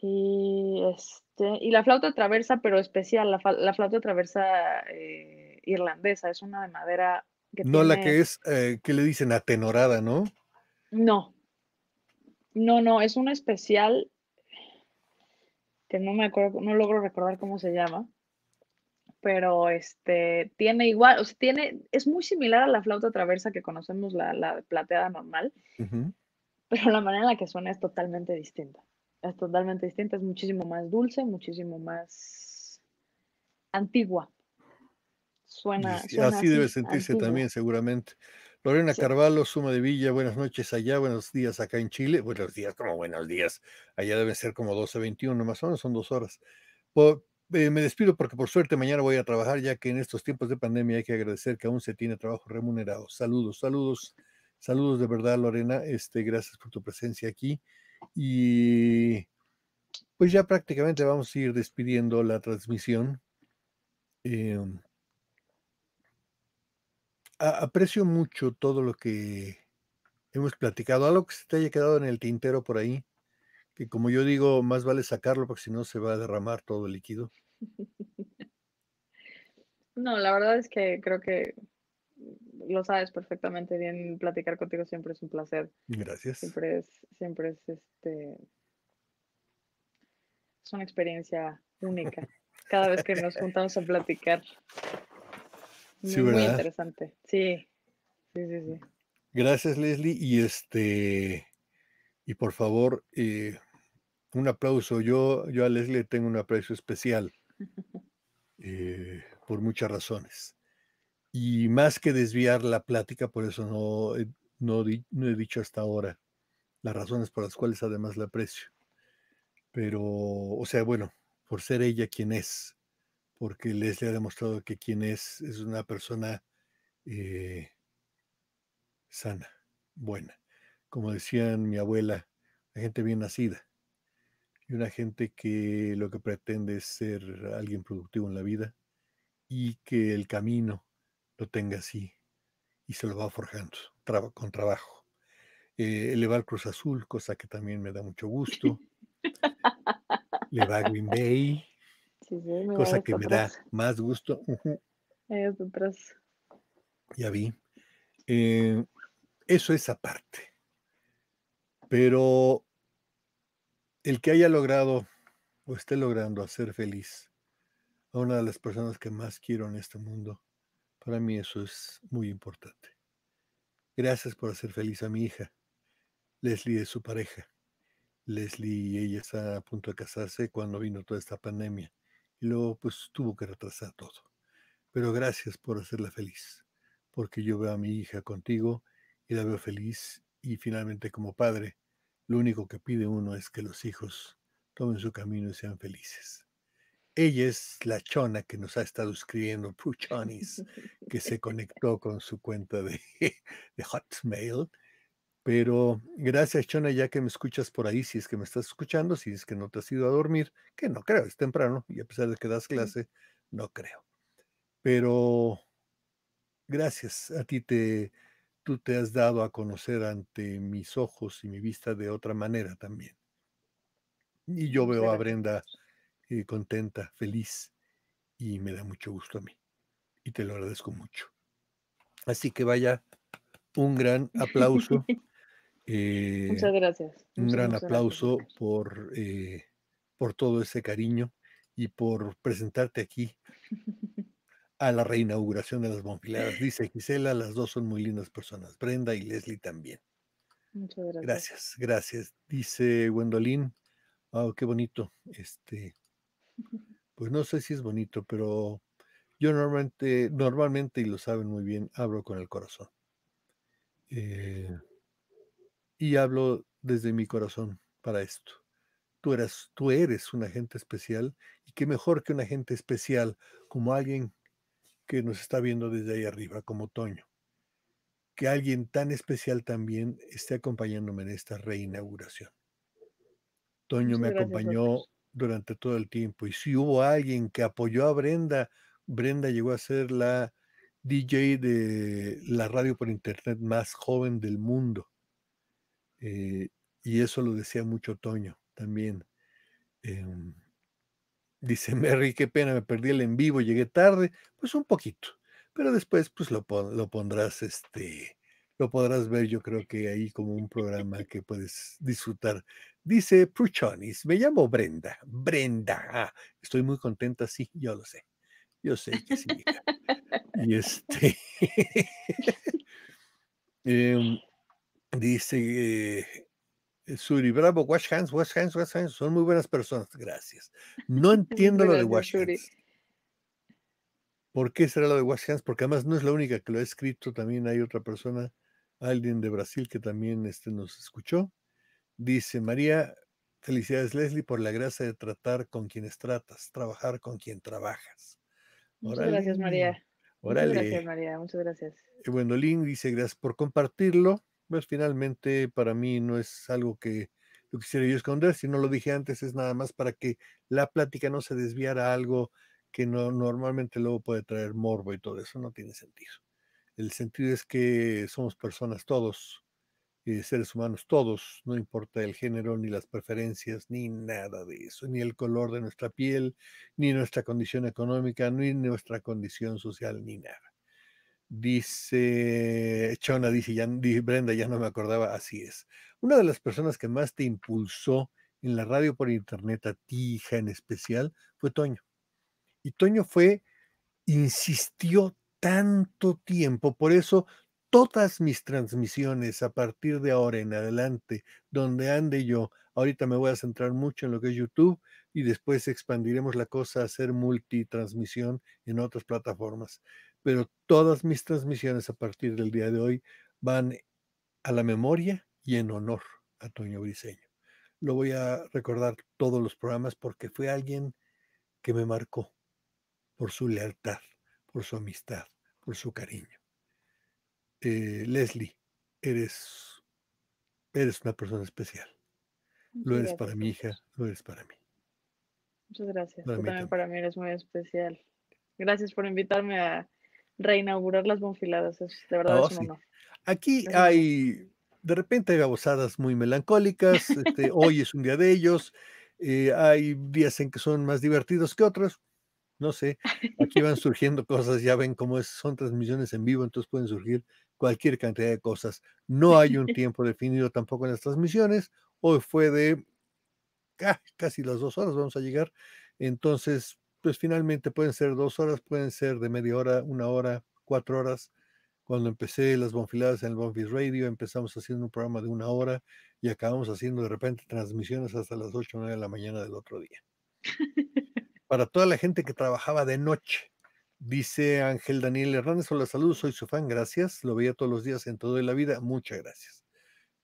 Y este, y la flauta traversa, pero especial, la, flauta traversa eh, irlandesa, es una de madera que No la que es, ¿qué eh, que le dicen atenorada, ¿no? No. No, no, es una especial que no me acuerdo, no logro recordar cómo se llama, pero este tiene igual, o sea, tiene, es muy similar a la flauta traversa que conocemos, la, la plateada normal, pero la manera en la que suena es totalmente distinta es totalmente distinta, es muchísimo más dulce, muchísimo más antigua. Suena, así, así, debe sentirse también seguramente. Lorena Carvalho, Suma de Villa, buenas noches allá, buenos días acá en Chile, buenos días, como buenos días, allá deben ser como 12, 21 más o menos, son dos horas. Eh, me despido porque por suerte mañana voy a trabajar, ya que en estos tiempos de pandemia hay que agradecer que aún se tiene trabajo remunerado. Saludos, saludos, saludos de verdad, Lorena, este, gracias por tu presencia aquí. Y pues ya prácticamente vamos a ir despidiendo la transmisión. Em, aprecio mucho todo lo que hemos platicado. Algo que se te haya quedado en el tintero por ahí, que como yo digo, más vale sacarlo porque si no se va a derramar todo el líquido. No, la verdad es que creo que lo sabes perfectamente bien. Platicar contigo siempre es un placer. Gracias. Siempre es, siempre es este. Es una experiencia única. Cada vez que nos juntamos a platicar. Muy, muy interesante. Sí. Sí, sí, Gracias, Leslie. Y este. Y por favor, eh, un aplauso. Yo, yo a Leslie tengo un aplauso especial. Eh, por muchas razones y más que desviar la plática, por eso no, no, no he dicho hasta ahora las razones por las cuales además la aprecio. Pero, o sea, bueno, por ser ella quien es, porque Leslie ha demostrado que quien es es una persona eh, sana, buena. Como decían mi abuela, la gente bien nacida. Y una gente que lo que pretende es ser alguien productivo en la vida y que el camino lo tenga así y se lo va forjando con trabajo. elevar eh, Cruz Azul, cosa que también me da mucho gusto. le va a Green Bay, cosa que me da más gusto. Ya vi. Eh, eso es aparte. Pero el que haya logrado o esté logrando hacer feliz a una de las personas que más quiero en este mundo, para mí eso es muy importante. Gracias por hacer feliz a mi hija. Leslie es su pareja. Leslie y ella está a punto de casarse cuando vino toda esta pandemia. Y luego pues tuvo que retrasar todo. Pero gracias por hacerla feliz. Porque yo veo a mi hija contigo y la veo feliz. Y finalmente como padre, lo único que pide uno es que los hijos tomen su camino y sean felices. Ella es la chona que nos ha estado escribiendo, Puchonis, que se conectó con su cuenta de, de Hotmail. Pero gracias, Chona, ya que me escuchas por ahí, si es que me estás escuchando, si es que no te has ido a dormir, que no creo, es temprano, y a pesar de que das clase, no creo. Pero gracias, a ti te, tú te has dado a conocer ante mis ojos y mi vista de otra manera también. Y yo mm, veo a Brenda eh, contenta, feliz y me da mucho gusto a mí. Y te lo agradezco mucho. Así que vaya, un gran aplauso. Eh, muchas gracias. Un gran aplauso por, eh, por todo ese cariño y por presentarte aquí a la reinauguración de las bombiladas. Dice Gisela, las dos son muy lindas personas, Brenda y Leslie también. Muchas gracias. Gracias, gracias. Dice Gwendolyn, ah, qué bonito. Este, pues no sé si es bonito, pero yo normalmente, normalmente, y lo saben muy bien, hablo con el corazón. Eh, y hablo desde mi corazón para esto. Tú eres, tú eres un agente especial y qué mejor que una gente especial como alguien que nos está viendo desde ahí arriba, como Toño. Que alguien tan especial también esté acompañándome en esta reinauguración. Toño me acompañó durante todo el tiempo. Y si hubo alguien que apoyó a Brenda, Brenda llegó a ser la DJ de la radio por internet más joven del mundo. Eh, y eso lo decía mucho Toño también. Em, dice Merry, qué pena, me perdí el en vivo, llegué tarde. Pues un poquito, pero después pues lo, lo pondrás este, lo podrás ver yo creo que hay como un programa que puedes disfrutar. Dice Pruchonis, me llamo Brenda, Brenda, ah, estoy muy contenta, sí, yo lo sé, yo sé que sí. y este, em, dice... Eh, Suri, bravo, wash hands, wash hands, wash hands, son muy buenas personas, gracias. No entiendo lo de wash hands. ¿Por qué será lo de wash hands? Porque además no es la única que lo ha escrito, también hay otra persona alguien de Brasil que también este, nos escuchó. Dice María, felicidades Leslie por la gracia de tratar con quienes tratas, trabajar con quien trabajas. Muchas gracias María. Muchas gracias María, muchas gracias. bueno, dice gracias por compartirlo. Pues finalmente para mí no es algo que lo quisiera yo esconder, si no lo dije antes es nada más para que la plática no se desviara a algo que no, normalmente luego puede traer morbo y todo eso, no tiene sentido. El sentido es que somos personas todos, eh, seres humanos todos, no importa el género, ni las preferencias, ni nada de eso, ni el color de nuestra piel, ni nuestra condición económica, ni nuestra condición social, ni nada. Dice Chona, dice, ya, Brenda, ya no me acordaba, así es. Una de las personas que más te impulsó en la radio por internet, a ti, hija en especial, fue Toño. Y Toño fue, insistió tanto tiempo. Por eso todas mis transmisiones a partir de ahora en adelante, donde ande yo, ahorita me voy a centrar mucho en lo que es YouTube y después expandiremos la cosa a hacer multitransmisión en otras plataformas. Pero todas mis transmisiones a partir del día de hoy van a la memoria y en honor a Toño Briseño. Lo voy a recordar todos los programas porque fue alguien que me marcó por su lealtad por su amistad, por su cariño. Eh, Leslie, eres, eres una persona especial. Lo eres para mi hija, lo eres para mí. Muchas gracias. también, para mí eres muy especial. Gracias por invitarme a reinaugurar las bonfiladas. Es, de verdad oh, es un honor. Aquí hay, de repente hay babosadas muy melancólicas. Este, hoy es un día de ellos. Eh, hay días en que son más divertidos que otros. No sé, aquí van surgiendo cosas, ya ven cómo es, son transmisiones en vivo, entonces pueden surgir cualquier cantidad de cosas. No hay un tiempo definido tampoco en las transmisiones. Hoy fue de ah, casi las dos horas, vamos a llegar. Entonces, pues finalmente pueden ser dos horas, pueden ser de media hora, una hora, cuatro horas. Cuando empecé las bonfiladas en el Bonfis Radio, empezamos haciendo un programa de una hora y acabamos haciendo de repente transmisiones hasta las 8 o 9 de la mañana del otro día. para toda la gente que trabajaba de noche. Dice Ángel Daniel Hernández, hola, saludos, soy su fan, gracias. Lo veía todos los días en todo de la vida. Muchas gracias.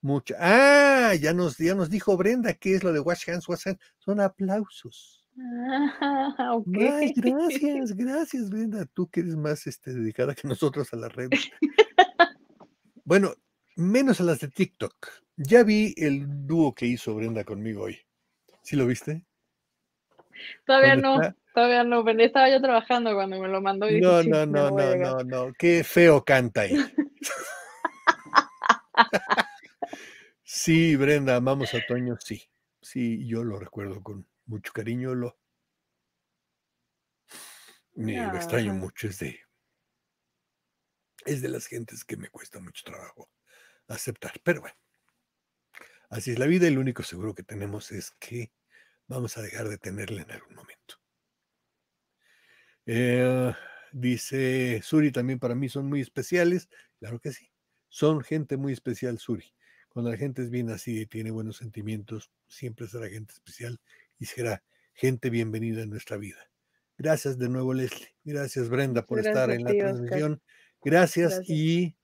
Muchas. Ah, ya nos, ya nos dijo Brenda qué es lo de wash hands, wash hands. Son aplausos. Ah, gracias, gracias, Brenda. Tú que eres más este, dedicada que nosotros a las redes. bueno, menos a las de TikTok. Ya vi el dúo que hizo Brenda conmigo hoy. ¿Sí lo viste? Todavía no, todavía no, pero estaba yo trabajando cuando me lo mandó. no, no, no, no, no, no, qué feo canta ahí. sí, Brenda, amamos a Toño, sí. Sí, yo lo recuerdo con mucho cariño, lo, lo ah, extraño mucho, es de, es de las gentes que me cuesta mucho trabajo aceptar, pero bueno. Así es la vida, El único seguro que tenemos es que vamos a dejar de tenerla en algún momento. Eh, dice Suri, también para mí son muy especiales. Claro que sí, son gente muy especial, Suri. Cuando la gente es bien así y tiene buenos sentimientos, siempre será gente especial y será gente bienvenida en nuestra vida. Gracias de nuevo, Leslie. Gracias, Brenda, por estar en la transmisión. Gracias, Gracias y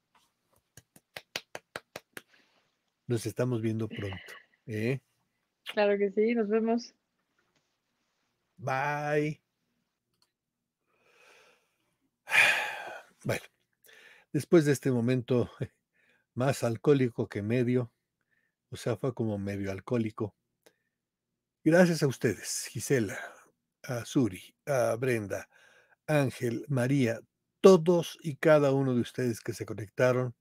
nos estamos viendo pronto. ¿eh? Claro que sí, nos vemos. Bye. Bueno, después de este momento más alcohólico que medio, o sea, fue como medio alcohólico. Gracias a ustedes, Gisela, a Suri, a Brenda, Ángel, María, todos y cada uno de ustedes que se conectaron.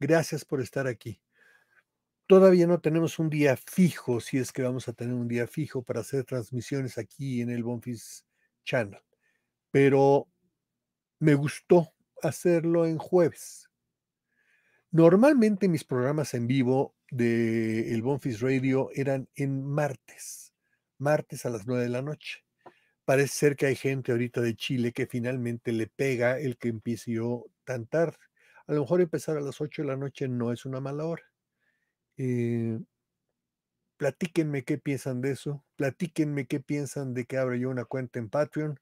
Gracias por estar aquí. Todavía no tenemos un día fijo, si es que vamos a tener un día fijo para hacer transmisiones aquí en el Bonfis Channel, pero me gustó hacerlo en jueves. Normalmente mis programas en vivo de el Bonfis Radio eran en martes, martes a las 9 de la noche. Parece ser que hay gente ahorita de Chile que finalmente le pega el que empiece tan tarde. A lo mejor empezar a las 8 de la noche no es una mala hora. Eh, platíquenme qué piensan de eso, platíquenme qué piensan de que abra yo una cuenta en Patreon.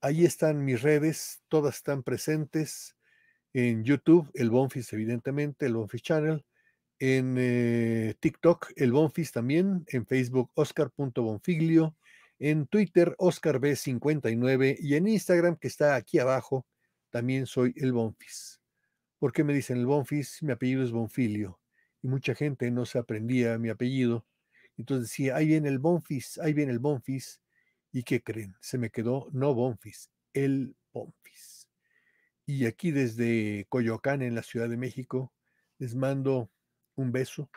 Ahí están mis redes, todas están presentes en YouTube, el Bonfis evidentemente, el Bonfis Channel, en eh, TikTok, el Bonfis también, en Facebook, Oscar.Bonfilio en Twitter, oscarb59 y en Instagram, que está aquí abajo, también soy el Bonfis. ¿Por qué me dicen el Bonfis? Mi apellido es Bonfilio y mucha gente no se aprendía mi apellido. Entonces decía, ahí viene el Bonfis, ahí viene el Bonfis. ¿Y qué creen? Se me quedó no Bonfis, el Bonfis. Y aquí desde Coyoacán, en la Ciudad de México, les mando un beso,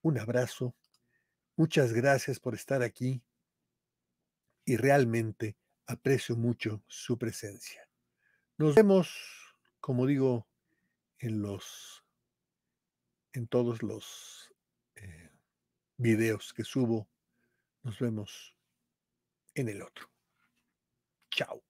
un abrazo. Muchas gracias por estar aquí y realmente aprecio mucho su presencia. Nos vemos, como digo, en los en todos los eh, videos que subo. Nos vemos en el otro. Chao.